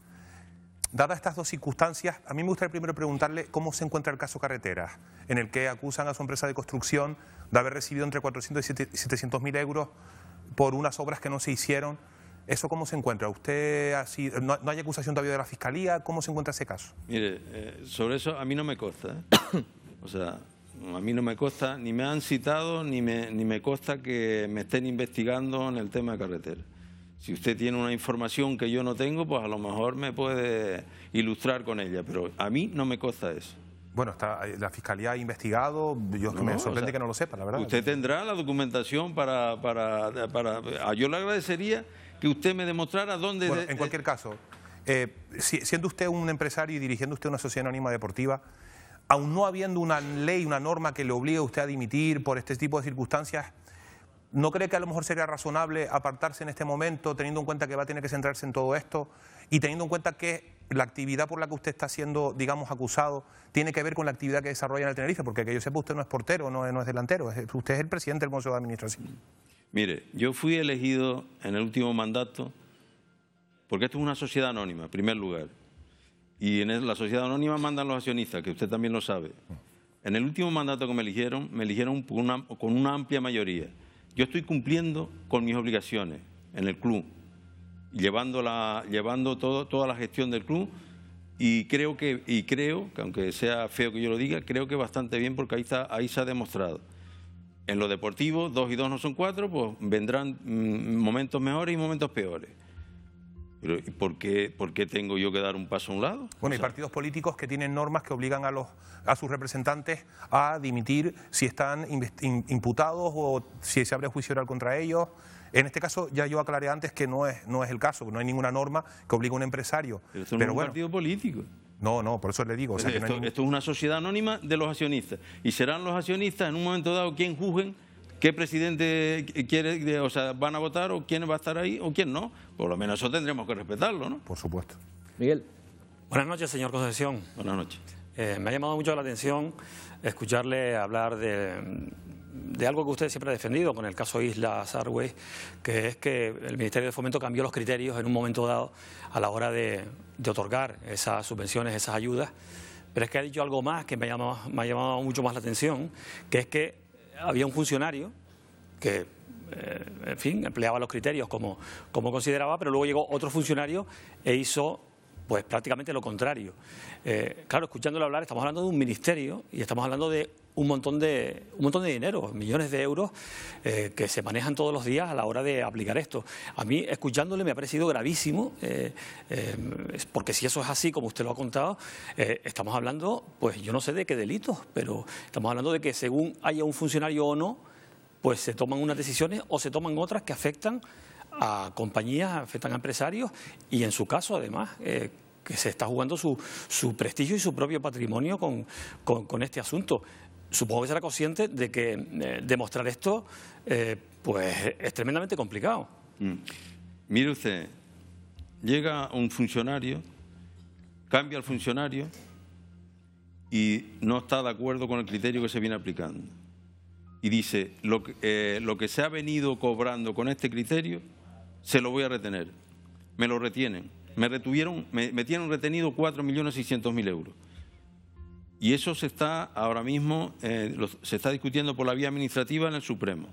Dadas estas dos circunstancias, a mí me gustaría primero preguntarle cómo se encuentra el caso Carretera, en el que acusan a su empresa de construcción de haber recibido entre 400 y 700 mil euros por unas obras que no se hicieron. ¿Eso cómo se encuentra? ¿Usted así, no, hay acusación todavía de la Fiscalía? ¿Cómo se encuentra ese caso? Mire, eh, sobre eso a mí no me consta. ¿eh? o sea, a mí no me consta, ni me han citado, ni me, ni me consta que me estén investigando en el tema de carretera. Si usted tiene una información que yo no tengo, pues a lo mejor me puede ilustrar con ella, pero a mí no me consta eso. Bueno, está, eh, la Fiscalía ha investigado, yo me sorprende que no lo sepa, la verdad. Usted tendrá la documentación para, para, para... Ah, yo le agradecería que usted me demostrara dónde... en cualquier caso, eh, siendo usted un empresario y dirigiendo usted una sociedad anónima deportiva, aún no habiendo una ley, una norma que le obligue a usted a dimitir por este tipo de circunstancias, ¿No cree que a lo mejor sería razonable apartarse en este momento, teniendo en cuenta que va a tener que centrarse en todo esto y teniendo en cuenta que la actividad por la que usted está siendo, digamos, acusado tiene que ver con la actividad que desarrolla en el Tenerife? Porque que yo sepa, usted no es portero, no, es delantero, usted es el presidente del Consejo de Administración. Mire, yo fui elegido en el último mandato porque esto es una sociedad anónima, en primer lugar. Y en la sociedad anónima mandan los accionistas, que usted también lo sabe. En el último mandato que me eligieron, me eligieron con una amplia mayoría yo estoy cumpliendo con mis obligaciones en el club, llevando, la, llevando todo, toda la gestión del club y creo, que, y creo que, aunque sea feo que yo lo diga, creo que bastante bien porque ahí, ahí se ha demostrado. En lo deportivo, dos y dos no son cuatro, pues vendrán mm, momentos mejores y momentos peores. Pero, ¿por, qué, tengo yo que dar un paso a un lado? Bueno, hay partidos políticos que tienen normas que obligan a, los, a sus representantes a dimitir si están imputados o si se abre juicio oral contra ellos. En este caso, ya yo aclaré antes que no es, no es el caso, no hay ninguna norma que obligue a un empresario. Pero no es un partido político. No, no, por eso le digo. esto es una sociedad anónima de los accionistas. Y serán los accionistas en un momento dado quien juzguen qué presidente quiere, o sea, van a votar o quién va a estar ahí o quién no. Por lo menos eso tendremos que respetarlo, ¿no? Por supuesto. Miguel. Buenas noches, señor Concepción. Buenas noches. Eh, me ha llamado mucho la atención escucharle hablar de, algo que usted siempre ha defendido con el caso Isla Sarway, que es que el Ministerio de Fomento cambió los criterios en un momento dado a la hora de, otorgar esas subvenciones, esas ayudas. Pero es que ha dicho algo más que me me ha llamado mucho más la atención, que es que había un funcionario que eh, en fin, empleaba los criterios como, como consideraba, pero luego llegó otro funcionario e hizo pues prácticamente lo contrario. Eh, claro, escuchándolo hablar, estamos hablando de un ministerio y estamos hablando de un montón de, un montón de dinero, millones de euros eh, que se manejan todos los días a la hora de aplicar esto. A mí, escuchándole, me ha parecido gravísimo, eh, eh, porque si eso es así, como usted lo ha contado, estamos hablando, pues yo no sé de qué delitos, pero estamos hablando de que según haya un funcionario o no, pues se toman unas decisiones o se toman otras que afectan a compañías, afectan a empresarios y en su caso, además, que se está jugando su, su prestigio y su propio patrimonio con este asunto supongo que será consciente de que eh, demostrar esto eh, pues es tremendamente complicado. Mm. Mire usted, llega un funcionario, cambia el funcionario y no está de acuerdo con el criterio que se viene aplicando. Y dice, lo que, eh, se ha venido cobrando con este criterio, se lo voy a retener. Me lo retienen. Me retuvieron, me, me tienen retenido 4.600.000 euros. Y eso se está ahora mismo, eh, se está discutiendo por la vía administrativa en el Supremo.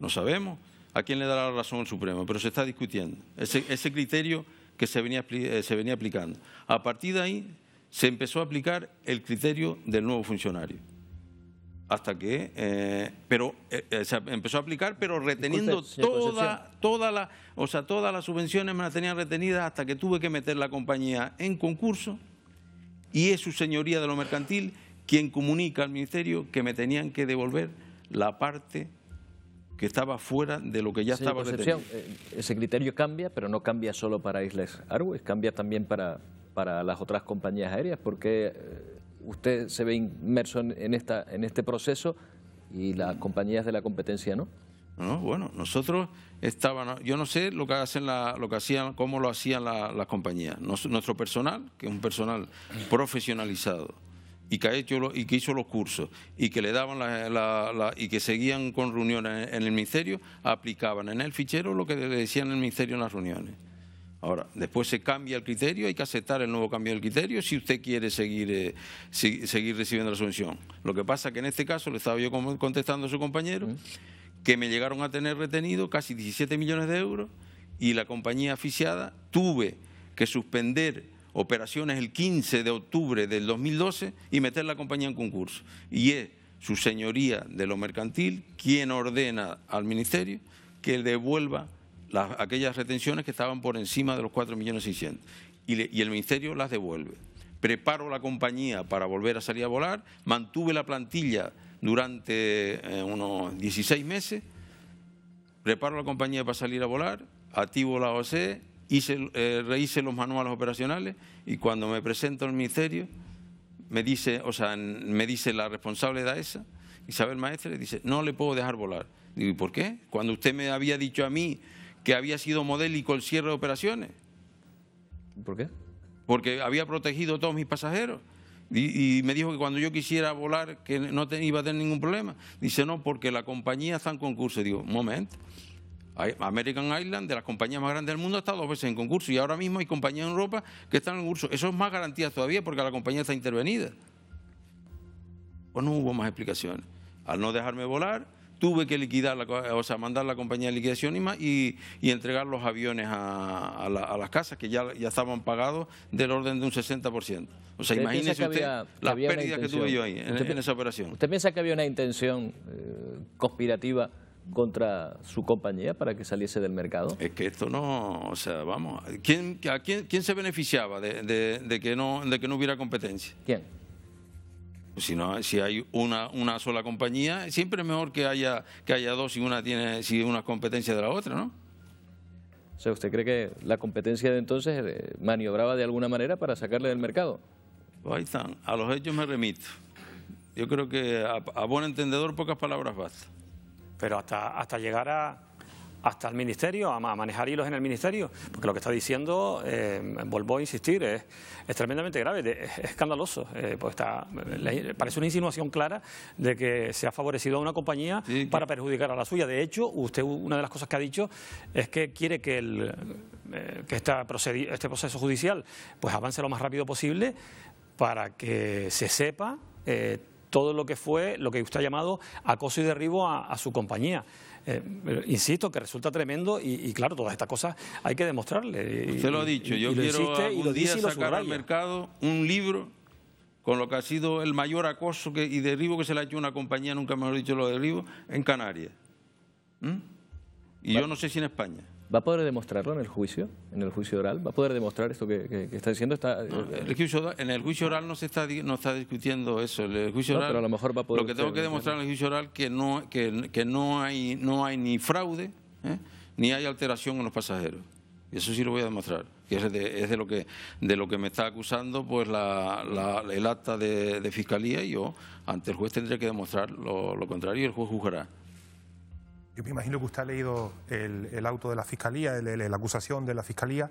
No sabemos a quién le dará la razón el Supremo, pero se está discutiendo ese, ese criterio que se venía, eh, se venía aplicando. A partir de ahí se empezó a aplicar el criterio del nuevo funcionario. Hasta que, eh, pero se empezó a aplicar, pero reteniendo pues, toda, la, o sea, todas las subvenciones me las tenían retenidas hasta que tuve que meter la compañía en concurso y es su señoría de lo mercantil quien comunica al Ministerio que me tenían que devolver la parte que estaba fuera de lo que ya estaba eh, Ese criterio cambia, pero no cambia solo para Islas Argues, cambia también para, para las otras compañías aéreas, porque eh, usted se ve inmerso en, esta, en este proceso y las compañías de la competencia no. No, bueno, nosotros yo no sé lo que hacen lo que hacían, cómo lo hacían las compañías. nuestro personal, que es un personal profesionalizado y que, ha hecho, y que hizo los cursos y que le daban y que seguían con reuniones en el ministerio, aplicaban en el fichero lo que le decían en el ministerio en las reuniones. Ahora, después se cambia el criterio, hay que aceptar el nuevo cambio del criterio si usted quiere seguir, eh, seguir recibiendo la subvención. Lo que pasa que en este caso, le estaba yo contestando a su compañero, que me llegaron a tener retenido casi 17 millones de euros y la compañía aficiada tuve que suspender operaciones el 15 de octubre del 2012 y meter la compañía en concurso. Y es su señoría de lo mercantil quien ordena al ministerio que devuelva las, aquellas retenciones que estaban por encima de los 4.600.000 millones Y, y el ministerio las devuelve. Preparo la compañía para volver a salir a volar, mantuve la plantilla durante eh, unos 16 meses, preparo la compañía para salir a volar, activo la OC, hice, eh, rehice los manuales operacionales y cuando me presento al ministerio, me dice, o sea, me dice la responsable de AESA, e Isabel Maestre, dice, no le puedo dejar volar. Digo, por qué? Cuando usted me había dicho a mí que había sido modélico el cierre de operaciones. ¿Por qué? Porque había protegido a todos mis pasajeros. Y, me dijo que cuando yo quisiera volar, que no iba a tener ningún problema. Dice, no, porque la compañía está en concurso. digo, un momento. American Island, de las compañías más grandes del mundo, ha estado dos veces en concurso. Y ahora mismo hay compañías en Europa que están en concurso. Eso es más garantía todavía porque la compañía está intervenida. Pues no hubo más explicaciones. Al no dejarme volar, tuve que liquidar, o sea, mandar la compañía de liquidación y, y entregar los aviones a, las casas que ya, ya estaban pagados del orden de un 60%. O sea, imagínese usted las pérdidas que tuve yo ahí en, esa operación. ¿Usted piensa que había una intención eh, conspirativa? contra su compañía para que saliese del mercado? Es que esto no, o sea, vamos, ¿quién, a quién, quién se beneficiaba de, que no, de que no hubiera competencia? ¿Quién? Si, no, si hay una, sola compañía, siempre es mejor que haya, que haya dos si una tiene si una competencia de la otra, ¿no? O sea, ¿usted cree que la competencia de entonces eh, maniobraba de alguna manera para sacarle del mercado? Pues ahí están, a los hechos me remito. Yo creo que a, buen entendedor pocas palabras bastan. Pero hasta, hasta llegar a, hasta el ministerio, a manejar hilos en el ministerio, porque lo que está diciendo, eh, vuelvo a insistir, es, tremendamente grave, es, escandaloso. Eh, pues está, parece una insinuación clara de que se ha favorecido a una compañía para perjudicar a la suya. De hecho, usted una de las cosas que ha dicho es que quiere que, el, eh, este proceso judicial pues avance lo más rápido posible para que se sepa eh, todo lo que fue, lo que usted ha llamado acoso y derribo a su compañía. Eh, insisto, que resulta tremendo y, claro, todas estas cosas hay que demostrarle. Usted lo ha dicho, yo quiero sacar al mercado un libro con lo que ha sido el mayor acoso y derribo que se le ha hecho a una compañía, nunca mejor dicho lo derribo, en Canarias. ¿Mm? Y yo no sé si en España. ¿Va a poder demostrarlo en el juicio, en el juicio oral? ¿Va a poder demostrar esto que, está diciendo? Eh, en el juicio oral no se está, no está discutiendo eso. El juicio a lo mejor Lo que tengo que demostrar en el juicio oral que no que, no hay no hay ni fraude ¿eh? ni hay alteración en los pasajeros. Y eso sí lo voy a demostrar. es de, lo que de lo que me está acusando pues la, el acta de, fiscalía y yo ante el juez tendré que demostrar lo, lo contrario y el juez juzgará. Yo me imagino que usted ha leído el, auto de la Fiscalía, la acusación de la Fiscalía.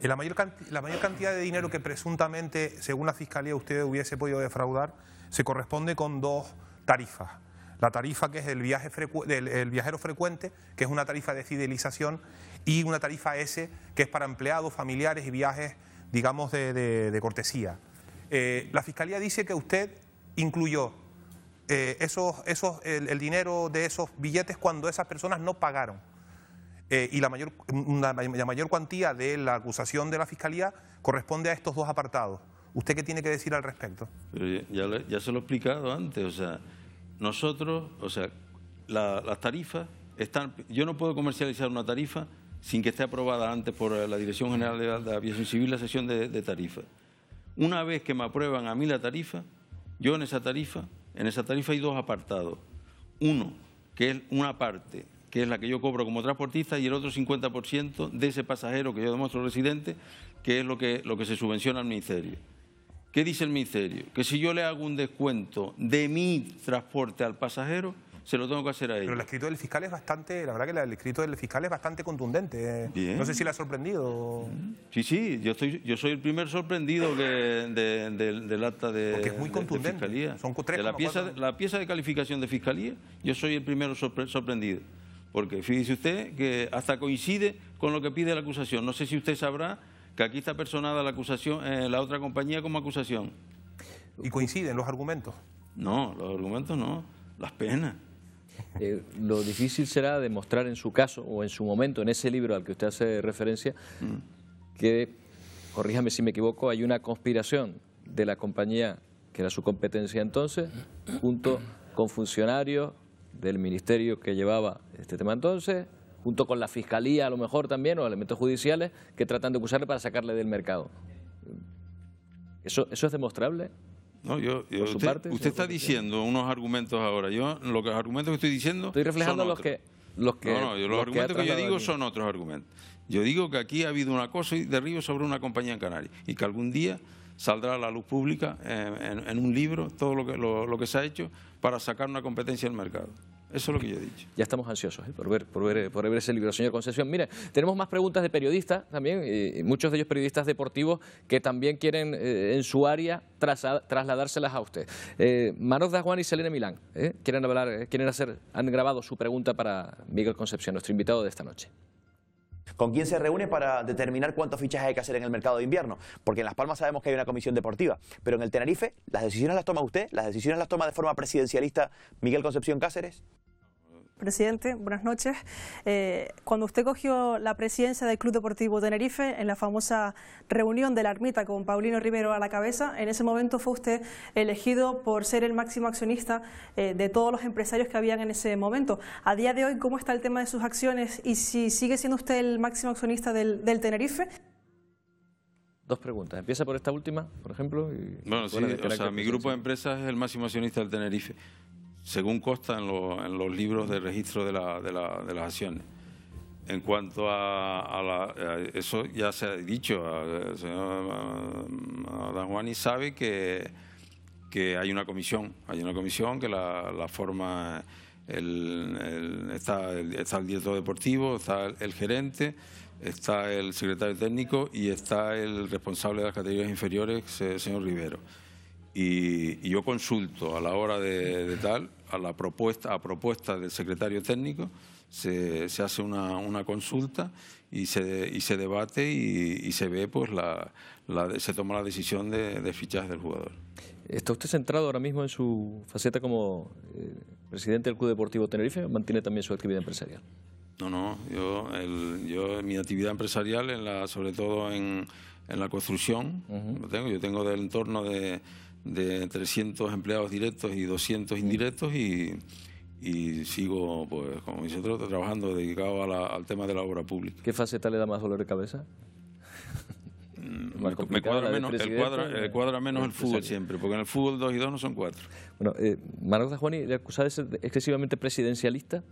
Eh, la mayor, la mayor cantidad de dinero que presuntamente, según la Fiscalía, usted hubiese podido defraudar se corresponde con dos tarifas. La tarifa que es el, viaje frecu el, viajero frecuente, que es una tarifa de fidelización, y una tarifa S, que es para empleados, familiares y viajes, digamos, de, cortesía. Eh, la Fiscalía dice que usted incluyó eh, esos, esos, el, dinero de esos billetes cuando esas personas no pagaron. Eh, y la mayor, mm, la mayor cuantía de la acusación de la Fiscalía corresponde a estos dos apartados. ¿Usted qué tiene que decir al respecto? Ya, ya, se lo he explicado antes. O sea, nosotros, o sea, las tarifas están... Yo no puedo comercializar una tarifa sin que esté aprobada antes por la Dirección General de, Aviación Civil la sesión de, de tarifas. Una vez que me aprueban a mí la tarifa, yo en esa tarifa en esa tarifa hay dos apartados. Uno, que es una parte, que es la que yo cobro como transportista, y el otro 50% de ese pasajero que yo demuestro residente, que es lo que, lo que se subvenciona al Ministerio. ¿Qué dice el Ministerio? Que si yo le hago un descuento de mi transporte al pasajero, se lo tengo que hacer a Pero el escrito del fiscal es bastante, la verdad que el escrito del fiscal es bastante contundente. No sé si la ha sorprendido. Sí, sí, yo, estoy, yo soy el primer sorprendido del acta de, Porque es muy contundente. Son la, pieza, la pieza de calificación de fiscalía, yo soy el primero sorprendido. Porque fíjese usted que hasta coincide con lo que pide la acusación. No sé si usted sabrá que aquí está personada la acusación, eh, la otra compañía como acusación. ¿Y coinciden los argumentos? No, los argumentos no, las penas. Eh, lo difícil será demostrar en su caso o en su momento, en ese libro al que usted hace referencia, que, corríjame si me equivoco, hay una conspiración de la compañía, que era su competencia entonces, junto con funcionarios del ministerio que llevaba este tema entonces, junto con la fiscalía a lo mejor también, o elementos judiciales, que tratan de acusarle para sacarle del mercado. eso es demostrable? No, yo, usted, está diciendo unos argumentos ahora. Yo los argumentos que estoy diciendo. Estoy reflejando los que. Los los, argumentos que, yo digo son otros argumentos. Yo digo que aquí ha habido un acoso de río sobre una compañía en Canarias y que algún día saldrá a la luz pública eh, en, un libro todo lo que, que se ha hecho para sacar una competencia del mercado. Eso es lo que yo he dicho. Ya estamos ansiosos ¿eh? por, ver, por, ver, por ese libro, señor Concepción. Mire, tenemos más preguntas de periodistas también, y muchos de ellos periodistas deportivos que también quieren eh, en su área trasladárselas a usted. Eh, Manos Dajuan y Selena Milán ¿eh? quieren hablar, quieren hacer, han grabado su pregunta para Miguel Concepción, nuestro invitado de esta noche. ¿Con quién se reúne para determinar cuántos fichas hay que hacer en el mercado de invierno? Porque en Las Palmas sabemos que hay una comisión deportiva, pero en el Tenerife, ¿las decisiones las toma usted? ¿Las decisiones las toma de forma presidencialista Miguel Concepción Cáceres? Presidente, buenas noches. Eh, cuando usted cogió la presidencia del Club Deportivo Tenerife en la famosa reunión de la ermita con Paulino Rivero a la cabeza, en ese momento fue usted elegido por ser el máximo accionista eh, de todos los empresarios que habían en ese momento. A día de hoy, ¿cómo está el tema de sus acciones y si sigue siendo usted el máximo accionista del, Tenerife? Dos preguntas. Empieza por esta última, por ejemplo. bueno, sí, o sea, mi grupo de empresas es el máximo accionista del Tenerife según consta en, los libros de registro de, las acciones. En cuanto a, la, eso ya se ha dicho, el señor Don y sabe que, que, hay una comisión, hay una comisión que la, forma, está, el, director deportivo, está el, gerente, está el secretario técnico y está el responsable de las categorías inferiores, el eh, señor Rivero. Y, yo consulto a la hora de tal a la propuesta, a propuesta del secretario técnico, se, se hace una, una, consulta y se, y se debate y, se ve, pues la, la, se toma la decisión de, de fichaje del jugador. ¿Está usted centrado ahora mismo en su faceta como eh, presidente del Club Deportivo Tenerife o mantiene también su actividad empresarial? No, no, yo, el, yo mi actividad empresarial, en la, sobre todo en, en la construcción, lo tengo, yo tengo del entorno de de 300 empleados directos y 200 indirectos y, sigo, pues, como dice otro, trabajando dedicado al tema de la obra pública. ¿Qué faceta le da más dolor de cabeza? Mm, me, eh, cuadra menos, el, menos el fútbol siempre, porque en el fútbol 2 y 2 no son 4. Bueno, eh, Juan Juani, ¿le de ser excesivamente presidencialista?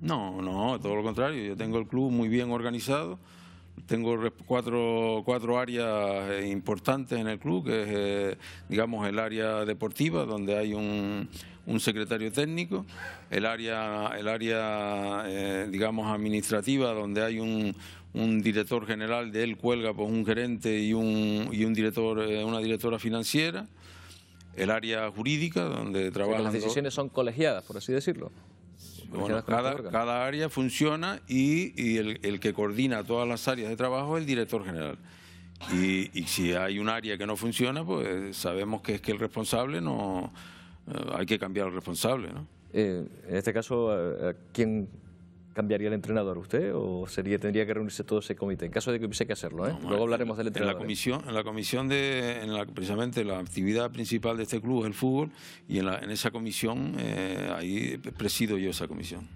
No, no, todo lo contrario. Yo tengo el club muy bien organizado tengo cuatro, cuatro, áreas eh, importantes en el club, que es, eh, digamos, el área deportiva, donde hay un, secretario técnico, el área, el área eh, digamos, administrativa, donde hay un, director general, de él cuelga pues, un gerente y, un, y un director, una directora financiera, el área jurídica, donde trabajan... las decisiones son colegiadas, por así decirlo. Pues, pues, bueno, cada, área funciona y, el, que coordina todas las áreas de trabajo es el director general. Y, si hay un área que no funciona, pues sabemos que es que el responsable no... Eh, hay que cambiar al responsable, ¿no? Eh, en este caso, eh, quién cambiaría el entrenador usted o sería tendría que reunirse todo ese comité en caso de que hubiese que hacerlo? ¿eh? Luego hablaremos del entrenador. En la comisión, en la comisión de precisamente la actividad principal de este club es el fútbol y en, esa comisión eh, ahí presido yo esa comisión.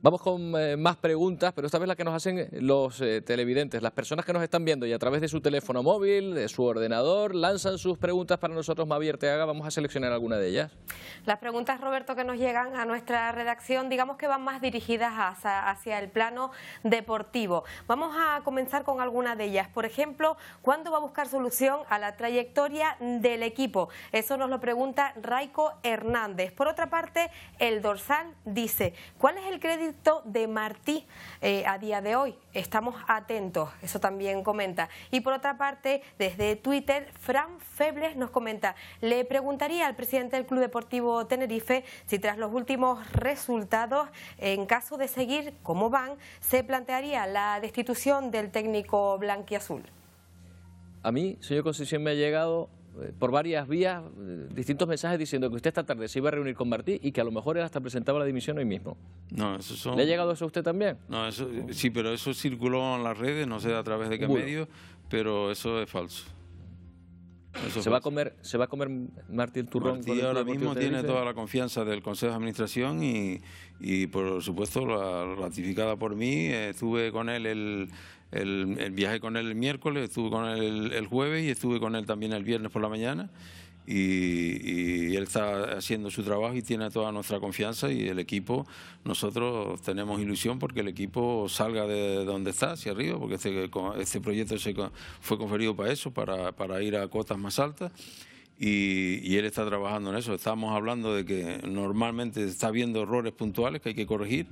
Vamos con eh, más preguntas, pero esta vez la que nos hacen eh, los eh, televidentes, las personas que nos están viendo y a través de su teléfono móvil, de su ordenador, lanzan sus preguntas para nosotros, Mavier Teaga, vamos a seleccionar alguna de ellas. Las preguntas, Roberto, que nos llegan a nuestra redacción, digamos que van más dirigidas hacia, el plano deportivo. Vamos a comenzar con alguna de ellas. Por ejemplo, ¿cuándo va a buscar solución a la trayectoria del equipo? Eso nos lo pregunta Raico Hernández. Por otra parte, el dorsal dice, ¿cuál es el crédito de Martí eh, a día de hoy. Estamos atentos, eso también comenta. Y por otra parte, desde Twitter, Fran Febles nos comenta, le preguntaría al presidente del Club Deportivo Tenerife si tras los últimos resultados, en caso de seguir como van, se plantearía la destitución del técnico blanquiazul. A mí, señor Concepción, me ha llegado eh, por varias vías eh, distintos mensajes diciendo que usted esta tarde se iba a reunir con Martín y que a lo mejor él hasta presentaba la dimisión hoy mismo. No, ¿Le ha llegado eso a usted también? No, eso, sí, pero eso circuló en las redes, no sé a través de qué medio, pero eso es falso. se, va a comer, se va a comer Martí turrón. ahora mismo tiene toda la confianza del Consejo de Administración y, y por supuesto, la, ratificada por mí. Eh, estuve con él el, el, viaje con él el miércoles, estuve con él el, jueves y estuve con él también el viernes por la mañana. Y, él está haciendo su trabajo y tiene toda nuestra confianza y el equipo, nosotros tenemos ilusión porque el equipo salga de donde está, hacia arriba, porque este, este proyecto fue conferido para eso, para, ir a cotas más altas. Y, y, él está trabajando en eso. Estamos hablando de que normalmente está habiendo errores puntuales que hay que corregir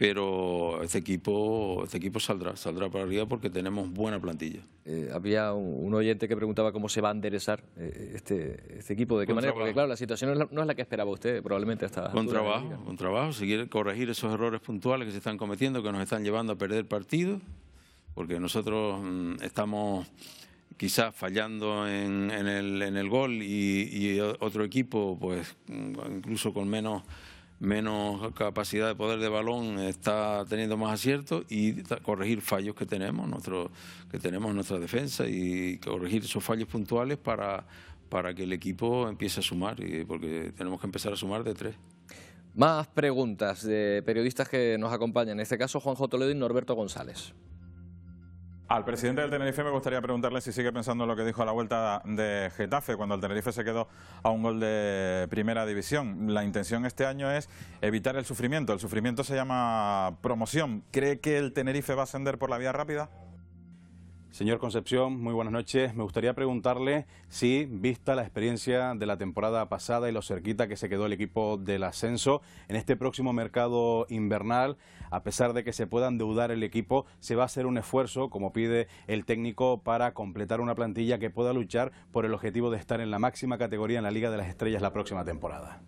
pero este equipo, este equipo saldrá, saldrá para arriba porque tenemos buena plantilla. Eh, había un, oyente que preguntaba cómo se va a enderezar eh, este, este, equipo, de qué manera, porque claro, la situación no es la, que esperaba usted probablemente hasta... Con trabajo, con trabajo, seguir corregir esos errores puntuales que se están cometiendo, que nos están llevando a perder partido. porque nosotros mm, estamos quizás fallando en, el, en el, gol y, y otro equipo, pues mm, incluso con menos menos capacidad de poder de balón está teniendo más acierto y corregir fallos que tenemos, que tenemos en nuestra defensa y corregir esos fallos puntuales para, que el equipo empiece a sumar, y, porque tenemos que empezar a sumar de tres. Más preguntas de periodistas que nos acompañan, en este caso Juanjo Toledo y Norberto González. Al presidente del Tenerife me gustaría preguntarle si sigue pensando en lo que dijo a la vuelta de Getafe, cuando el Tenerife se quedó a un gol de primera división. La intención este año es evitar el sufrimiento. El sufrimiento se llama promoción. ¿Cree que el Tenerife va a ascender por la vía rápida? Señor Concepción, muy buenas noches. Me gustaría preguntarle si, vista la experiencia de la temporada pasada y lo cerquita que se quedó el equipo del ascenso, en este próximo mercado invernal, a pesar de que se pueda endeudar el equipo, se va a hacer un esfuerzo, como pide el técnico, para completar una plantilla que pueda luchar por el objetivo de estar en la máxima categoría en la Liga de las Estrellas la próxima temporada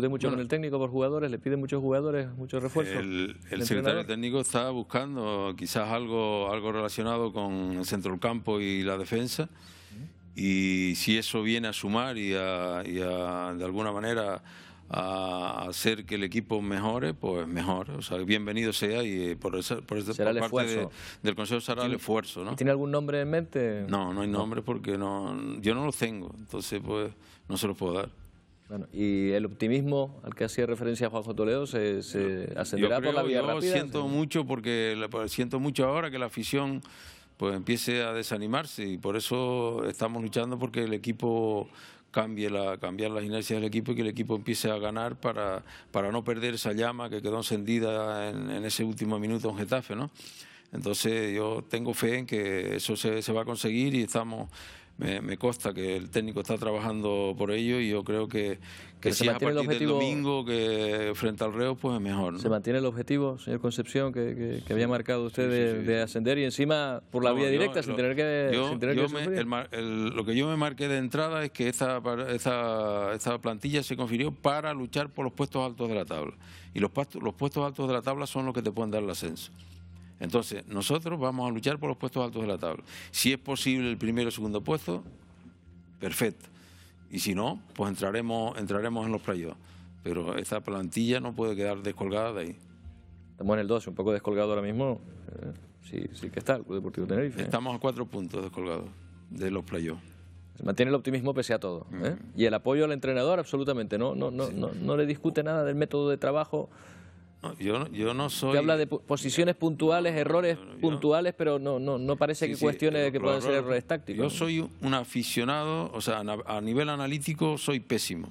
discute mucho con el técnico por jugadores, le piden muchos jugadores, muchos refuerzos. El, secretario técnico está buscando quizás algo, algo relacionado con el centro del campo y la defensa. Y si eso viene a sumar y a, de alguna manera a hacer que el equipo mejore, pues mejor. O sea, bienvenido sea y por, eh, eso por, esa, por parte del Consejo será el esfuerzo. ¿no? ¿Tiene algún nombre en mente? No, no hay nombre porque no, yo no lo tengo. Entonces, pues no se lo puedo dar. Bueno, y el optimismo al que hacía referencia Juanjo Toledo se, se ascenderá por la vía rápida, siento mucho porque pues, siento mucho ahora que la afición pues empiece a desanimarse y por eso estamos luchando porque el equipo cambie la, cambiar las inercias del equipo y que el equipo empiece a ganar para, para no perder esa llama que quedó encendida en, en ese último minuto en Getafe, ¿no? Entonces yo tengo fe en que eso se, se va a conseguir y estamos me, me, consta que el técnico está trabajando por ello y yo creo que, que si es a objetivo, del domingo que frente al reo, pues es mejor. ¿Se mantiene el objetivo, señor Concepción, que, que, había marcado usted de, ascender y encima por la vía directa, sin, tener que, tener que, Lo que yo me marqué de entrada es que esta, plantilla se confirió para luchar por los puestos altos de la tabla. Y los, los puestos altos de la tabla son los que te pueden dar el ascenso. Entonces, nosotros vamos a luchar por los puestos altos de la tabla. Si es posible el primero o segundo puesto, perfecto. Y si no, pues entraremos, entraremos en los playos. Pero esta plantilla no puede quedar descolgada de ahí. Estamos en el 12, un poco descolgado ahora mismo. Eh, sí, sí que está el Club Deportivo Tenerife. ¿eh? Estamos a cuatro puntos descolgados de los playos. Se mantiene el optimismo pese a todo. ¿eh? Y el apoyo al entrenador, absolutamente. No, no, no, no, no le discute nada del método de trabajo. Yo, no soy. habla de posiciones puntuales, errores puntuales, pero no, no, no parece que cuestione de que puedan ser errores tácticos. Yo soy un aficionado, o sea, a nivel analítico soy pésimo.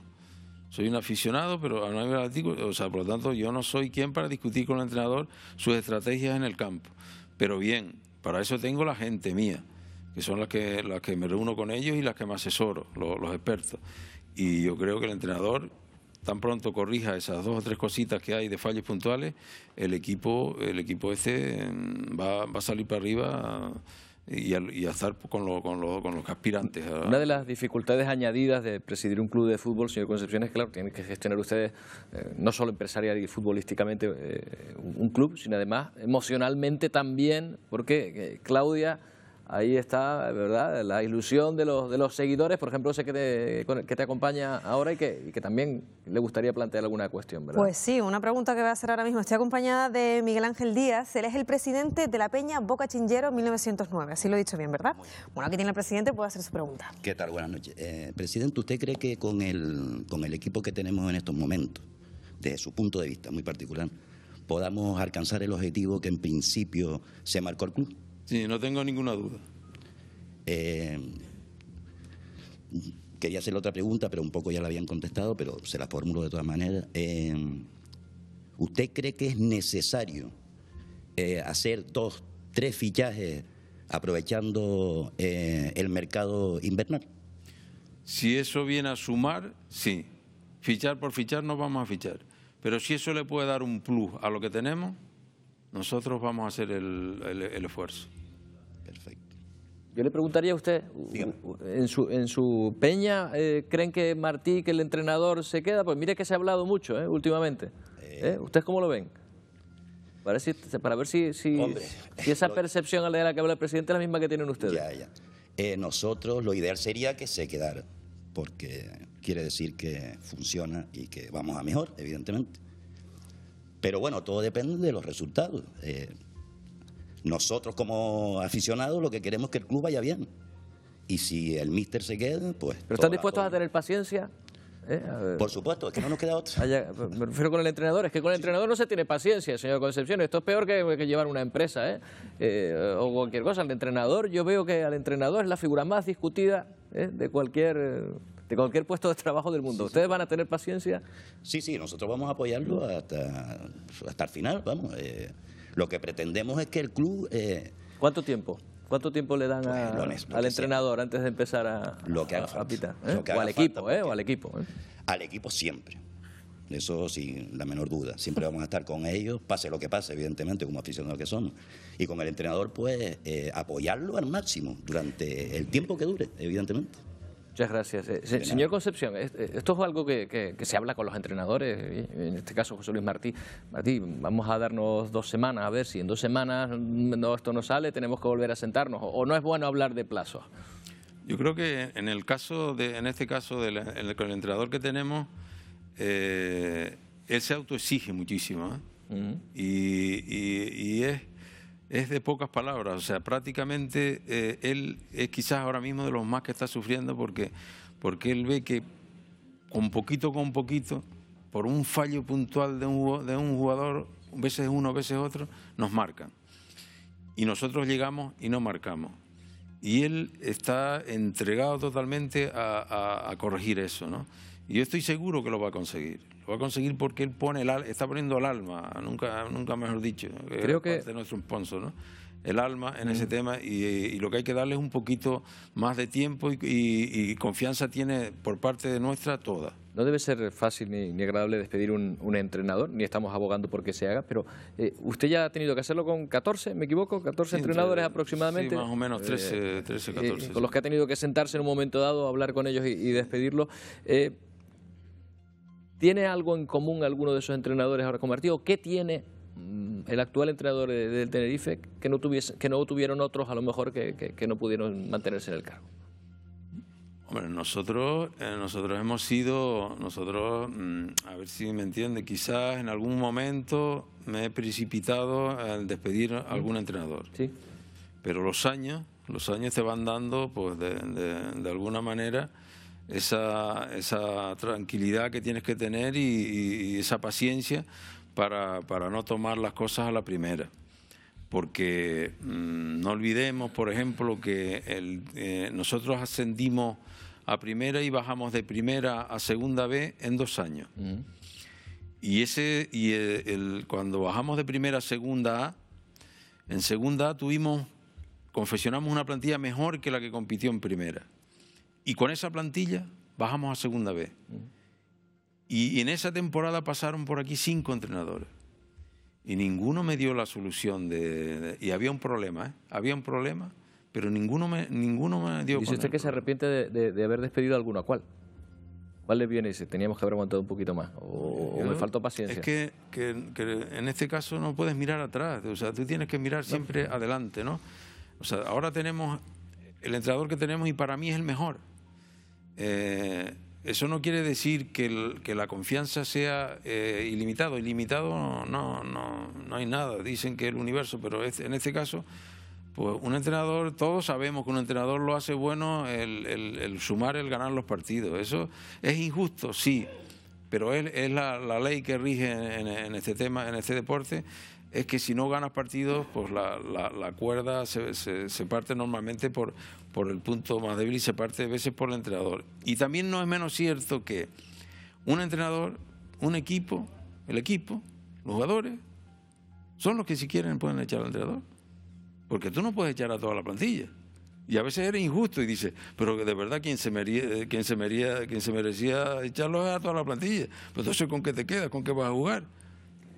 Soy un aficionado, pero a nivel analítico, o sea, por lo tanto, yo no soy quien para discutir con el entrenador sus estrategias en el campo. Pero bien, para eso tengo la gente mía, que son las que, las que me reúno con ellos y las que me asesoro, los expertos. Y yo creo que el entrenador tan pronto corrija esas dos o tres cositas que hay de fallos puntuales, el equipo, el equipo este mm, va, a salir para arriba. Y a, estar con, los aspirantes. Una de las dificultades añadidas de presidir un club de fútbol, señor Concepción, es que, claro, tienen que gestionar ustedes eh, no solo empresarial y futbolísticamente eh, un club, sino además emocionalmente también, porque eh, Claudia ahí está, ¿verdad? La ilusión de los, seguidores, por ejemplo, ese que te, que te acompaña ahora y que, también le gustaría plantear alguna cuestión, ¿verdad? Pues sí, una pregunta que voy a hacer ahora mismo. Estoy acompañada de Miguel Ángel Díaz, él es el presidente de la Peña Boca Chingero 1909, así lo he dicho bien, ¿verdad? Bueno, aquí tiene el presidente, puede hacer su pregunta. ¿Qué tal? Buenas noches. Eh, presidente, ¿usted cree que con el, con el equipo que tenemos en estos momentos, desde su punto de vista muy particular, podamos alcanzar el objetivo que en principio se marcó el club? Sí, no tengo ninguna duda. Eh, quería hacerle otra pregunta, pero un poco ya la habían contestado, pero se la formulo de todas maneras. Eh, ¿Usted cree que es necesario eh, hacer dos, tres fichajes aprovechando el mercado invernal? Si eso viene a sumar, sí. Fichar por fichar no vamos a fichar. Pero si eso le puede dar un plus a lo que tenemos, nosotros vamos a hacer el esfuerzo. Yo le preguntaría a usted, en su, peña, eh, ¿creen que Martí, que el entrenador se queda? Pues mire que se ha hablado mucho eh, últimamente. Eh. ¿Ustedes cómo lo ven? Para, ver si, si, esa percepción a la que habla el presidente es la misma que tienen ustedes. Ya, ya. nosotros lo ideal sería que se quedara, porque quiere decir que funciona y que vamos a mejor, evidentemente. Pero bueno, todo depende de los resultados. Nosotros como aficionados lo que queremos es que el club vaya bien. Y si el míster se queda, pues... ¿Pero están dispuestos a tener paciencia? ¿Eh? Por supuesto, es que no nos queda otra. me refiero con el entrenador, es que con el entrenador no se tiene paciencia, señor Concepción. Esto es peor que, llevar una empresa ¿eh? ¿eh? o cualquier cosa. El entrenador, yo veo que al entrenador es la figura más discutida ¿eh? de cualquier de cualquier puesto de trabajo del mundo. ¿Ustedes van a tener paciencia? Sí, sí, nosotros vamos a apoyarlo hasta, hasta el final, vamos. Lo que pretendemos es que el club... Eh, ¿Cuánto tiempo? ¿Cuánto tiempo le dan pues, al entrenador antes de empezar a, lo que haga o al equipo, eh, o al equipo. Al equipo siempre. Eso sin la menor duda. Siempre vamos a estar con ellos, pase lo que pase, evidentemente, como aficionados que somos. Y con el entrenador, pues, eh, apoyarlo al máximo durante el tiempo que dure, evidentemente. Muchas gracias. Eh, señor Concepción, eh, esto es algo que, se habla con los entrenadores, en este caso José Luis Martí. Martí, vamos a darnos dos semanas, a ver si en dos semanas mm, no, esto no sale, tenemos que volver a sentarnos, o, no es bueno hablar de plazos. Yo creo que en el caso de, en este caso del el, entrenador que tenemos, ese eh, él se autoexige muchísimo y, y es es de pocas palabras. O sea, prácticamente eh, él es quizás ahora mismo de los más que está sufriendo porque, él ve que con poquito con poquito, por un fallo puntual de un, jugador, veces uno, veces otro, nos marcan. Y nosotros llegamos y no marcamos. Y él está entregado totalmente a, corregir eso, ¿no? Y yo estoy seguro que lo va a conseguir. Lo va a conseguir porque él pone el, está poniendo el alma, nunca, nunca mejor dicho. Eh, Creo que... de nuestro sponsor, ¿no? el alma en ese mm. tema y, lo que hay que darle es un poquito más de tiempo y, confianza tiene por parte de nuestra toda. No debe ser fácil ni, agradable despedir un, entrenador, ni estamos abogando por que se haga, pero eh, usted ya ha tenido que hacerlo con 14, ¿me equivoco? 14 entrenadores aproximadamente. Sí, más o menos 13, 13 14. con los que ha tenido que sentarse en un momento dado, hablar con ellos y, despedirlos. despedirlo. Eh, ¿Tiene algo en común alguno de esos entrenadores ahora convertidos? qué tiene mm, el actual entrenador del Tenerife que no, tuviese, que no tuvieron otros a lo mejor que, no pudieron mantenerse en el cargo? Hombre, nosotros, eh, nosotros hemos sido, nosotros, mm, a ver si me entiende, quizás en algún momento me he precipitado al despedir a algún entrenador. Sí. Pero los años, los años te van dando, pues de alguna manera, esa, esa tranquilidad que tienes que tener y, esa paciencia para, no tomar las cosas a la primera. Porque mm, no olvidemos, por ejemplo, que eh, nosotros ascendimos a primera y bajamos de primera a segunda B en dos años. Mm. Y, ese, y cuando bajamos de primera a segunda A, en segunda A tuvimos, confeccionamos una plantilla mejor que la que compitió en primera. Y con esa plantilla bajamos a segunda vez. Y, en esa temporada pasaron por aquí cinco entrenadores. Y ninguno me dio la solución de, y había un problema, ¿eh? Había un problema, pero ninguno me, ninguno me dio. Dice usted que se arrepiente de, haber despedido a alguno cuál. ¿Cuál le viene ese teníamos que haber aguantado un poquito más? ¿O, me faltó paciencia? Es que, en este caso no puedes mirar atrás, o sea, tú tienes que mirar siempre adelante, ¿no? O sea, ahora tenemos el entrenador que tenemos y para mí es el mejor. Eh, eso no quiere decir que, que la confianza sea eh, ilimitado. Ilimitado no, no, no, hay nada. Dicen que el universo, pero en este caso, pues un entrenador, todos sabemos que un entrenador lo hace bueno el, sumar, el ganar los partidos. Eso es injusto, sí, pero es, es la, ley que rige en, este tema, en este deporte. Es que si no ganas partidos, pues la, cuerda se parte normalmente por, por el punto más débil y se parte a veces por el entrenador. Y también no es menos cierto que un entrenador, un equipo, el equipo, los jugadores, son los que si quieren pueden echar al entrenador. Porque tú no puedes echar a toda la plantilla. Y a veces era injusto y dices, pero de verdad quien se, mería, quien se, mería, se merecía echarlo a toda la plantilla. Pero pues entonces, ¿con qué te quedas? ¿Con qué vas a jugar?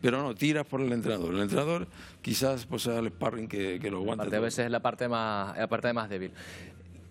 pero no, tiras por el entrenador. El entrenador quizás pues, sea el sparring que, que lo aguanta. a veces es la parte, más, la más débil.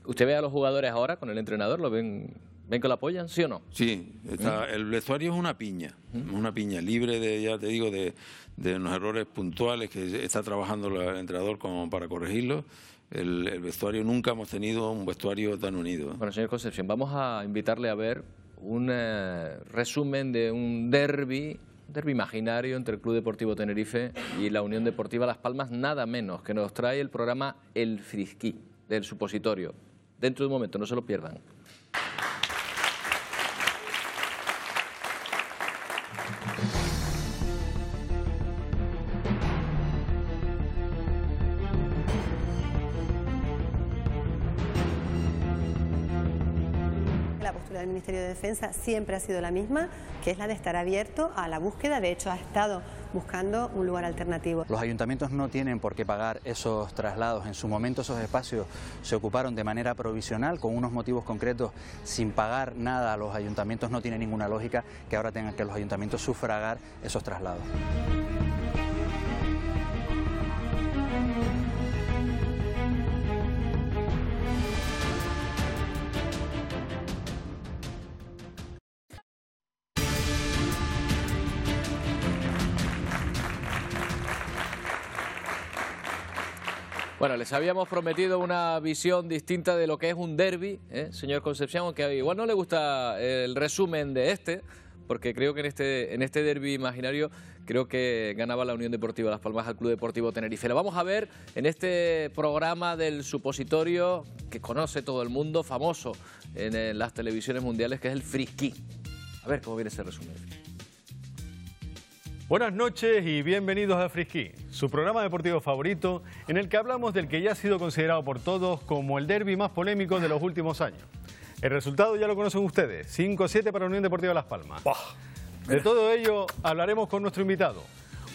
¿Usted ve a los jugadores ahora con el entrenador? ¿Lo ven, ven que lo apoyan, sí o no? Sí, ¿Mm? el vestuario es una piña, ¿Mm? una piña libre de, ya te digo, de, de unos errores puntuales que está trabajando el entrenador ...como para corregirlo... El, vestuario, nunca hemos tenido un vestuario tan unido. Bueno, señor Concepción, vamos a invitarle a ver un eh, resumen de un derby Derby imaginario entre el Club Deportivo Tenerife y la Unión Deportiva Las Palmas, nada menos, que nos trae el programa El Frisquí, del supositorio. Dentro de un momento, no se lo pierdan. Ministerio de Defensa siempre ha sido la misma, que es la de estar abierto a la búsqueda. De hecho, ha estado buscando un lugar alternativo. Los ayuntamientos no tienen por qué pagar esos traslados. En su momento esos espacios se ocuparon de manera provisional, con unos motivos concretos, sin pagar nada a los ayuntamientos. No tiene ninguna lógica que ahora tengan que los ayuntamientos sufragar esos traslados. Bueno, les habíamos prometido una visión distinta de lo que es un derby, ¿eh? señor Concepción, aunque igual no le gusta el resumen de este, porque creo que en este, en este derby imaginario creo que ganaba la Unión Deportiva Las Palmas al Club Deportivo Tenerife. Lo vamos a ver en este programa del supositorio que conoce todo el mundo, famoso en, eh, las televisiones mundiales, que es el frisky. A ver cómo viene ese resumen. Buenas noches y bienvenidos a Frisky su programa deportivo favorito, en el que hablamos del que ya ha sido considerado por todos como el derby más polémico de los últimos años. El resultado ya lo conocen ustedes, 5-7 para Unión Deportiva Las Palmas. De todo ello hablaremos con nuestro invitado,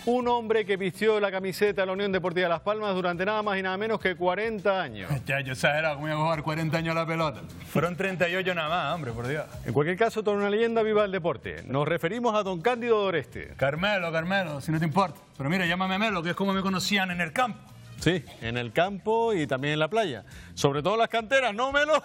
un hombre que vistió la camiseta de la Unión Deportiva de Las Palmas durante nada más y nada menos que 40 años. Ya, yo exagerado, ¿cómo iba a jugar 40 años la pelota? Fueron 38 nada más, hombre, por Dios. En cualquier caso, toda una leyenda viva del deporte. Nos referimos a don Cándido Oreste. Carmelo, Carmelo, si no te importa. Pero mira, llámame Melo, que es como me conocían en el campo. Sí, en el campo y también en la playa. Sobre todo las canteras, ¿no, Melo?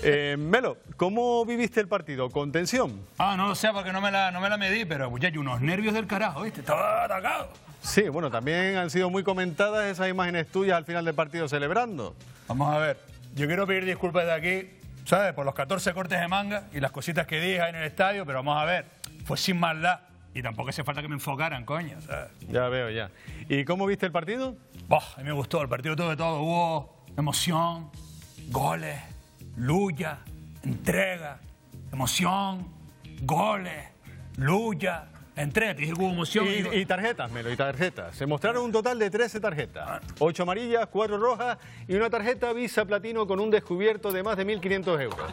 Eh, Melo, ¿Cómo viviste el partido? ¿Con tensión? Ah, no lo sé porque no me la, no me la medí, pero hay unos nervios del carajo, ¿viste? Estaba atacado. Sí, bueno, también han sido muy comentadas esas imágenes tuyas al final del partido celebrando. Vamos a ver, yo quiero pedir disculpas de aquí, ¿sabes? Por los 14 cortes de manga y las cositas que dije en el estadio, pero vamos a ver, fue sin maldad. Y tampoco hace falta que me enfocaran, coño. Ya veo, ya. ¿Y cómo viste el partido? Bah, a mí me gustó, el partido todo de todo. Hubo emoción, goles, lucha, entrega, emoción, goles, lucha, entrega. emoción. Y, tarjetas, Melo, y tarjetas. Se mostraron un total de 13 tarjetas. 8 amarillas, 4 rojas y una tarjeta Visa Platino con un descubierto de más de 1.500 euros.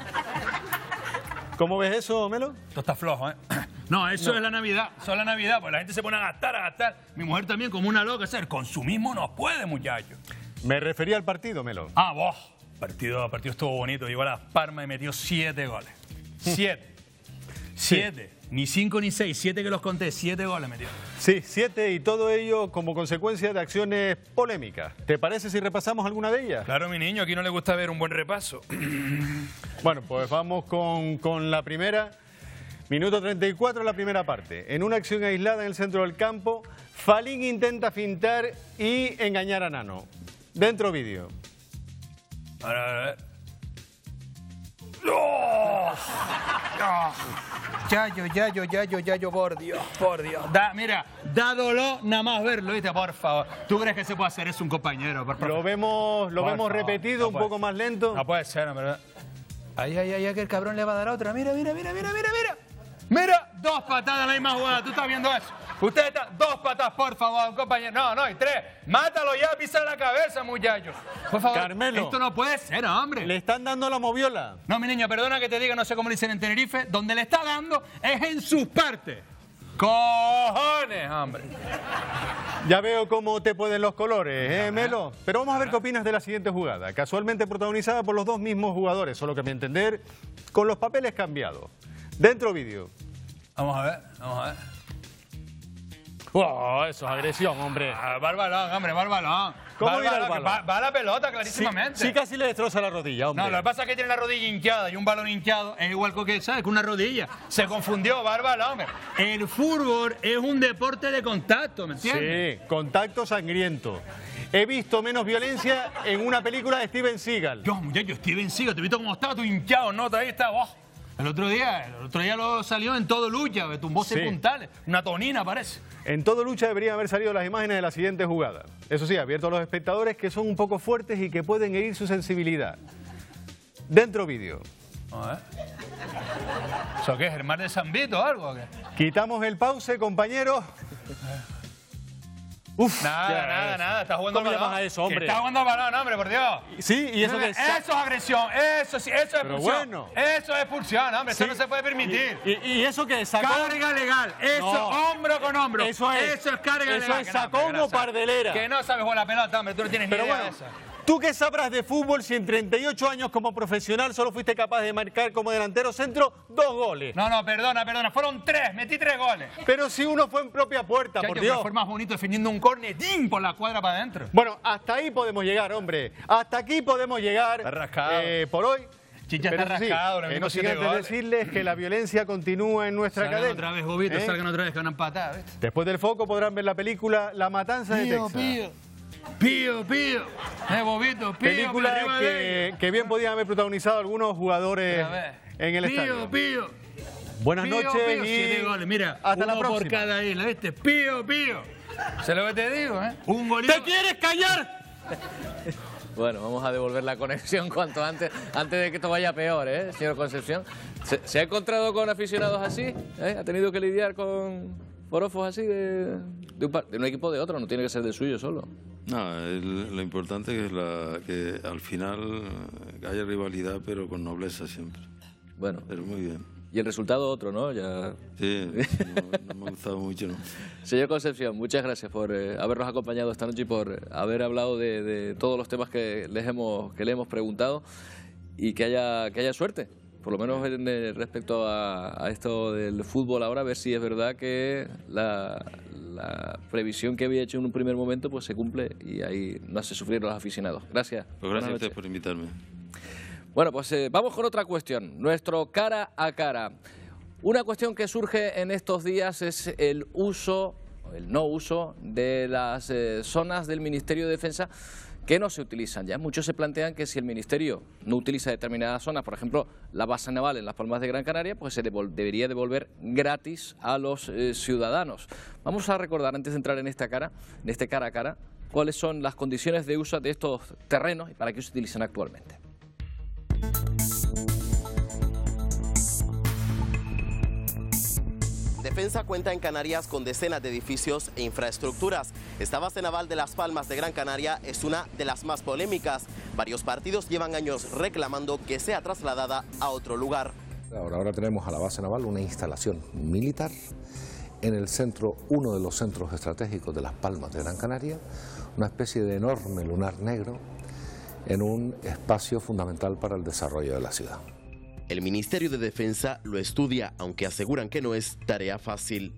¿Cómo ves eso, Melo? Esto está flojo, ¿eh? No, eso es la Navidad, eso es la Navidad, pues la gente se pone a gastar, a gastar. Mi mujer también como una loca, o el consumismo NO puede, muchachos. Me refería al partido, Melo. Ah, vos. Partido a partido estuvo bonito. Llegó a la Parma y metió siete goles. Hmm. Siete. Siete. Ni cinco ni seis. Siete que los conté. Siete goles metió. Sí, siete y todo ello como consecuencia de acciones polémicas. ¿Te parece si repasamos alguna de ellas? Claro, mi niño. Aquí no le gusta ver un buen repaso. bueno, pues vamos con, con la primera. Minuto 34, la primera parte. En una acción aislada en el centro del campo, Falín intenta fintar y engañar a Nano. Dentro vídeo ver, Yayo, Yayo, Yayo, Yayo, por Dios, por Dios. Da, mira, dádolo nada más verlo, ¿viste? Por favor. ¿Tú crees que se puede hacer? Es un compañero, por Lo vemos, lo vemos repetido, un poco más lento. No puede ser, en verdad. ahí, ahí, que el cabrón le va a dar otra. Mira, mira, mira, mira, mira, mira. Mira, dos patadas, la más jugada. ¿Tú estás viendo eso? Usted está... dos patas, por favor, compañero. No, no, y tres. Mátalo ya, pisa la cabeza, muchachos. Por favor. Carmelo. Esto no puede ser, hombre. Le están dando la moviola. No, mi niño, perdona que te diga, no sé cómo le dicen en Tenerife. Donde le está dando es en sus partes. ¡Cojones, hombre! Ya veo cómo te pueden los colores, ¿eh, Melo? Pero vamos a ver qué opinas de la siguiente jugada, casualmente protagonizada por los dos mismos jugadores, solo que a mi entender, con los papeles cambiados. Dentro vídeo. Vamos a ver, vamos a ver. Wow, oh, eso es agresión, hombre. Ah, Bárbara, hombre, Barbalón. ¿Cómo Va, la pelota clarísimamente. Sí, casi le destroza la rodilla, hombre. No, lo que pasa es que tiene la rodilla hinchada y un balón hinchado es igual que, ¿sabes? Que una rodilla. Se confundió, Barbalón, hombre. El fútbol es un deporte de contacto, ¿me entiendes? Sí, contacto sangriento. He visto menos violencia en una película de Steven Seagal. Dios, muchacho, Steven Seagal, te he visto cómo estaba tu hinchado, ¿no? Ahí está, el otro día, el otro día lo salió en todo lucha, tumbó ese Una tonina parece. En todo lucha deberían haber salido las imágenes de la siguiente jugada. Eso sí, abierto a los espectadores que son un poco fuertes y que pueden herir su sensibilidad. Dentro vídeo. ¿Eso qué es? ¿El mar de San Vito o algo? Quitamos el pause, compañeros. Uf, nada, nada, nada. Está jugando balón. A eso, hombre? Está jugando al balón, hombre, por Dios. Sí, y eso que es... Eso es agresión, eso, eso es expulsión. Bueno. Eso es expulsión, hombre, eso no se puede permitir. Y, eso que sacó... Carga legal, eso, hombro con hombro. Eso es. Eso es carga legal. Eso es sacó como pardelera. Que no sabes jugar la pelota, hombre, tú no tienes ni idea de eso. ¿Tú qué sabrás de fútbol si en 38 años como profesional solo fuiste capaz de marcar como delantero centro dos goles? No, no, perdona, perdona. Fueron tres, metí tres goles. Pero si uno fue en propia puerta, por Dios. Fue más bonito defendiendo un cornetín por la cuadra para adentro. Bueno, hasta ahí podemos llegar, hombre. Hasta aquí podemos llegar eh, por hoy. Chicha está rascado, eh, sí, decirles que la violencia continúa en nuestra salgan cadena. Otra vez, Bobito, ¿eh? salgan otra vez que van a Después del foco podrán ver la película La Matanza de Texas. Pío, pío. es eh, bobito, pío. Película pío, que, que, bien podían haber protagonizado algunos jugadores en el estadio. Pío, pío. Buenas noches pío. mira, hasta la próxima. por cada isla, ¿viste? Pío, pío. Se lo que te digo, ¿eh? Un golito. ¡Te quieres callar! Bueno, vamos a devolver la conexión cuanto antes, antes de que esto vaya peor, ¿eh, señor Concepción? ¿Se, ha encontrado con aficionados así? ¿Eh? ¿Ha tenido que lidiar con, porofos así de, un, equipo de otro, no tiene que ser de suyo solo. No, lo importante es la, que al final haya rivalidad, pero con nobleza siempre. Bueno. Pero muy bien. Y el resultado otro, ¿no? Ya... Sí, no, me ha gustado mucho. ¿no? Señor Concepción, muchas gracias por eh, habernos acompañado esta noche y por eh, haber hablado de, de todos los temas que les hemos, que le hemos preguntado y que haya, que haya suerte por lo menos eh, respecto a, esto del fútbol ahora, a ver si es verdad que la, previsión que había hecho en un primer momento pues se cumple y ahí no hace sufrir los aficionados. Gracias. Pues gracias a ustedes por invitarme. Bueno, pues eh, vamos con otra cuestión, nuestro cara a cara. Una cuestión que surge en estos días es el uso, el no uso de las eh, zonas del Ministerio de Defensa que no se utilizan ya. Muchos se plantean que si el Ministerio no utiliza determinadas zonas, por ejemplo, la base naval en las Palmas de Gran Canaria, pues se debería devolver gratis a los eh, ciudadanos. Vamos a recordar, antes de entrar en esta cara, en este cara a cara, cuáles son las condiciones de uso de estos terrenos y para qué se utilizan actualmente. Defensa cuenta en Canarias con decenas de edificios e infraestructuras. Esta base naval de Las Palmas de Gran Canaria es una de las más polémicas. Varios partidos llevan años reclamando que sea trasladada a otro lugar. Ahora, ahora tenemos a la base naval una instalación militar en el centro, uno de los centros estratégicos de Las Palmas de Gran Canaria, una especie de enorme lunar negro en un espacio fundamental para el desarrollo de la ciudad. El Ministerio de Defensa lo estudia, aunque aseguran que no es tarea fácil.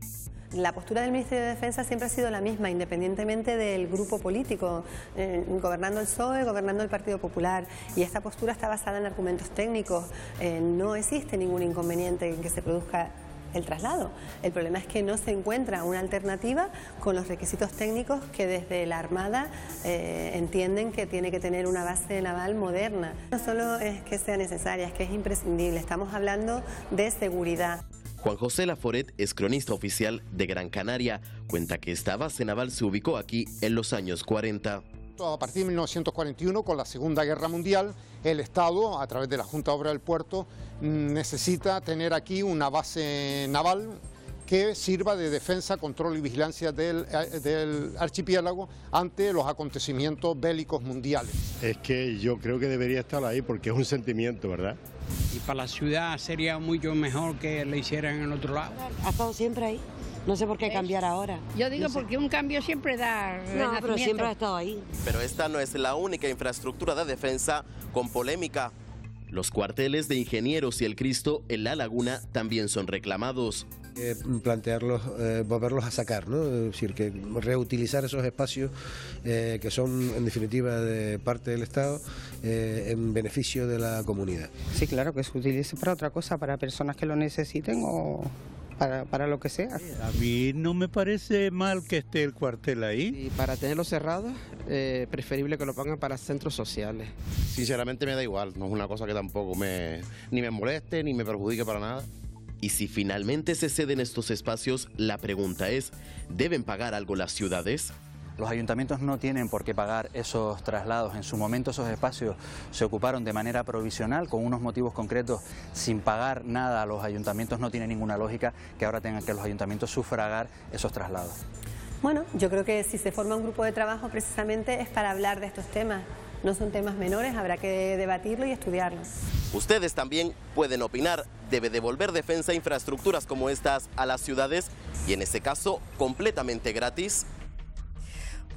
La postura del Ministerio de Defensa siempre ha sido la misma, independientemente del grupo político, eh, gobernando el PSOE, gobernando el Partido Popular. Y esta postura está basada en argumentos técnicos. Eh, no existe ningún inconveniente en que se produzca el traslado. El problema es que no se encuentra una alternativa con los requisitos técnicos que desde la Armada eh, entienden que tiene que tener una base naval moderna. No solo es que sea necesaria, es que es imprescindible. Estamos hablando de seguridad. Juan José Laforet es cronista oficial de Gran Canaria. Cuenta que esta base naval se ubicó aquí en los años 40 a partir de 1941 con la Segunda Guerra Mundial. El Estado, a través de la Junta de Obra del Puerto, mm, necesita tener aquí una base naval que sirva de defensa, control y vigilancia eh, del, archipiélago ante los acontecimientos bélicos mundiales. Es que yo creo que debería estar ahí porque es un sentimiento, ¿verdad? Y para la ciudad sería mucho mejor que le hicieran en el otro lado. Ha estado siempre ahí. No sé por qué cambiar ahora. Yo digo porque un cambio siempre da. No, pero siempre ha estado ahí. Pero esta no es la única infraestructura de defensa con polémica. Los cuarteles de ingenieros y el Cristo en la laguna también son reclamados. plantearlos, eh, volverlos a sacar, ¿no? Es decir, que reutilizar esos espacios eh, que son en definitiva de parte del Estado eh, en beneficio de la comunidad. Sí, claro, que se utilice para otra cosa, para personas que lo necesiten o para, para lo que sea. A mí no me parece mal que esté el cuartel ahí. Y para tenerlo cerrado, eh, preferible que lo pongan para centros sociales. Sinceramente me da igual, no es una cosa que tampoco me ni me moleste ni me perjudique para nada. Y si finalmente se ceden estos espacios, la pregunta es, ¿deben pagar algo las ciudades? Los ayuntamientos no tienen por qué pagar esos traslados. En su momento esos espacios se ocuparon de manera provisional con unos motivos concretos sin pagar nada a los ayuntamientos. No tiene ninguna lógica que ahora tengan que los ayuntamientos sufragar esos traslados. Bueno, yo creo que si se forma un grupo de trabajo precisamente es para hablar de estos temas. No son temas menores, habrá que debatirlo y estudiarlos. Ustedes también pueden opinar. Debe devolver defensa infraestructuras como estas a las ciudades y en este caso completamente gratis.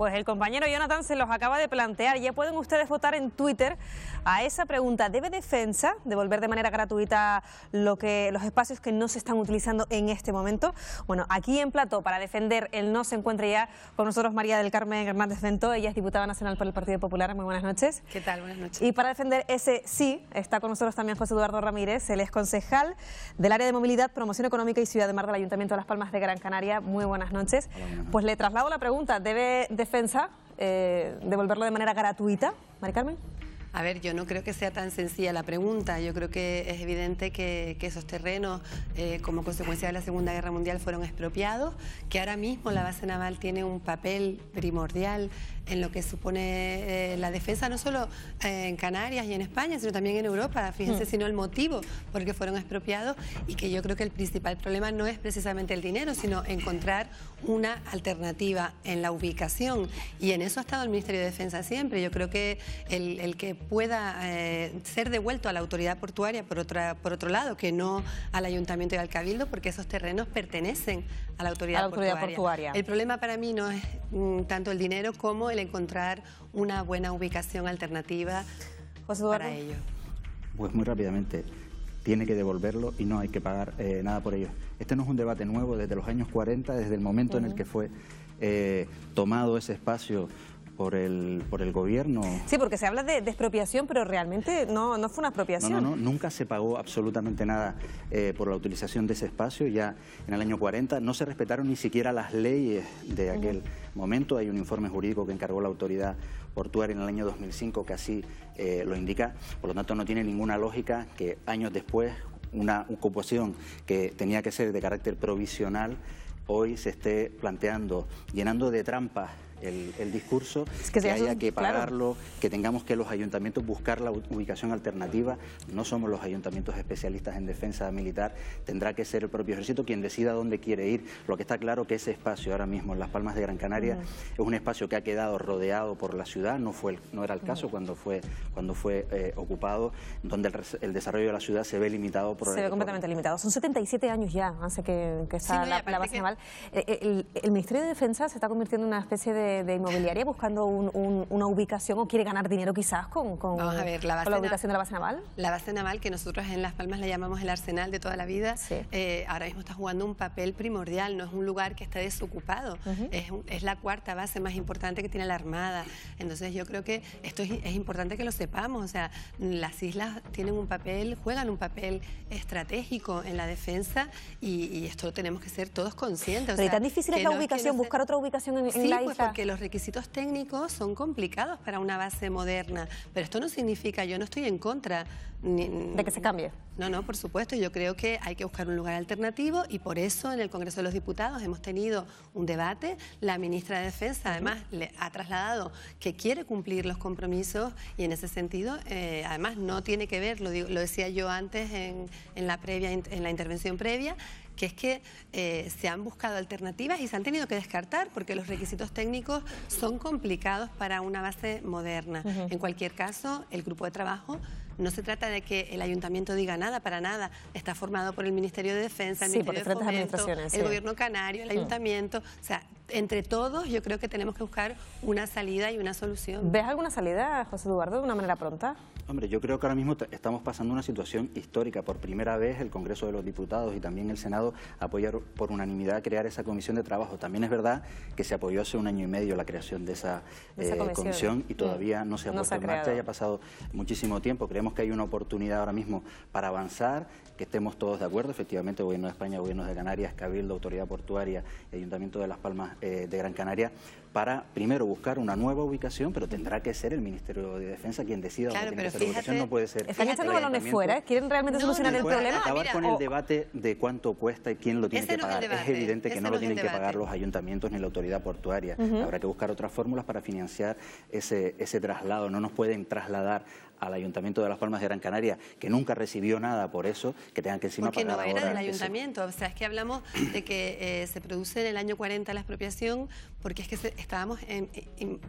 Pues el compañero Jonathan se los acaba de plantear. Ya pueden ustedes votar en Twitter a esa pregunta. ¿Debe Defensa devolver de manera gratuita lo que, los espacios que no se están utilizando en este momento? Bueno, aquí en Plato, para defender el no, se encuentra ya con nosotros María del Carmen Hernández Vento. Ella es diputada nacional por el Partido Popular. Muy buenas noches. ¿Qué tal? Buenas noches. Y para defender ese sí, está con nosotros también José Eduardo Ramírez. Él es concejal del área de movilidad, promoción económica y ciudad de mar del Ayuntamiento de Las Palmas de Gran Canaria. Muy buenas noches. Pues le traslado la pregunta. ¿Debe Defensa defensa, eh, devolverlo de manera gratuita, Mari Carmen? A ver, yo no creo que sea tan sencilla la pregunta. Yo creo que es evidente que, esos terrenos, eh, como consecuencia de la Segunda Guerra Mundial, fueron expropiados, que ahora mismo la base naval tiene un papel primordial en lo que supone eh, la defensa, no solo eh, en Canarias y en España, sino también en Europa. Fíjense, mm. sino el motivo por que fueron expropiados y que yo creo que el principal problema no es precisamente el dinero, sino encontrar una alternativa en la ubicación. Y en eso ha estado el Ministerio de Defensa siempre. Yo creo que el, que pueda eh, ser devuelto a la autoridad portuaria, por, otra, por otro lado, que no al ayuntamiento y al cabildo, porque esos terrenos pertenecen a la autoridad, portuaria. El problema para mí no es mm, tanto el dinero como el encontrar una buena ubicación alternativa para ello? Pues muy rápidamente tiene que devolverlo y no hay que pagar eh, nada por ello. Este no es un debate nuevo, desde los años 40, desde el momento en el que fue eh, tomado ese espacio por el, por el gobierno. Sí, porque se habla de, despropiación expropiación, pero realmente no, no fue una expropiación. No, no, nunca se pagó absolutamente nada eh, por la utilización de ese espacio. Ya en el año 40 no se respetaron ni siquiera las leyes de aquel momento. Hay un informe jurídico que encargó la autoridad portuaria en el año 2005 que así eh, lo indica. Por lo tanto, no tiene ninguna lógica que años después una ocupación que tenía que ser de carácter provisional hoy se esté planteando, llenando de trampas el, discurso, que, haya que pagarlo, que tengamos que los ayuntamientos buscar la ubicación alternativa. No somos los ayuntamientos especialistas en defensa militar, tendrá que ser el propio ejército quien decida dónde quiere ir. Lo que está claro que ese espacio ahora mismo en Las Palmas de Gran Canaria es un espacio que ha quedado rodeado por la ciudad, no, fue, no era el caso cuando fue, cuando fue eh, ocupado, donde el, desarrollo de la ciudad se ve limitado por... Se ve completamente limitado. Son 77 años ya, hace que, que está la, base naval. Eh, eh, el Ministerio de Defensa se está convirtiendo en una especie de de, inmobiliaria buscando una ubicación o quiere ganar dinero quizás con, a ver, la, ubicación de la base naval? La base naval, que nosotros en Las Palmas la llamamos el arsenal de toda la vida, eh, ahora mismo está jugando un papel primordial, no es un lugar que está desocupado, es, la cuarta base más importante que tiene la Armada. Entonces yo creo que esto es, importante que lo sepamos, o sea, las islas tienen un papel, juegan un papel estratégico en la defensa y, esto tenemos que ser todos conscientes. Pero tan difícil es la ubicación, buscar otra ubicación en, la pues, isla. ...que los requisitos técnicos son complicados para una base moderna, pero esto no significa, yo no estoy en contra. de que se cambie. No, no, por supuesto, yo creo que hay que buscar un lugar alternativo y por eso en el Congreso de los Diputados hemos tenido un debate, la ministra de Defensa además le ha trasladado que quiere cumplir los compromisos y en ese sentido, eh, además no tiene que ver, lo, decía yo antes en, en la previa, en la intervención previa, que es que eh, se han buscado alternativas y se han tenido que descartar porque los requisitos técnicos son complicados para una base moderna. En cualquier caso, el grupo de trabajo no se trata de que el ayuntamiento diga nada, para nada. Está formado por el Ministerio de Defensa, el Ministerio de Fomento, el Gobierno Canario, el mm. ayuntamiento entre todos yo creo que tenemos que buscar una salida y una solución. ¿Ves alguna salida, José Eduardo, de una manera pronta? Hombre, yo creo que ahora mismo estamos pasando una situación histórica. Por primera vez el Congreso de los Diputados y también el Senado apoyaron por unanimidad crear esa comisión de trabajo. También es verdad que se apoyó hace un año y medio la creación de esa, eh, comisión. y mm. todavía no se ha puesto en marcha. ha pasado muchísimo tiempo. Creemos que hay una oportunidad ahora mismo para avanzar que estemos todos de acuerdo. Efectivamente, Gobierno de España, gobiernos de Canarias, Cabildo, Autoridad Portuaria Ayuntamiento de Las Palmas eh, de Gran Canaria para primero buscar una nueva ubicación, pero tendrá que ser el Ministerio de Defensa quien decida claro, dónde tiene que ser ubicación. No puede ser. Están echando balones fuera. ¿eh? ¿Quieren realmente solucionar el problema? Acabar con el debate de cuánto cuesta y quién lo tiene que pagar. es, evidente que no lo tienen que pagar los ayuntamientos ni la autoridad portuaria. Habrá que buscar otras fórmulas para financiar ese, ese traslado. No nos pueden trasladar al Ayuntamiento de Las Palmas de Gran Canaria, que nunca recibió nada por eso, que tengan que encima Porque pagar no era del Ayuntamiento, o sea, es que hablamos de que eh, se produce en el año 40 la expropiación porque es que estábamos en,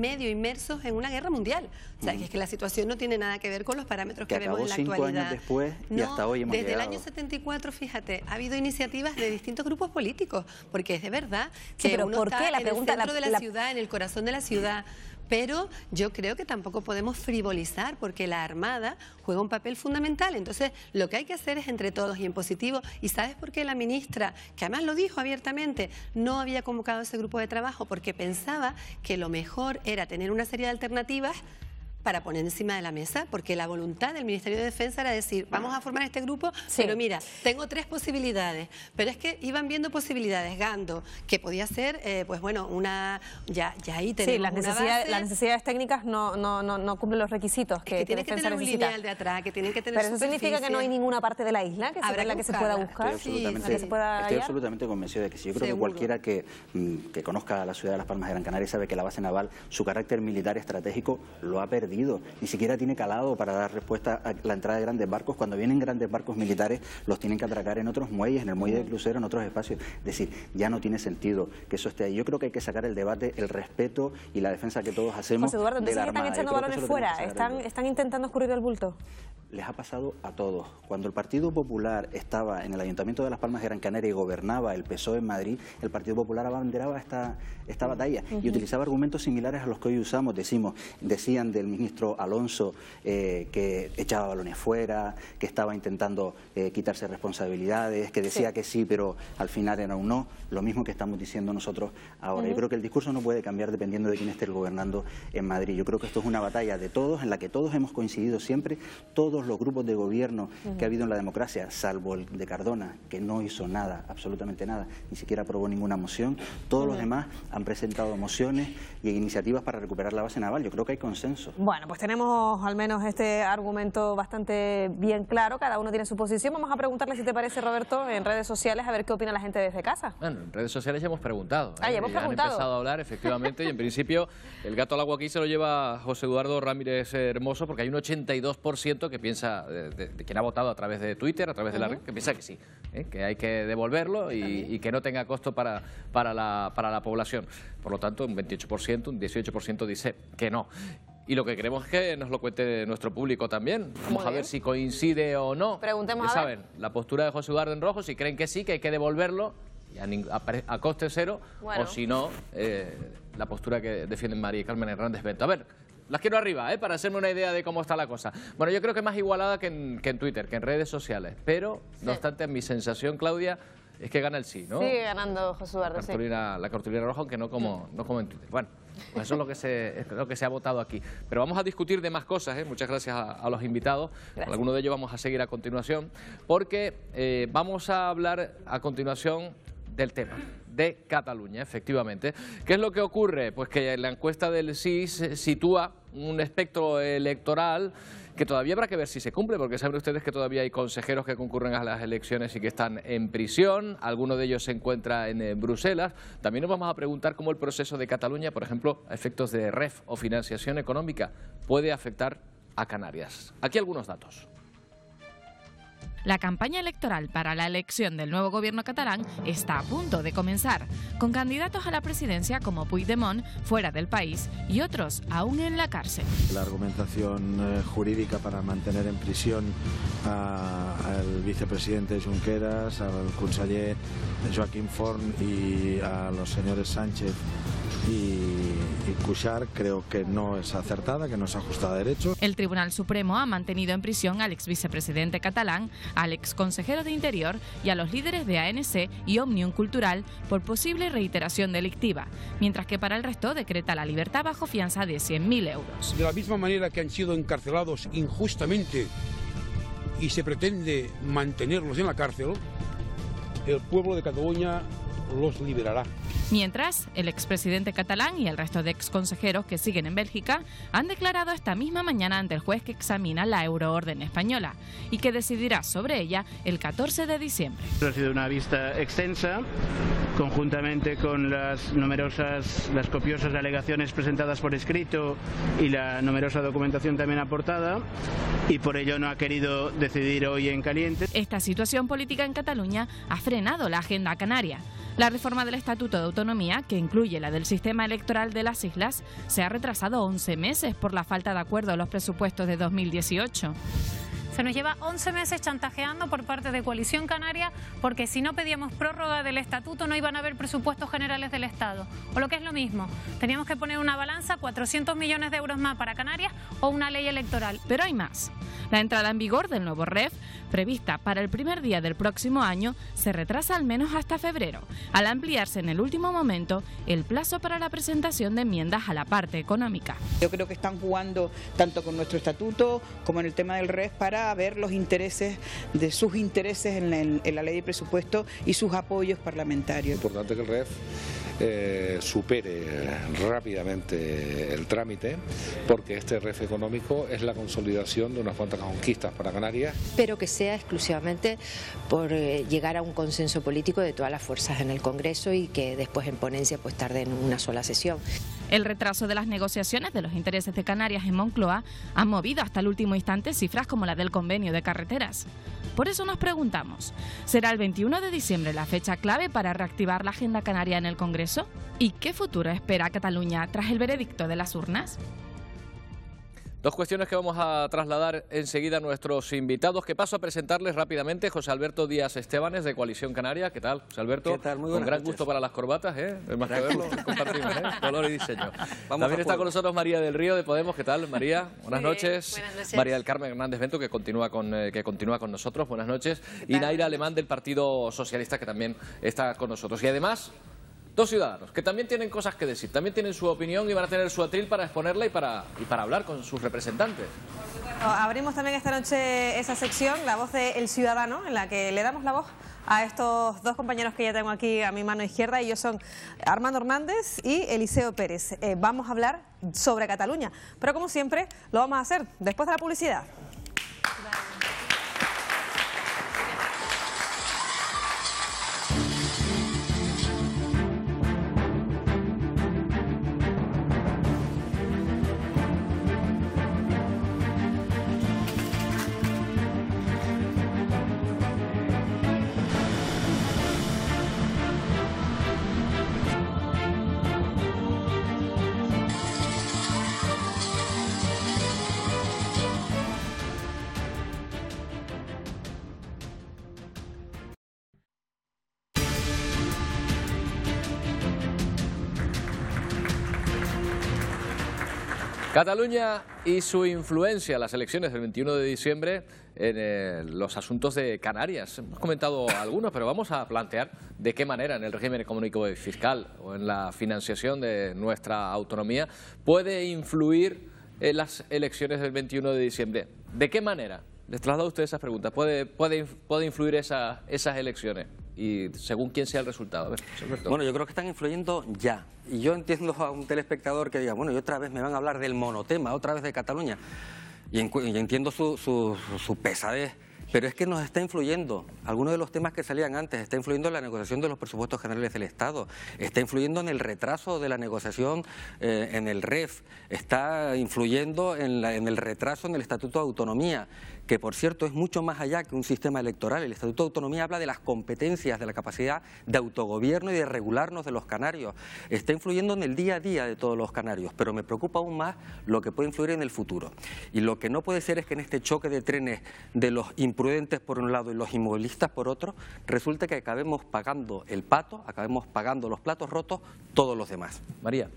medio, inmersos en una guerra mundial. O sea, que es que la situación no tiene nada que ver con los parámetros que, vemos en la actualidad. Cinco años después y hasta hoy hemos Desde el año 74, fíjate, ha habido iniciativas de distintos grupos políticos, porque es de verdad pero ¿por qué? la pregunta, en el centro de la, ciudad, en el corazón de la ciudad pero yo creo que tampoco podemos frivolizar porque la Armada juega un papel fundamental. Entonces, lo que hay que hacer es entre todos y en positivo. ¿Y sabes por qué la ministra, que además lo dijo abiertamente, no había convocado ese grupo de trabajo? Porque pensaba que lo mejor era tener una serie de alternativas para poner encima de la mesa, porque la voluntad del Ministerio de Defensa era decir, vamos a formar este grupo, pero mira, tengo tres posibilidades, pero es que iban viendo posibilidades, Gando, que podía ser, eh, pues bueno, una, ya, ya ahí tenemos Sí, las, una las necesidades técnicas no, no, cumplen los requisitos que, es que tienen que, tener un lineal de atrás, que tienen que tener Pero eso significa que no hay ninguna parte de la isla que, Habrá la que se pueda buscar, sí, Estoy absolutamente convencido de que sí, yo creo que cualquiera que, mm, que conozca la ciudad de Las Palmas de Gran Canaria sabe que la base naval, su carácter militar estratégico lo ha perdido ni siquiera tiene calado para dar respuesta a la entrada de grandes barcos. Cuando vienen grandes barcos militares, los tienen que atracar en otros muelles, en el muelle de crucero, en otros espacios. Es decir, ya no tiene sentido que eso esté ahí. Yo creo que hay que sacar el debate, el respeto y la defensa que todos hacemos. Eduardo, están echando balones fuera, están, intentando escurrir el bulto les ha pasado a todos. Cuando el Partido Popular estaba en el Ayuntamiento de Las Palmas de Gran Canaria y gobernaba el PSOE en Madrid, el Partido Popular abanderaba esta, esta batalla y utilizaba argumentos similares a los que hoy usamos. Decimos, decían del mismo ministro Alonso eh, que echaba balones fuera, que estaba intentando eh, quitarse responsabilidades, que decía que sí, pero al final era un no, lo mismo que estamos diciendo nosotros ahora. Yo creo que el discurso no puede cambiar dependiendo de quién esté gobernando en Madrid. Yo creo que esto es una batalla de todos, en la que todos hemos coincidido siempre, todos los grupos de gobierno que ha habido en la democracia, salvo el de Cardona, que no hizo nada, absolutamente nada, ni siquiera aprobó ninguna moción, todos los demás han presentado mociones e iniciativas para recuperar la base naval. Yo creo que hay consenso. Bueno, pues tenemos al menos este argumento bastante bien claro, cada uno tiene su posición. Vamos a preguntarle si te parece, Roberto, en redes sociales, a ver qué opina la gente desde casa. Bueno, en redes sociales ya hemos preguntado. ¿eh? Ah, ya hemos preguntado. empezado a hablar, efectivamente, y en principio el gato al agua aquí se lo lleva José Eduardo Ramírez Hermoso, porque hay un 82% que piensa, eh, de, quien ha votado a través de Twitter, a través de la red, que piensa que sí, ¿eh? que hay que devolverlo y, que no tenga costo para, para, la, para la población. Por lo tanto, un 28%, un 18% dice que no y lo que queremos es que nos lo cuente nuestro público también. Vamos a ver si coincide o no. Preguntemos ya ver. saben, la postura de José Eduardo en rojo, si creen que sí, que hay que devolverlo a, a coste cero, o si no, eh, la postura que defienden María y Carmen Hernández Bento. A ver, las quiero arriba, ¿eh? para hacerme una idea de cómo está la cosa. Bueno, yo creo que es más igualada que en, Twitter, que en redes sociales. Pero, no obstante, mi sensación, Claudia, es que gana el sí, ¿no? Sigue ganando José Eduardo, la cartulina, sí. La cartulina roja, aunque no como, no como en Twitter. Bueno. Pues eso es lo que se, que se ha votado aquí. Pero vamos a discutir de más cosas, ¿eh? muchas gracias a, los invitados. Algunos de ellos vamos a seguir a continuación, porque eh, vamos a hablar a continuación del tema de Cataluña, efectivamente. ¿Qué es lo que ocurre? Pues que la encuesta del CIS sitúa un espectro electoral que todavía habrá que ver si se cumple, porque saben ustedes que todavía hay consejeros que concurren a las elecciones y que están en prisión, alguno de ellos se encuentra en eh, Bruselas. También nos vamos a preguntar cómo el proceso de Cataluña, por ejemplo, a efectos de REF o financiación económica, puede afectar a Canarias. Aquí algunos datos. La campaña electoral para la elección del nuevo gobierno catalán está a punto de comenzar, con candidatos a la presidencia como Puigdemont fuera del país y otros aún en la cárcel. La argumentación eh, jurídica para mantener en prisión al vicepresidente Junqueras, al conseller Joaquín Forn y a los señores Sánchez y, escuchar creo que no es acertada, que no es ajustada a derecho. El Tribunal Supremo ha mantenido en prisión al ex vicepresidente catalán, al ex consejero de Interior y a los líderes de ANC y Omnium Cultural por posible reiteración delictiva, mientras que para el resto decreta la libertad bajo fianza de 100.000 euros. De la misma manera que han sido encarcelados injustamente y se pretende mantenerlos en la cárcel, el pueblo de Cataluña los liberará. Mientras, el expresidente catalán y el resto de exconsejeros que siguen en Bélgica han declarado esta misma mañana ante el juez que examina la euroorden española y que decidirá sobre ella el 14 de diciembre. Ha sido una vista extensa, conjuntamente con las numerosas, las copiosas alegaciones presentadas por escrito y la numerosa documentación también aportada, y por ello no ha querido decidir hoy en caliente. Esta situación política en Cataluña ha frenado la agenda canaria. La reforma del Estatuto de Autonomía, que incluye la del sistema electoral de las islas, se ha retrasado 11 meses por la falta de acuerdo a los presupuestos de 2018. Se nos lleva 11 meses chantajeando por parte de Coalición Canaria porque si no pedíamos prórroga del estatuto no iban a haber presupuestos generales del Estado. O lo que es lo mismo, teníamos que poner una balanza 400 millones de euros más para Canarias o una ley electoral. Pero hay más. La entrada en vigor del nuevo REF, prevista para el primer día del próximo año, se retrasa al menos hasta febrero, al ampliarse en el último momento el plazo para la presentación de enmiendas a la parte económica. Yo creo que están jugando tanto con nuestro estatuto como en el tema del REF para ver los intereses, de sus intereses en la, ley de presupuesto y sus apoyos parlamentarios. Es importante que el REF eh, supere rápidamente el trámite, porque este REF económico es la consolidación de unas cuantas conquistas para Canarias. Pero que sea exclusivamente por eh, llegar a un consenso político de todas las fuerzas en el Congreso y que después en ponencia pues tarde en una sola sesión. El retraso de las negociaciones de los intereses de Canarias en Moncloa ha movido hasta el último instante cifras como la del convenio de carreteras. Por eso nos preguntamos, ¿será el 21 de diciembre la fecha clave para reactivar la agenda canaria en el Congreso? ¿Y qué futuro espera Cataluña tras el veredicto de las urnas? Dos cuestiones que vamos a trasladar enseguida a nuestros invitados, que paso a presentarles rápidamente. José Alberto Díaz Estebanes, de Coalición Canaria. ¿Qué tal, José Alberto? ¿Qué tal? Muy Con gran gusto para las corbatas, ¿eh? Es más que verlo, compartimos, ¿eh? Color y diseño. También está con nosotros María del Río, de Podemos. ¿Qué tal, María? Buenas noches. María del Carmen Hernández Bento, que continúa con, eh, que continúa con nosotros. Buenas noches. Y Naira Alemán, del Partido Socialista, que también está con nosotros. Y además, Dos ciudadanos que también tienen cosas que decir, también tienen su opinión y van a tener su atril para exponerla y para, y para hablar con sus representantes. abrimos también esta noche esa sección, la voz del ciudadano, en la que le damos la voz a estos dos compañeros que ya tengo aquí a mi mano izquierda. y Ellos son Armando Hernández y Eliseo Pérez. Eh, vamos a hablar sobre Cataluña, pero como siempre lo vamos a hacer después de la publicidad. Cataluña y su influencia en las elecciones del 21 de diciembre en eh, los asuntos de Canarias. Hemos comentado algunos, pero vamos a plantear de qué manera en el régimen económico y fiscal o en la financiación de nuestra autonomía puede influir en las elecciones del 21 de diciembre. ¿De qué manera? les traslado a ustedes esas preguntas. ¿Puede, puede, influir esa, esas elecciones? Y según quién sea el resultado. bueno, yo creo que están influyendo ya. Y yo entiendo a un telespectador que diga, bueno, y otra vez me van a hablar del monotema, otra vez de Cataluña. Y, entiendo su, su, su pesadez. Pero es que nos está influyendo. Algunos de los temas que salían antes, está influyendo en la negociación de los presupuestos generales del Estado, está influyendo en el retraso de la negociación eh, en el REF, está influyendo en, en el retraso en el Estatuto de Autonomía que por cierto es mucho más allá que un sistema electoral. El Estatuto de Autonomía habla de las competencias, de la capacidad de autogobierno y de regularnos de los canarios. Está influyendo en el día a día de todos los canarios, pero me preocupa aún más lo que puede influir en el futuro. Y lo que no puede ser es que en este choque de trenes de los imprudentes por un lado y los inmovilistas por otro, resulte que acabemos pagando el pato, acabemos pagando los platos rotos todos los demás. María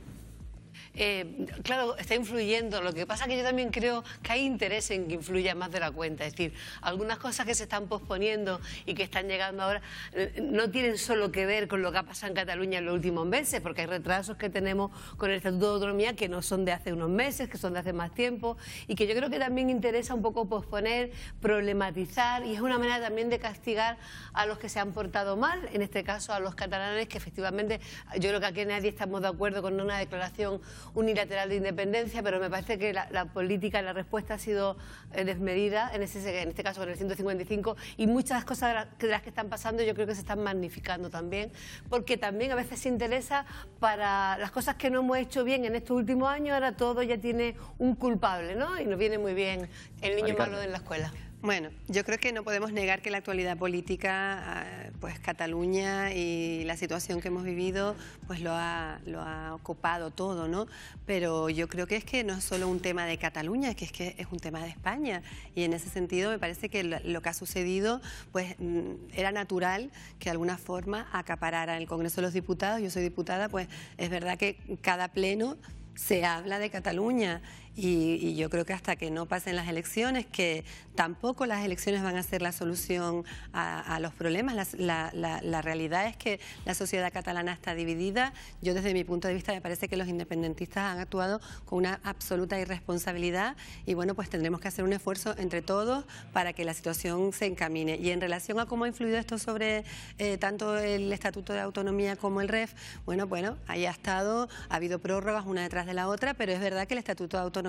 eh, claro, está influyendo. Lo que pasa es que yo también creo que hay interés en que influya más de la cuenta. Es decir, algunas cosas que se están posponiendo y que están llegando ahora eh, no tienen solo que ver con lo que ha pasado en Cataluña en los últimos meses, porque hay retrasos que tenemos con el Estatuto de Autonomía que no son de hace unos meses, que son de hace más tiempo, y que yo creo que también interesa un poco posponer, problematizar, y es una manera también de castigar a los que se han portado mal, en este caso a los catalanes, que efectivamente yo creo que aquí nadie estamos de acuerdo con una declaración unilateral de independencia, pero me parece que la, política y la respuesta ha sido eh, desmedida, en, este caso con el 155, y muchas cosas de las, que están pasando yo creo que se están magnificando también, porque también a veces se interesa para las cosas que no hemos hecho bien en estos últimos años, ahora todo ya tiene un culpable, ¿no? Y nos viene muy bien el niño malo en la escuela. Bueno, yo creo que no podemos negar que la actualidad política, ah, pues Cataluña y la situación que hemos vivido, pues lo ha, lo ha ocupado todo, ¿no? Pero yo creo que es que no es solo un tema de Cataluña, es que es, que es un tema de España. Y en ese sentido me parece que lo que ha sucedido, pues mm, era natural que de alguna forma acaparara el Congreso de los Diputados. Yo soy diputada, pues es verdad que cada pleno se habla de Cataluña y, yo creo que hasta que no pasen las elecciones, que tampoco las elecciones van a ser la solución a, los problemas. la, realidad es que la sociedad catalana está dividida. Yo desde mi punto de vista me parece que los independentistas han actuado con una absoluta irresponsabilidad y bueno, pues tendremos que hacer un esfuerzo entre todos para que la situación se encamine. Y en relación a cómo ha influido esto sobre eh, tanto el Estatuto de Autonomía como el REF, bueno, bueno, ahí ha estado, ha habido prórrogas una detrás de la otra, pero es verdad que el Estatuto de Autonomía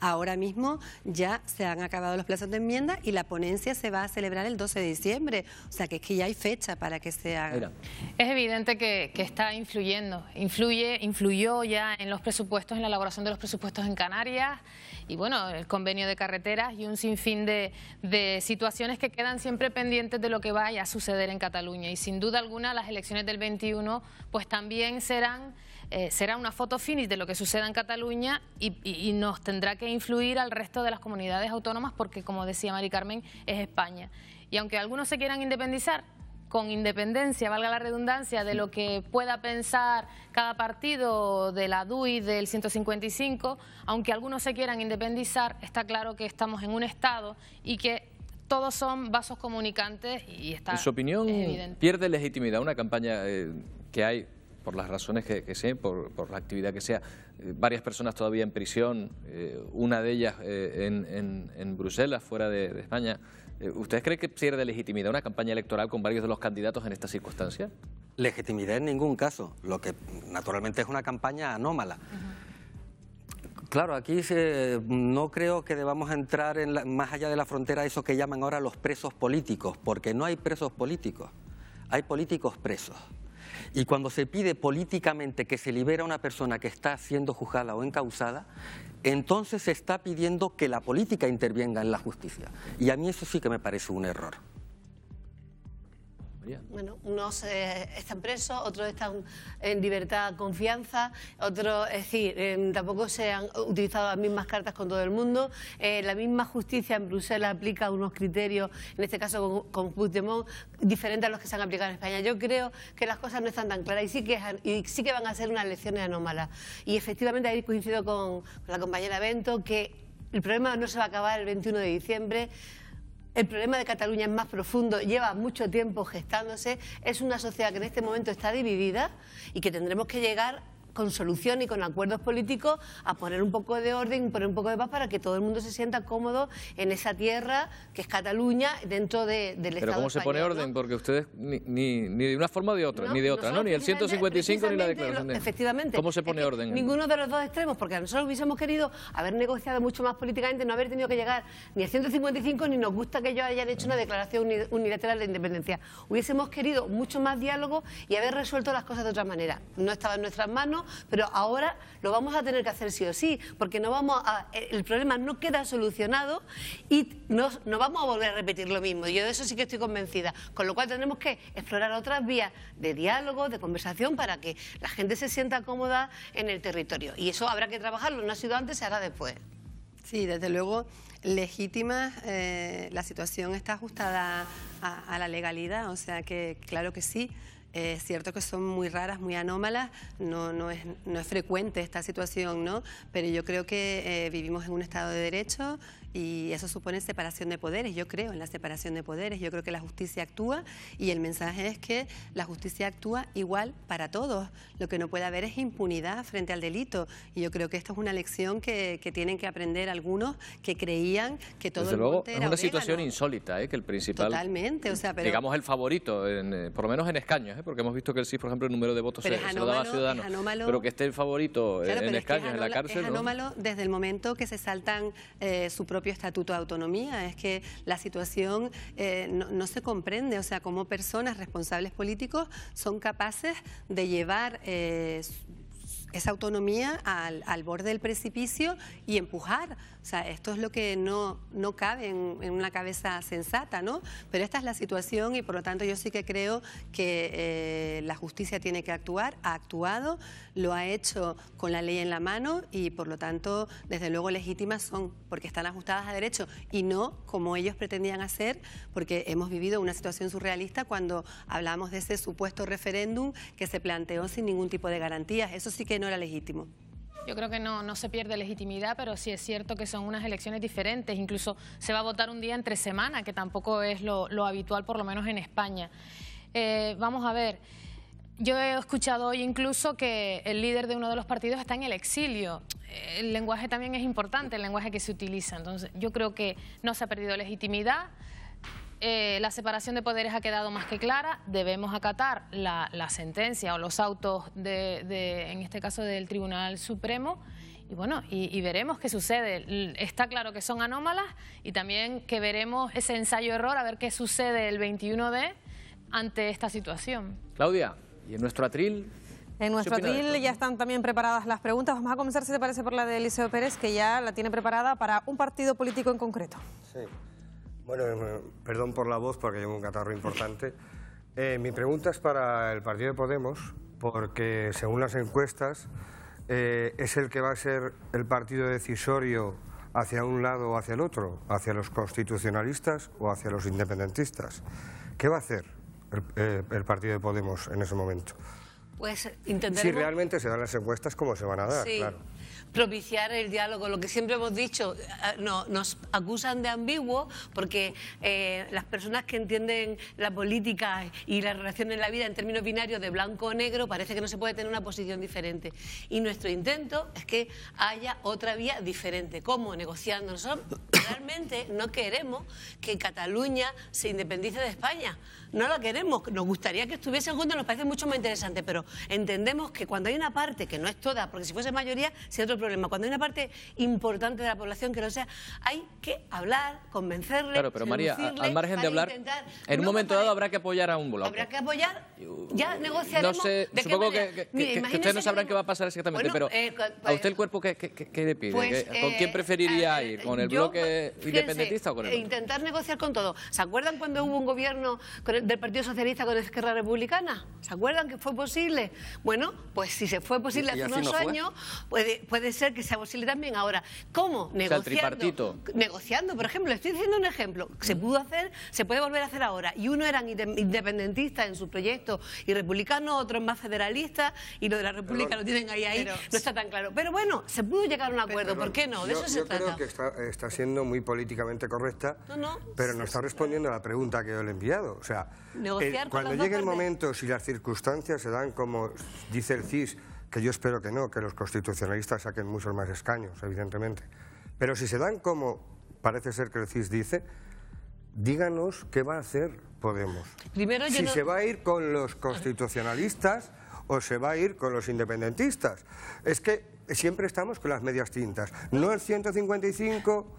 ahora mismo ya se han acabado los plazos de enmienda y la ponencia se va a celebrar el 12 de diciembre. O sea que es que ya hay fecha para que se haga. Es evidente que, está influyendo. Influye, influyó ya en los presupuestos, en la elaboración de los presupuestos en Canarias y bueno, el convenio de carreteras y un sinfín de, de situaciones que quedan siempre pendientes de lo que vaya a suceder en Cataluña. Y sin duda alguna las elecciones del 21 pues también serán eh, será una foto finis de lo que suceda en Cataluña y, nos tendrá que influir al resto de las comunidades autónomas porque, como decía Mari Carmen, es España. Y aunque algunos se quieran independizar, con independencia, valga la redundancia, de lo que pueda pensar cada partido de la DUI del 155, aunque algunos se quieran independizar, está claro que estamos en un Estado y que todos son vasos comunicantes y está... En su opinión, pierde legitimidad una campaña eh, que hay por las razones que, que por, la actividad que sea. Eh, varias personas todavía en prisión, eh, una de ellas eh, en, Bruselas, fuera de, España. ¿Ustedes creen que pierde legitimidad una campaña electoral con varios de los candidatos en estas circunstancias? Legitimidad en ningún caso, lo que naturalmente es una campaña anómala. Claro, aquí no creo que debamos entrar en más allá de la frontera a eso que llaman ahora los presos políticos, porque no hay presos políticos, hay políticos presos. Y cuando se pide políticamente que se libera a una persona que está siendo juzgada o encausada, entonces se está pidiendo que la política intervenga en la justicia. Y a mí eso sí que me parece un error. Bueno, unos eh, están presos, otros están en libertad, confianza, otros, es decir, em, tampoco se han utilizado las mismas cartas con todo el mundo. Eh, la misma justicia en Bruselas aplica unos criterios, en este caso con, con Puigdemont, diferentes a los que se han aplicado en España. Yo creo que las cosas no están tan claras y sí que, van a ser unas elecciones anómalas. Y efectivamente ahí coincido con, con la compañera Bento que el problema no se va a acabar el 21 de diciembre. El problema de Cataluña es más profundo, lleva mucho tiempo gestándose, es una sociedad que en este momento está dividida y que tendremos que llegar con solución y con acuerdos políticos a poner un poco de orden, poner un poco de paz para que todo el mundo se sienta cómodo en esa tierra que es Cataluña dentro de, del Estado Estado. Pero ¿cómo se pone orden? Porque ustedes ni, de una forma de otra, ni de otra, ¿no? Ni el 155 ni la declaración Efectivamente. ¿Cómo se pone orden? Ninguno de los dos extremos, porque nosotros hubiésemos querido haber negociado mucho más políticamente, no haber tenido que llegar ni al 155, ni nos gusta que yo hayan hecho una declaración unilateral de independencia. Hubiésemos querido mucho más diálogo y haber resuelto las cosas de otra manera. No estaba en nuestras manos pero ahora lo vamos a tener que hacer sí o sí, porque no vamos a, eh, el problema no queda solucionado y no, vamos a volver a repetir lo mismo. Yo de eso sí que estoy convencida. Con lo cual tenemos que explorar otras vías de diálogo, de conversación, para que la gente se sienta cómoda en el territorio. Y eso habrá que trabajarlo, no ha sido antes, se hará después. Sí, desde luego, legítima, eh, la situación está ajustada a, la legalidad, o sea que claro que sí, es cierto que son muy raras, muy anómalas, no, no, es, no es frecuente esta situación, ¿no? Pero yo creo que eh, vivimos en un Estado de Derecho y eso supone separación de poderes. Yo creo en la separación de poderes. Yo creo que la justicia actúa y el mensaje es que la justicia actúa igual para todos. Lo que no puede haber es impunidad frente al delito. Y yo creo que esto es una lección que, tienen que aprender algunos que creían que todo Desde luego, es una situación insólita, ¿eh? que el principal. Totalmente, o sea, pero, digamos el favorito, eh, por lo menos en escaños, ¿eh? porque hemos visto que el sí, por ejemplo, el número de votos se, daba a Ciudadanos. pero que esté el favorito en, escaños, en la cárcel. Es desde el momento que se saltan su propio Estatuto de Autonomía, es que la situación eh, no, se comprende, o sea, cómo personas responsables políticos son capaces de llevar eh, esa autonomía al, borde del precipicio y empujar. O sea, esto es lo que no, no cabe en, una cabeza sensata, ¿no? Pero esta es la situación y por lo tanto yo sí que creo que eh, la justicia tiene que actuar, ha actuado, lo ha hecho con la ley en la mano y por lo tanto, desde luego, legítimas son porque están ajustadas a derecho y no como ellos pretendían hacer, porque hemos vivido una situación surrealista cuando hablamos de ese supuesto referéndum que se planteó sin ningún tipo de garantías. Eso sí que no era legítimo? Yo creo que no, no se pierde legitimidad, pero sí es cierto que son unas elecciones diferentes. Incluso se va a votar un día entre semana, que tampoco es lo, lo habitual, por lo menos en España. Eh, vamos a ver. Yo he escuchado hoy incluso que el líder de uno de los partidos está en el exilio. El lenguaje también es importante, el lenguaje que se utiliza. Entonces, yo creo que no se ha perdido legitimidad. Eh, la separación de poderes ha quedado más que clara, debemos acatar la, sentencia o los autos, de, en este caso del Tribunal Supremo, y bueno, y, veremos qué sucede. Está claro que son anómalas y también que veremos ese ensayo-error, a ver qué sucede el 21 de ante esta situación. Claudia, y en nuestro atril... En nuestro atril ya están también preparadas las preguntas. Vamos a comenzar, si te parece, por la de Eliseo Pérez, que ya la tiene preparada para un partido político en concreto. Sí. Bueno, eh, perdón por la voz porque llevo un catarro importante. Eh, mi pregunta es para el partido de Podemos, porque según las encuestas eh, es el que va a ser el partido decisorio hacia un lado o hacia el otro, hacia los constitucionalistas o hacia los independentistas. ¿Qué va a hacer el, partido de Podemos en ese momento? Pues Si realmente se dan las encuestas cómo se van a dar, claro propiciar el diálogo, lo que siempre hemos dicho, eh, no, nos acusan de ambiguo porque eh, las personas que entienden la política y las relación en la vida en términos binarios de blanco o negro parece que no se puede tener una posición diferente. Y nuestro intento es que haya otra vía diferente, ...¿cómo? negociando. realmente no queremos que Cataluña se independice de España, no la queremos, nos gustaría que estuviesen juntos, nos parece mucho más interesante, pero entendemos que cuando hay una parte que no es toda, porque si fuese mayoría, si otro problema. Cuando hay una parte importante de la población que no sea, hay que hablar, convencerle. Claro, pero María, al margen de hablar, en un momento dado habrá que apoyar a un bloque. Habrá que apoyar, ya negociaremos. No sé, supongo que, ustedes no sabrán qué va a pasar exactamente, pero eh, pues, ¿a usted el cuerpo qué, le pide? Pues, ¿Con eh, quién preferiría ir? ¿Con eh, el bloque independentista o con el bloque? Intentar negociar con todo. ¿Se acuerdan cuando hubo un gobierno del Partido Socialista con Esquerra Republicana? ¿Se acuerdan que fue posible? Bueno, pues si se fue posible hace unos años, puede, puede ser que se posible también. Ahora, ¿cómo? Negociando. negociando, por ejemplo, estoy diciendo un ejemplo. Se pudo hacer, se puede volver a hacer ahora. Y uno eran independentistas en su proyecto y otro otros más federalista y lo de la República lo tienen ahí, ahí, no está tan claro. Pero bueno, se pudo llegar a un acuerdo, ¿por qué no? yo, eso se creo que está, siendo muy políticamente correcta, no, no, pero no está respondiendo a la pregunta que yo le he enviado. O sea, eh, cuando llegue el momento, si las circunstancias se dan como dice el CIS, que yo espero que no, que los constitucionalistas saquen muchos más escaños, evidentemente. Pero si se dan como parece ser que el CIS dice, díganos qué va a hacer Podemos. Primero, si se va a ir con los constitucionalistas o se va a ir con los independentistas. Es que siempre estamos con las medias tintas. No el 155,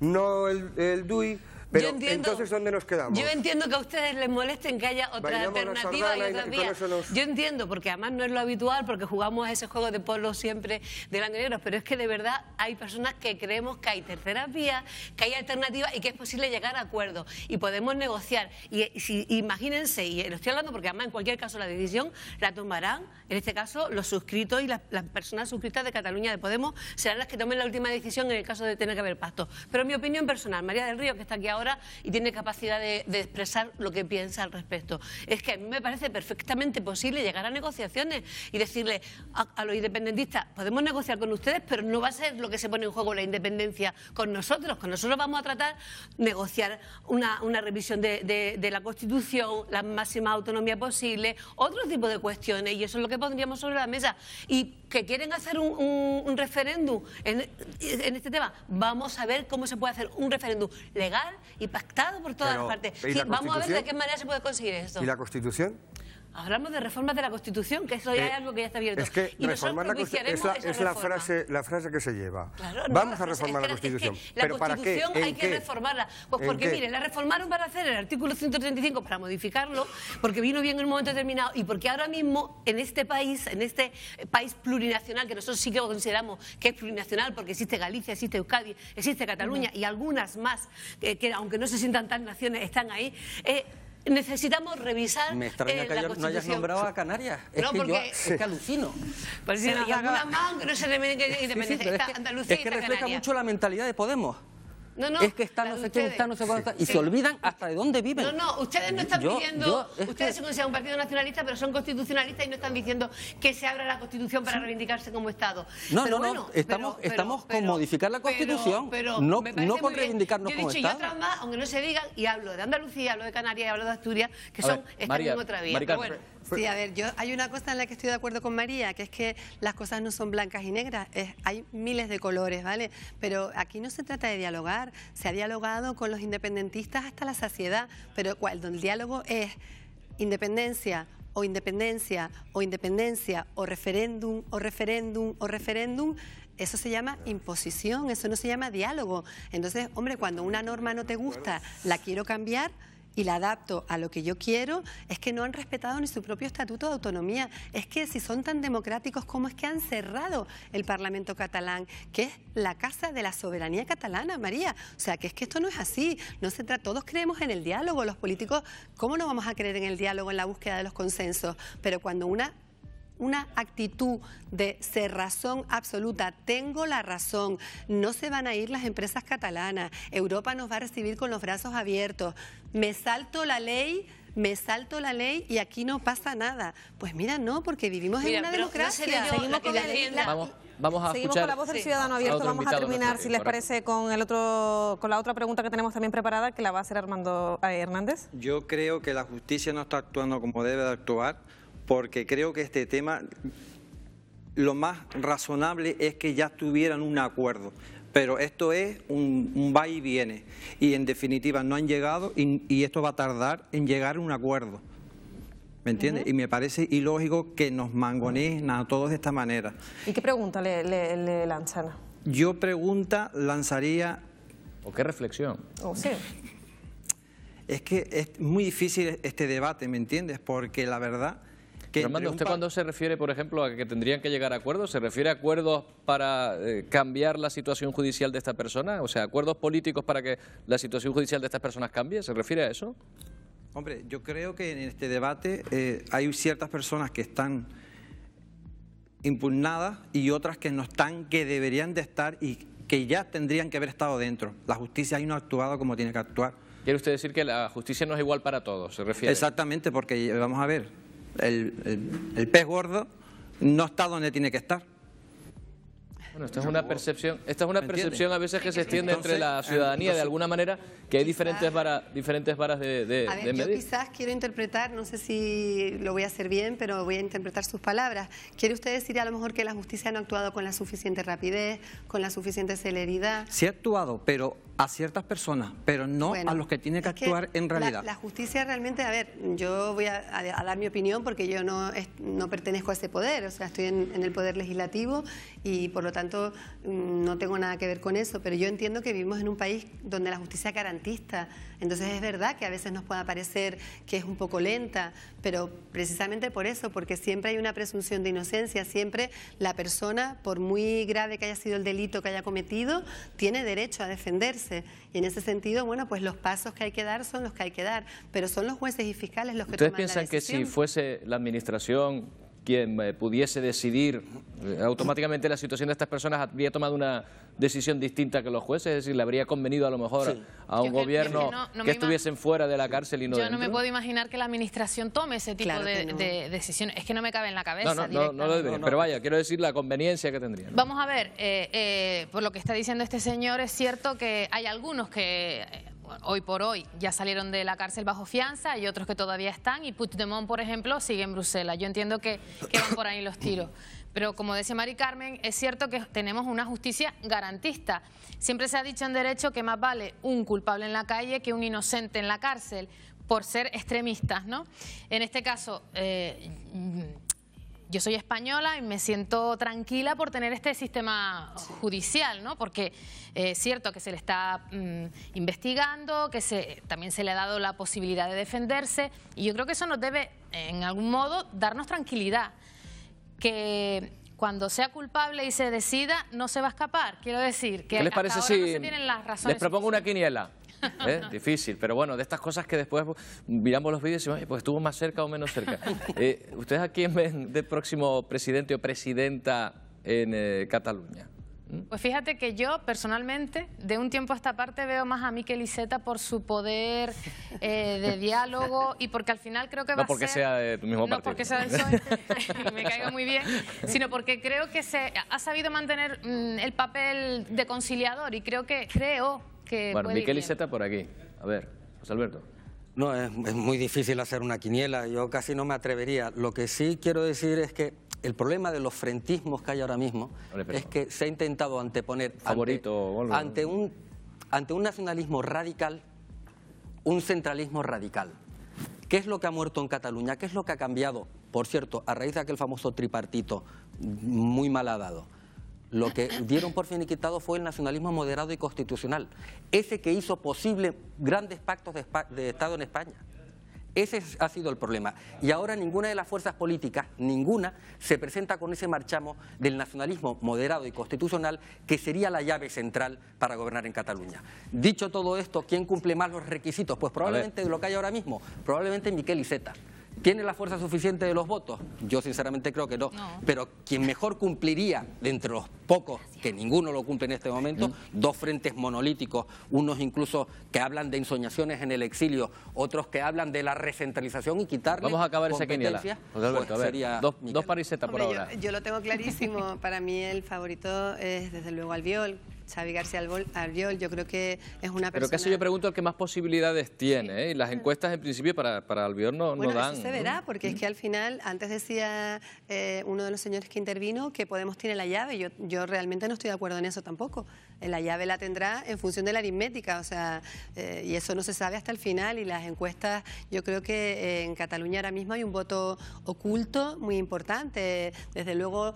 no el DUI entonces, ¿dónde nos quedamos? Yo entiendo que a ustedes les molesten que haya otra alternativa y otra vía. Yo entiendo, porque además no es lo habitual, porque jugamos a ese juego de polo siempre de negro, pero es que de verdad hay personas que creemos que hay terceras vías, que hay alternativa y que es posible llegar a acuerdos y podemos negociar. Y imagínense, y lo estoy hablando porque además en cualquier caso la decisión la tomarán, en este caso los suscritos y las, las personas suscritas de Cataluña de Podemos serán las que tomen la última decisión en el caso de tener que haber pacto. Pero mi opinión personal, María del Río, que está aquí ahora, y tiene capacidad de, expresar lo que piensa al respecto. Es que a mí me parece perfectamente posible llegar a negociaciones y decirle a, los independentistas, podemos negociar con ustedes, pero no va a ser lo que se pone en juego la independencia con nosotros. Con nosotros vamos a tratar negociar una, revisión de, la Constitución, la máxima autonomía posible, otro tipo de cuestiones y eso es lo que pondríamos sobre la mesa. Y que quieren hacer un, referéndum en, en, este tema, vamos a ver cómo se puede hacer un referéndum legal y pactado por todas las partes. vamos a ver de qué manera se puede conseguir esto. ¿Y la Constitución? Hablamos de reformas de la Constitución, que eso ya eh, es algo que ya está abierto. Es que reformar la Constitución es, la, frase, la frase que se lleva. Vamos a reformar la Constitución. la Constitución hay que reformarla. Pues porque, mire, la reformaron para hacer el artículo 135, para modificarlo, porque vino bien en un momento determinado y porque ahora mismo en este país, en este país plurinacional, que nosotros sí que consideramos que es plurinacional, porque existe Galicia, existe Euskadi, existe Cataluña y algunas más, que aunque no se sientan tan naciones, están ahí. Eh, necesitamos revisar Me extraña eh, que la yo, no hayas nombrado a Canarias. Es, no, que, yo, es que alucino. Pues si o no se le que sí, sí, es que, Andalucía es que refleja Canarias. mucho la mentalidad de Podemos. No, no, es que están no sé están no sé y se olvidan hasta de dónde viven. No, no, ustedes no están pidiendo, ustedes que... se consideran un partido nacionalista, pero son constitucionalistas y no están diciendo que se abra la Constitución para reivindicarse como Estado. No, pero no, no, estamos, estamos con modificar la Constitución, no, no con reivindicarnos yo he dicho, como Estado. Y otras más, aunque no se digan, y hablo de Andalucía, hablo de Canarias, hablo de Asturias, que son, ver, están otra vía. Pues sí, a ver, yo hay una cosa en la que estoy de acuerdo con María, que es que las cosas no son blancas y negras, es, hay miles de colores, ¿vale? Pero aquí no se trata de dialogar, se ha dialogado con los independentistas hasta la saciedad, pero cuando el diálogo es independencia, o independencia, o independencia, o referéndum, o referéndum, o referéndum, eso se llama imposición, eso no se llama diálogo. Entonces, hombre, cuando una norma no te gusta, la quiero cambiar, y la adapto a lo que yo quiero, es que no han respetado ni su propio estatuto de autonomía. Es que si son tan democráticos, ¿cómo es que han cerrado el Parlamento catalán, que es la casa de la soberanía catalana, María? O sea, que es que esto no es así. No se trata, todos creemos en el diálogo, los políticos, ¿cómo no vamos a creer en el diálogo, en la búsqueda de los consensos? Pero cuando una una actitud de cerrazón absoluta, tengo la razón, no se van a ir las empresas catalanas, Europa nos va a recibir con los brazos abiertos, me salto la ley me salto la ley y aquí no pasa nada. Pues mira, no, porque vivimos en una democracia. Seguimos con la, vamos, a voz del ciudadano abierto. vamos a terminar, si les parece, con el otro, con la otra pregunta que tenemos también preparada, que la va a hacer Armando eh, Hernández. Yo creo que la justicia no está actuando como debe de actuar porque creo que este tema lo más razonable es que ya tuvieran un acuerdo. Pero esto es un, va y viene. Y en definitiva no han llegado y, esto va a tardar en llegar a un acuerdo. ¿Me entiendes? Y me parece ilógico que nos mangonen a todos de esta manera. ¿Y qué pregunta le, lanzan? Yo pregunta lanzaría... ¿O qué reflexión? sí. Es que es muy difícil este debate, ¿me entiendes? Porque la verdad pero, ¿usted cuando se refiere, por ejemplo, a que tendrían que llegar a acuerdos? ¿Se refiere a acuerdos para eh, cambiar la situación judicial de esta persona? O sea, acuerdos políticos para que la situación judicial de estas personas cambie? ¿Se refiere a eso? Hombre, yo creo que en este debate eh, hay ciertas personas que están impugnadas y otras que no están, que deberían de estar y que ya tendrían que haber estado dentro. La justicia ahí no ha actuado como tiene que actuar. Quiere usted decir que la justicia no es igual para todos, se refiere. Exactamente, porque vamos a ver, el, pez gordo no está donde tiene que estar. Bueno, esta es una percepción, esta es una percepción a veces que se extiende entre la ciudadanía de alguna manera, que hay diferentes varas, diferentes de, de, Yo quizás quiero interpretar, no sé si lo voy a hacer bien, pero voy a interpretar sus palabras. ¿Quiere usted decir a lo mejor que la justicia no ha actuado con la suficiente rapidez, con la suficiente celeridad? Sí ha actuado, pero a ciertas personas, pero no a los que tiene que actuar en realidad. La, justicia realmente, a ver, yo voy a, dar mi opinión porque yo no, no pertenezco a ese poder, o sea, estoy en, en, el poder legislativo y por lo tanto mm, no tengo nada que ver con eso, pero yo entiendo que vivimos en un país donde la justicia garantista entonces es verdad que a veces nos puede parecer que es un poco lenta, pero precisamente por eso, porque siempre hay una presunción de inocencia, siempre la persona, por muy grave que haya sido el delito que haya cometido, tiene derecho a defenderse. Y en ese sentido, bueno, pues los pasos que hay que dar son los que hay que dar, pero son los jueces y fiscales los que ¿Ustedes piensan que si fuese la administración quien eh, pudiese decidir, eh, automáticamente la situación de estas personas habría tomado una decisión distinta que los jueces, es decir, le habría convenido a lo mejor a un gobierno que, estuviesen fuera de la cárcel y no Yo no me puedo imaginar que la administración tome ese tipo de, decisiones, es que no me cabe en la cabeza. No, no, no, lo pero vaya, quiero decir la conveniencia que tendría. Vamos a ver, eh, por lo que está diciendo este señor, es cierto que hay algunos que hoy por hoy ya salieron de la cárcel bajo fianza, hay otros que todavía están y Puigdemont, por ejemplo, sigue en Bruselas. Yo entiendo que, van por ahí los tiros. Pero como decía Mari Carmen, es cierto que tenemos una justicia garantista. Siempre se ha dicho en derecho que más vale un culpable en la calle que un inocente en la cárcel por ser extremistas, ¿no? En este caso, eh, yo soy española y me siento tranquila por tener este sistema judicial, ¿no? Porque eh, es cierto que se le está mm, investigando, que se, también se le ha dado la posibilidad de defenderse y yo creo que eso nos debe, en algún modo, darnos tranquilidad. Que cuando sea culpable y se decida, no se va a escapar. Quiero decir que les parece tienen las razones. Les propongo una quiniela. ¿Eh? Difícil, pero bueno, de estas cosas que después miramos los vídeos y decimos, pues estuvo más cerca o menos cerca. Eh, ¿Ustedes a quién ven de próximo presidente o presidenta en eh, Cataluña? Mm. Pues fíjate que yo personalmente de un tiempo a esta parte veo más a Miquel Iceta por su poder eh, de diálogo y porque al final creo que va no porque sea de tu mismo partido. No porque sea del PSOE, me caiga muy bien, sino porque creo que se ha sabido mantener mm, el papel de conciliador y creo que, creo que... Bueno, Miquel Iceta por aquí. A ver, José Alberto. No, es muy difícil hacer una quiniela, yo casi no me atrevería. Lo que sí quiero decir es que el problema de los frentismos que hay ahora mismo es que se ha intentado anteponer ante, un, ante un nacionalismo radical, un centralismo radical. ¿Qué es lo que ha muerto en Cataluña? ¿Qué es lo que ha cambiado? Por cierto, a raíz de aquel famoso tripartito muy mal dado, lo que dieron por fin quitado fue el nacionalismo moderado y constitucional, ese que hizo posible grandes pactos de Estado en España. Ese ha sido el problema. Y ahora ninguna de las fuerzas políticas, ninguna, se presenta con ese marchamo del nacionalismo moderado y constitucional que sería la llave central para gobernar en Cataluña. Dicho todo esto, ¿quién cumple más los requisitos? Pues probablemente de lo que hay ahora mismo, probablemente Miquel Iceta. ¿Tiene la fuerza suficiente de los votos? Yo sinceramente creo que no. Pero quien mejor cumpliría, de entre los pocos, que ninguno lo cumple en este momento, dos frentes monolíticos, unos incluso que hablan de ensoñaciones en el exilio, otros que hablan de la recentralización y quitarle Vamos a acabar esa quiniela. Pues, pues, dos, parisetas por ahora. Yo, lo tengo clarísimo. Para mí el favorito es desde luego al viol. Xavi García Albiol, yo creo que es una persona... Pero casi yo pregunto el que más posibilidades tiene, ¿eh? y las encuestas en principio para, para Albiol no, no dan. Eso se verá, porque es que al final, antes decía eh, uno de los señores que intervino que Podemos tiene la llave, yo, yo realmente no estoy de acuerdo en eso tampoco. Eh, la llave la tendrá en función de la aritmética, o sea, y eso no se sabe hasta el final, y las encuestas, yo creo que en Cataluña ahora mismo hay un voto oculto muy importante. Desde luego,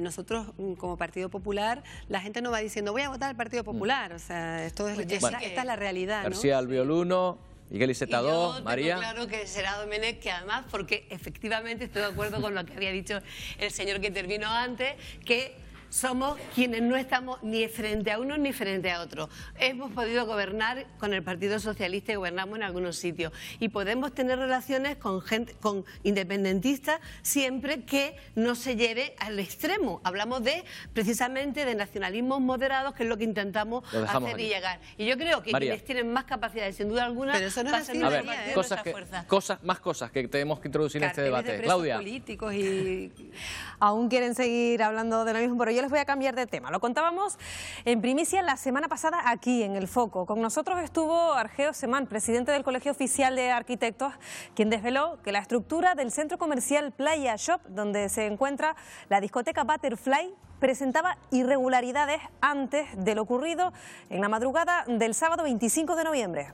nosotros mm, como Partido Popular, la gente nos va diciendo, voy votar el Partido mm. Popular, o sea, esto es, esta, pues es la realidad. García ¿no? Albioluno, Miguel Iceta María. Claro que será Domenech, que además, porque efectivamente estoy de acuerdo con lo que había dicho el señor que terminó antes, que somos quienes no estamos ni frente a uno ni frente a otro. Hemos podido gobernar con el Partido Socialista y gobernamos en algunos sitios. Y podemos tener relaciones con, gente, con independentistas siempre que no se lleve al extremo. Hablamos de precisamente de nacionalismos moderados, que es lo que intentamos hacer y llegar. Y yo creo que quienes tienen más capacidades, sin duda alguna, Pero eso cosas más cosas que tenemos que introducir en este debate. Claudia. políticos y aún quieren seguir hablando de lo mismo, por les voy a cambiar de tema. Lo contábamos en primicia la semana pasada aquí en El Foco. Con nosotros estuvo Argeo Semán, presidente del Colegio Oficial de Arquitectos, quien desveló que la estructura del centro comercial Playa Shop, donde se encuentra la discoteca Butterfly, presentaba irregularidades antes de lo ocurrido en la madrugada del sábado 25 de noviembre.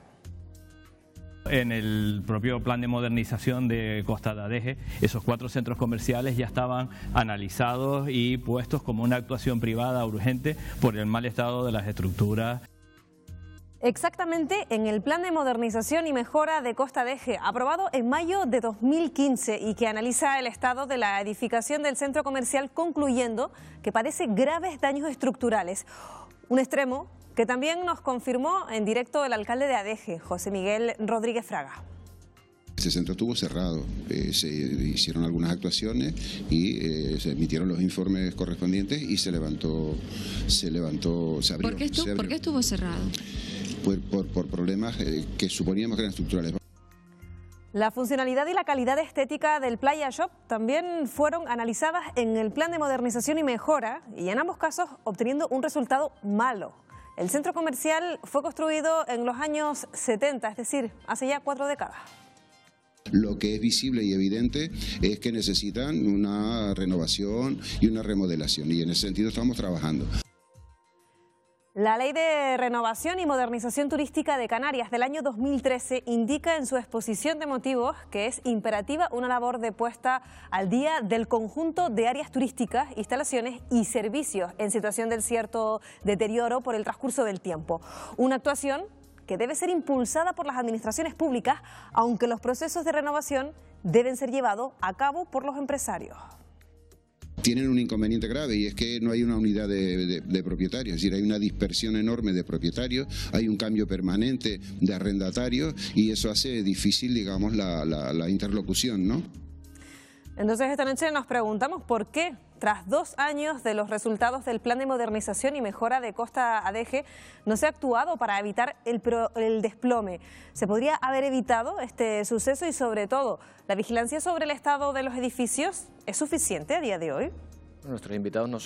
En el propio plan de modernización de Costa de Adeje, esos cuatro centros comerciales ya estaban analizados y puestos como una actuación privada urgente por el mal estado de las estructuras. Exactamente, en el Plan de Modernización y Mejora de Costa Adeje aprobado en mayo de 2015 y que analiza el estado de la edificación del centro comercial, concluyendo que padece graves daños estructurales. Un extremo que también nos confirmó en directo el alcalde de Adeje, José Miguel Rodríguez Fraga. Ese centro estuvo cerrado, eh, se hicieron algunas actuaciones y eh, se emitieron los informes correspondientes y se levantó, se levantó, se abrió. ¿Por qué, estuvo, cerrado? Por, por, problemas eh, que suponíamos que eran estructurales. La funcionalidad y la calidad estética del Playa Shop también fueron analizadas en el plan de modernización y mejora y en ambos casos obteniendo un resultado malo. El centro comercial fue construido en los años 70, es decir, hace ya cuatro décadas. Lo que es visible y evidente es que necesitan una renovación y una remodelación y en ese sentido estamos trabajando. La Ley de Renovación y Modernización Turística de Canarias del año 2013 indica en su exposición de motivos que es imperativa una labor de puesta al día del conjunto de áreas turísticas, instalaciones y servicios en situación del cierto deterioro por el transcurso del tiempo. Una actuación que debe ser impulsada por las administraciones públicas, aunque los procesos de renovación deben ser llevados a cabo por los empresarios tienen un inconveniente grave y es que no hay una unidad de, propietarios, es decir, hay una dispersión enorme de propietarios, hay un cambio permanente de arrendatarios y eso hace difícil, digamos, la, la interlocución, ¿no? Entonces esta noche nos preguntamos por qué tras dos años de los resultados del Plan de Modernización y Mejora de Costa Adeje, no se ha actuado para evitar el, desplome. ¿Se podría haber evitado este suceso y sobre todo, la vigilancia sobre el estado de los edificios es suficiente a día de hoy? Nuestros invitados no,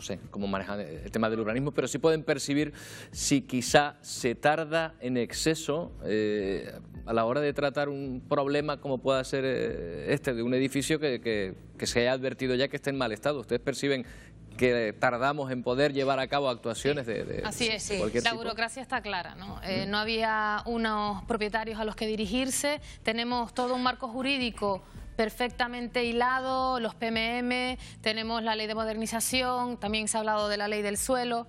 sé cómo manejan el tema del urbanismo, pero sí pueden percibir si quizá se tarda en exceso eh, a la hora de tratar un problema como pueda ser eh, este de un edificio que, que, se haya advertido ya que está en mal estado. Ustedes perciben que tardamos en poder llevar a cabo actuaciones de, Así es, sí. la burocracia está clara, ¿no? Eh, no había unos propietarios a los que dirigirse, tenemos todo un marco jurídico perfectamente hilado, los PMM, tenemos la ley de modernización, también se ha hablado de la ley del suelo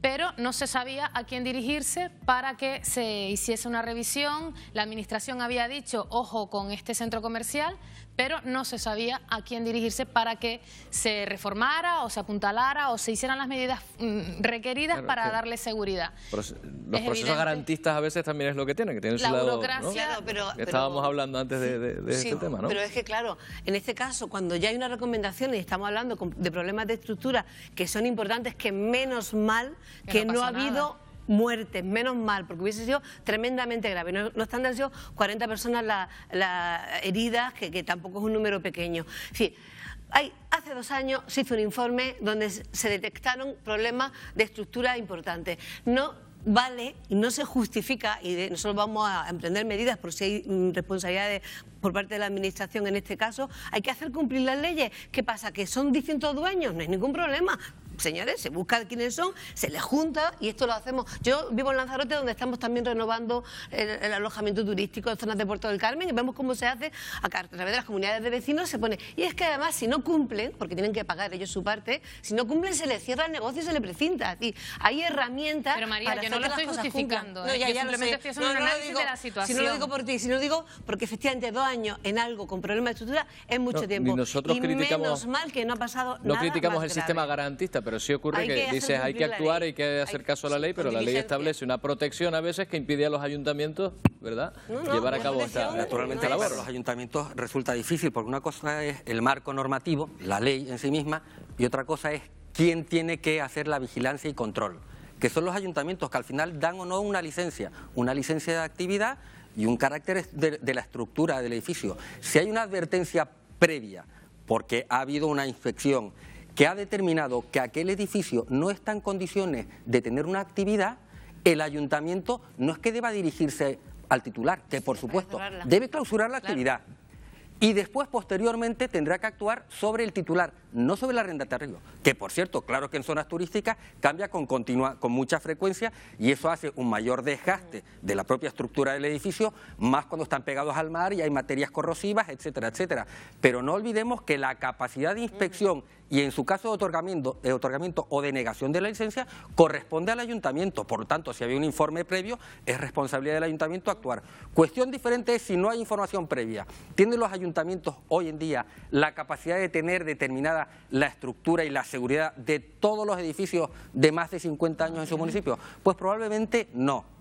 pero no se sabía a quién dirigirse para que se hiciese una revisión. La administración había dicho, ojo con este centro comercial, pero no se sabía a quién dirigirse para que se reformara o se apuntalara o se hicieran las medidas mm, requeridas para darle seguridad. Los procesos garantistas a veces también es lo que tienen, que tienen su lado... Burocracia, pero, Estábamos hablando antes de, este tema, ¿no? Pero es que claro, en este caso, cuando ya hay una recomendación y estamos hablando de problemas de estructura que son importantes, que menos mal que, no ha habido muertes, menos mal, porque hubiese sido tremendamente grave. No, no están sido 40 personas las heridas, que, tampoco es un número pequeño. sí hay, hace dos años se hizo un informe donde se detectaron problemas de estructura importantes. No vale y no se justifica, y nosotros vamos a emprender medidas por si hay mm, responsabilidades por parte de la Administración en este caso, hay que hacer cumplir las leyes. ¿Qué pasa? ¿Que son distintos dueños? No hay ningún problema señores, se busca quiénes son, se les junta y esto lo hacemos. Yo vivo en Lanzarote donde estamos también renovando el, alojamiento turístico en zonas de Puerto del Carmen y vemos cómo se hace a través de las comunidades de vecinos se pone. Y es que además si no cumplen, porque tienen que pagar ellos su parte, si no cumplen se les cierra el negocio y se les precinta. Y hay herramientas Pero María, para yo no lo estoy justificando. ¿eh? simplemente Si no lo digo por ti, si no lo digo porque efectivamente dos años en algo con problemas de estructura es mucho tiempo. Y nosotros y criticamos, menos mal que no ha pasado no criticamos el sistema garantista, pero sí ocurre que, dices hay que actuar, hay que hacer caso a la ley, pero la ley establece una protección a veces que impide a los ayuntamientos, ¿verdad?, llevar a cabo esta Naturalmente, la. los ayuntamientos resulta difícil, porque una cosa es el marco normativo, la ley en sí misma, y otra cosa es quién tiene que hacer la vigilancia y control, que son los ayuntamientos que al final dan o no una licencia, una licencia de actividad y un carácter de, de, la estructura del edificio. Si hay una advertencia previa, porque ha habido una inspección, que ha determinado que aquel edificio no está en condiciones de tener una actividad, el ayuntamiento no es que deba dirigirse al titular, que por supuesto debe clausurar la actividad. Y después, posteriormente, tendrá que actuar sobre el titular, no sobre la de arrendatario, que por cierto, claro que en zonas turísticas cambia con, continua, con mucha frecuencia y eso hace un mayor desgaste de la propia estructura del edificio, más cuando están pegados al mar y hay materias corrosivas, etcétera, etcétera. Pero no olvidemos que la capacidad de inspección y en su caso de otorgamiento, de otorgamiento o denegación de la licencia corresponde al ayuntamiento. Por lo tanto, si había un informe previo, es responsabilidad del ayuntamiento actuar. Cuestión diferente es si no hay información previa. ¿Tienen los ayuntamientos hoy en día la capacidad de tener determinada la estructura y la seguridad de todos los edificios de más de 50 años en su municipio? Pues probablemente no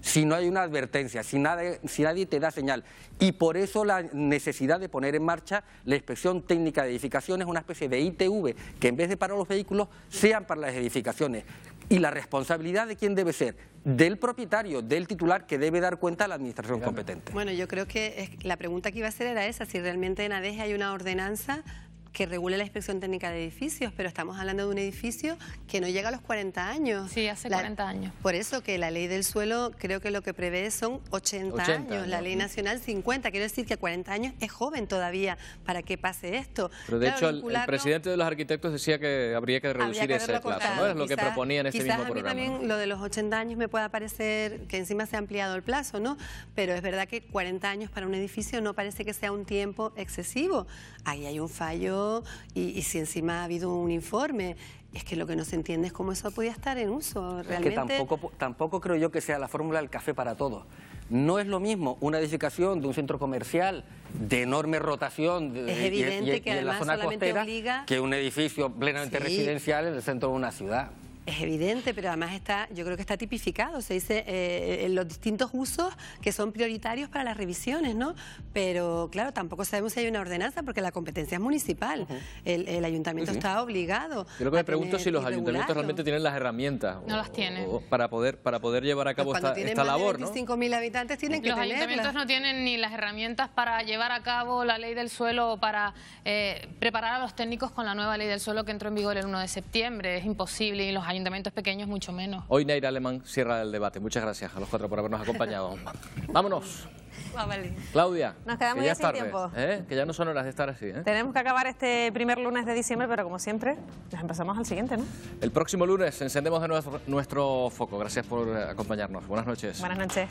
si no hay una advertencia, si, nadie te da señal. Y por eso la necesidad de poner en marcha la inspección técnica de edificaciones, una especie de ITV, que en vez de para los vehículos, sean para las edificaciones. Y la responsabilidad de quién debe ser, del propietario, del titular que debe dar cuenta a la administración competente. Bueno, yo creo que la pregunta que iba a hacer era esa, si realmente en ADES hay una ordenanza que regula la inspección técnica de edificios, pero estamos hablando de un edificio que no llega a los 40 años. Sí, hace 40 años. Por eso que la ley del suelo creo que lo que prevé son 80, años, la ley nacional 50. Quiero decir que a 40 años es joven todavía para que pase esto. Pero de hecho, el, presidente de los arquitectos decía que habría que reducir ese plazo, ¿no? Es lo que proponía en ese mismo programa. Quizás a mí también lo de los 80 años me pueda parecer que encima se ha ampliado el plazo, ¿no? Pero es verdad que 40 años para un edificio no parece que sea un tiempo excesivo ahí hay un fallo y, si encima ha habido un informe es que lo que no se entiende es cómo eso podía estar en uso realmente. que tampoco, creo yo que sea la fórmula del café para todos. No es lo mismo una edificación de un centro comercial de enorme rotación y, en la zona costera que un edificio plenamente residencial en el centro de una ciudad es evidente, pero además está, yo creo que está tipificado, se dice eh, los distintos usos que son prioritarios para las revisiones, ¿no? Pero claro, tampoco sabemos si hay una ordenanza porque la competencia es municipal, el, ayuntamiento está obligado. Yo que me pregunto si los ayuntamientos realmente tienen las herramientas. No las tienen. para, poder, para poder llevar a cabo esta, labor. ¿no? ¿no? habitantes tienen Los ayuntamientos no tienen ni las herramientas para llevar a cabo la ley del suelo o para eh, preparar a los técnicos con la nueva ley del suelo que entró en vigor el 1 de septiembre. Es imposible y los ayuntamientos pequeños mucho menos. Hoy Neira Alemán cierra el debate. Muchas gracias a los cuatro por habernos acompañado. Vámonos. Claudia, nos quedamos que ya, sin tiempo. ¿eh? Que ya no son horas de estar así. ¿eh? Tenemos que acabar este primer lunes de diciembre, pero como siempre, nos empezamos al siguiente, ¿no? El próximo lunes encendemos de nuevo nuestro foco. Gracias por eh, acompañarnos. Buenas noches. Buenas noches.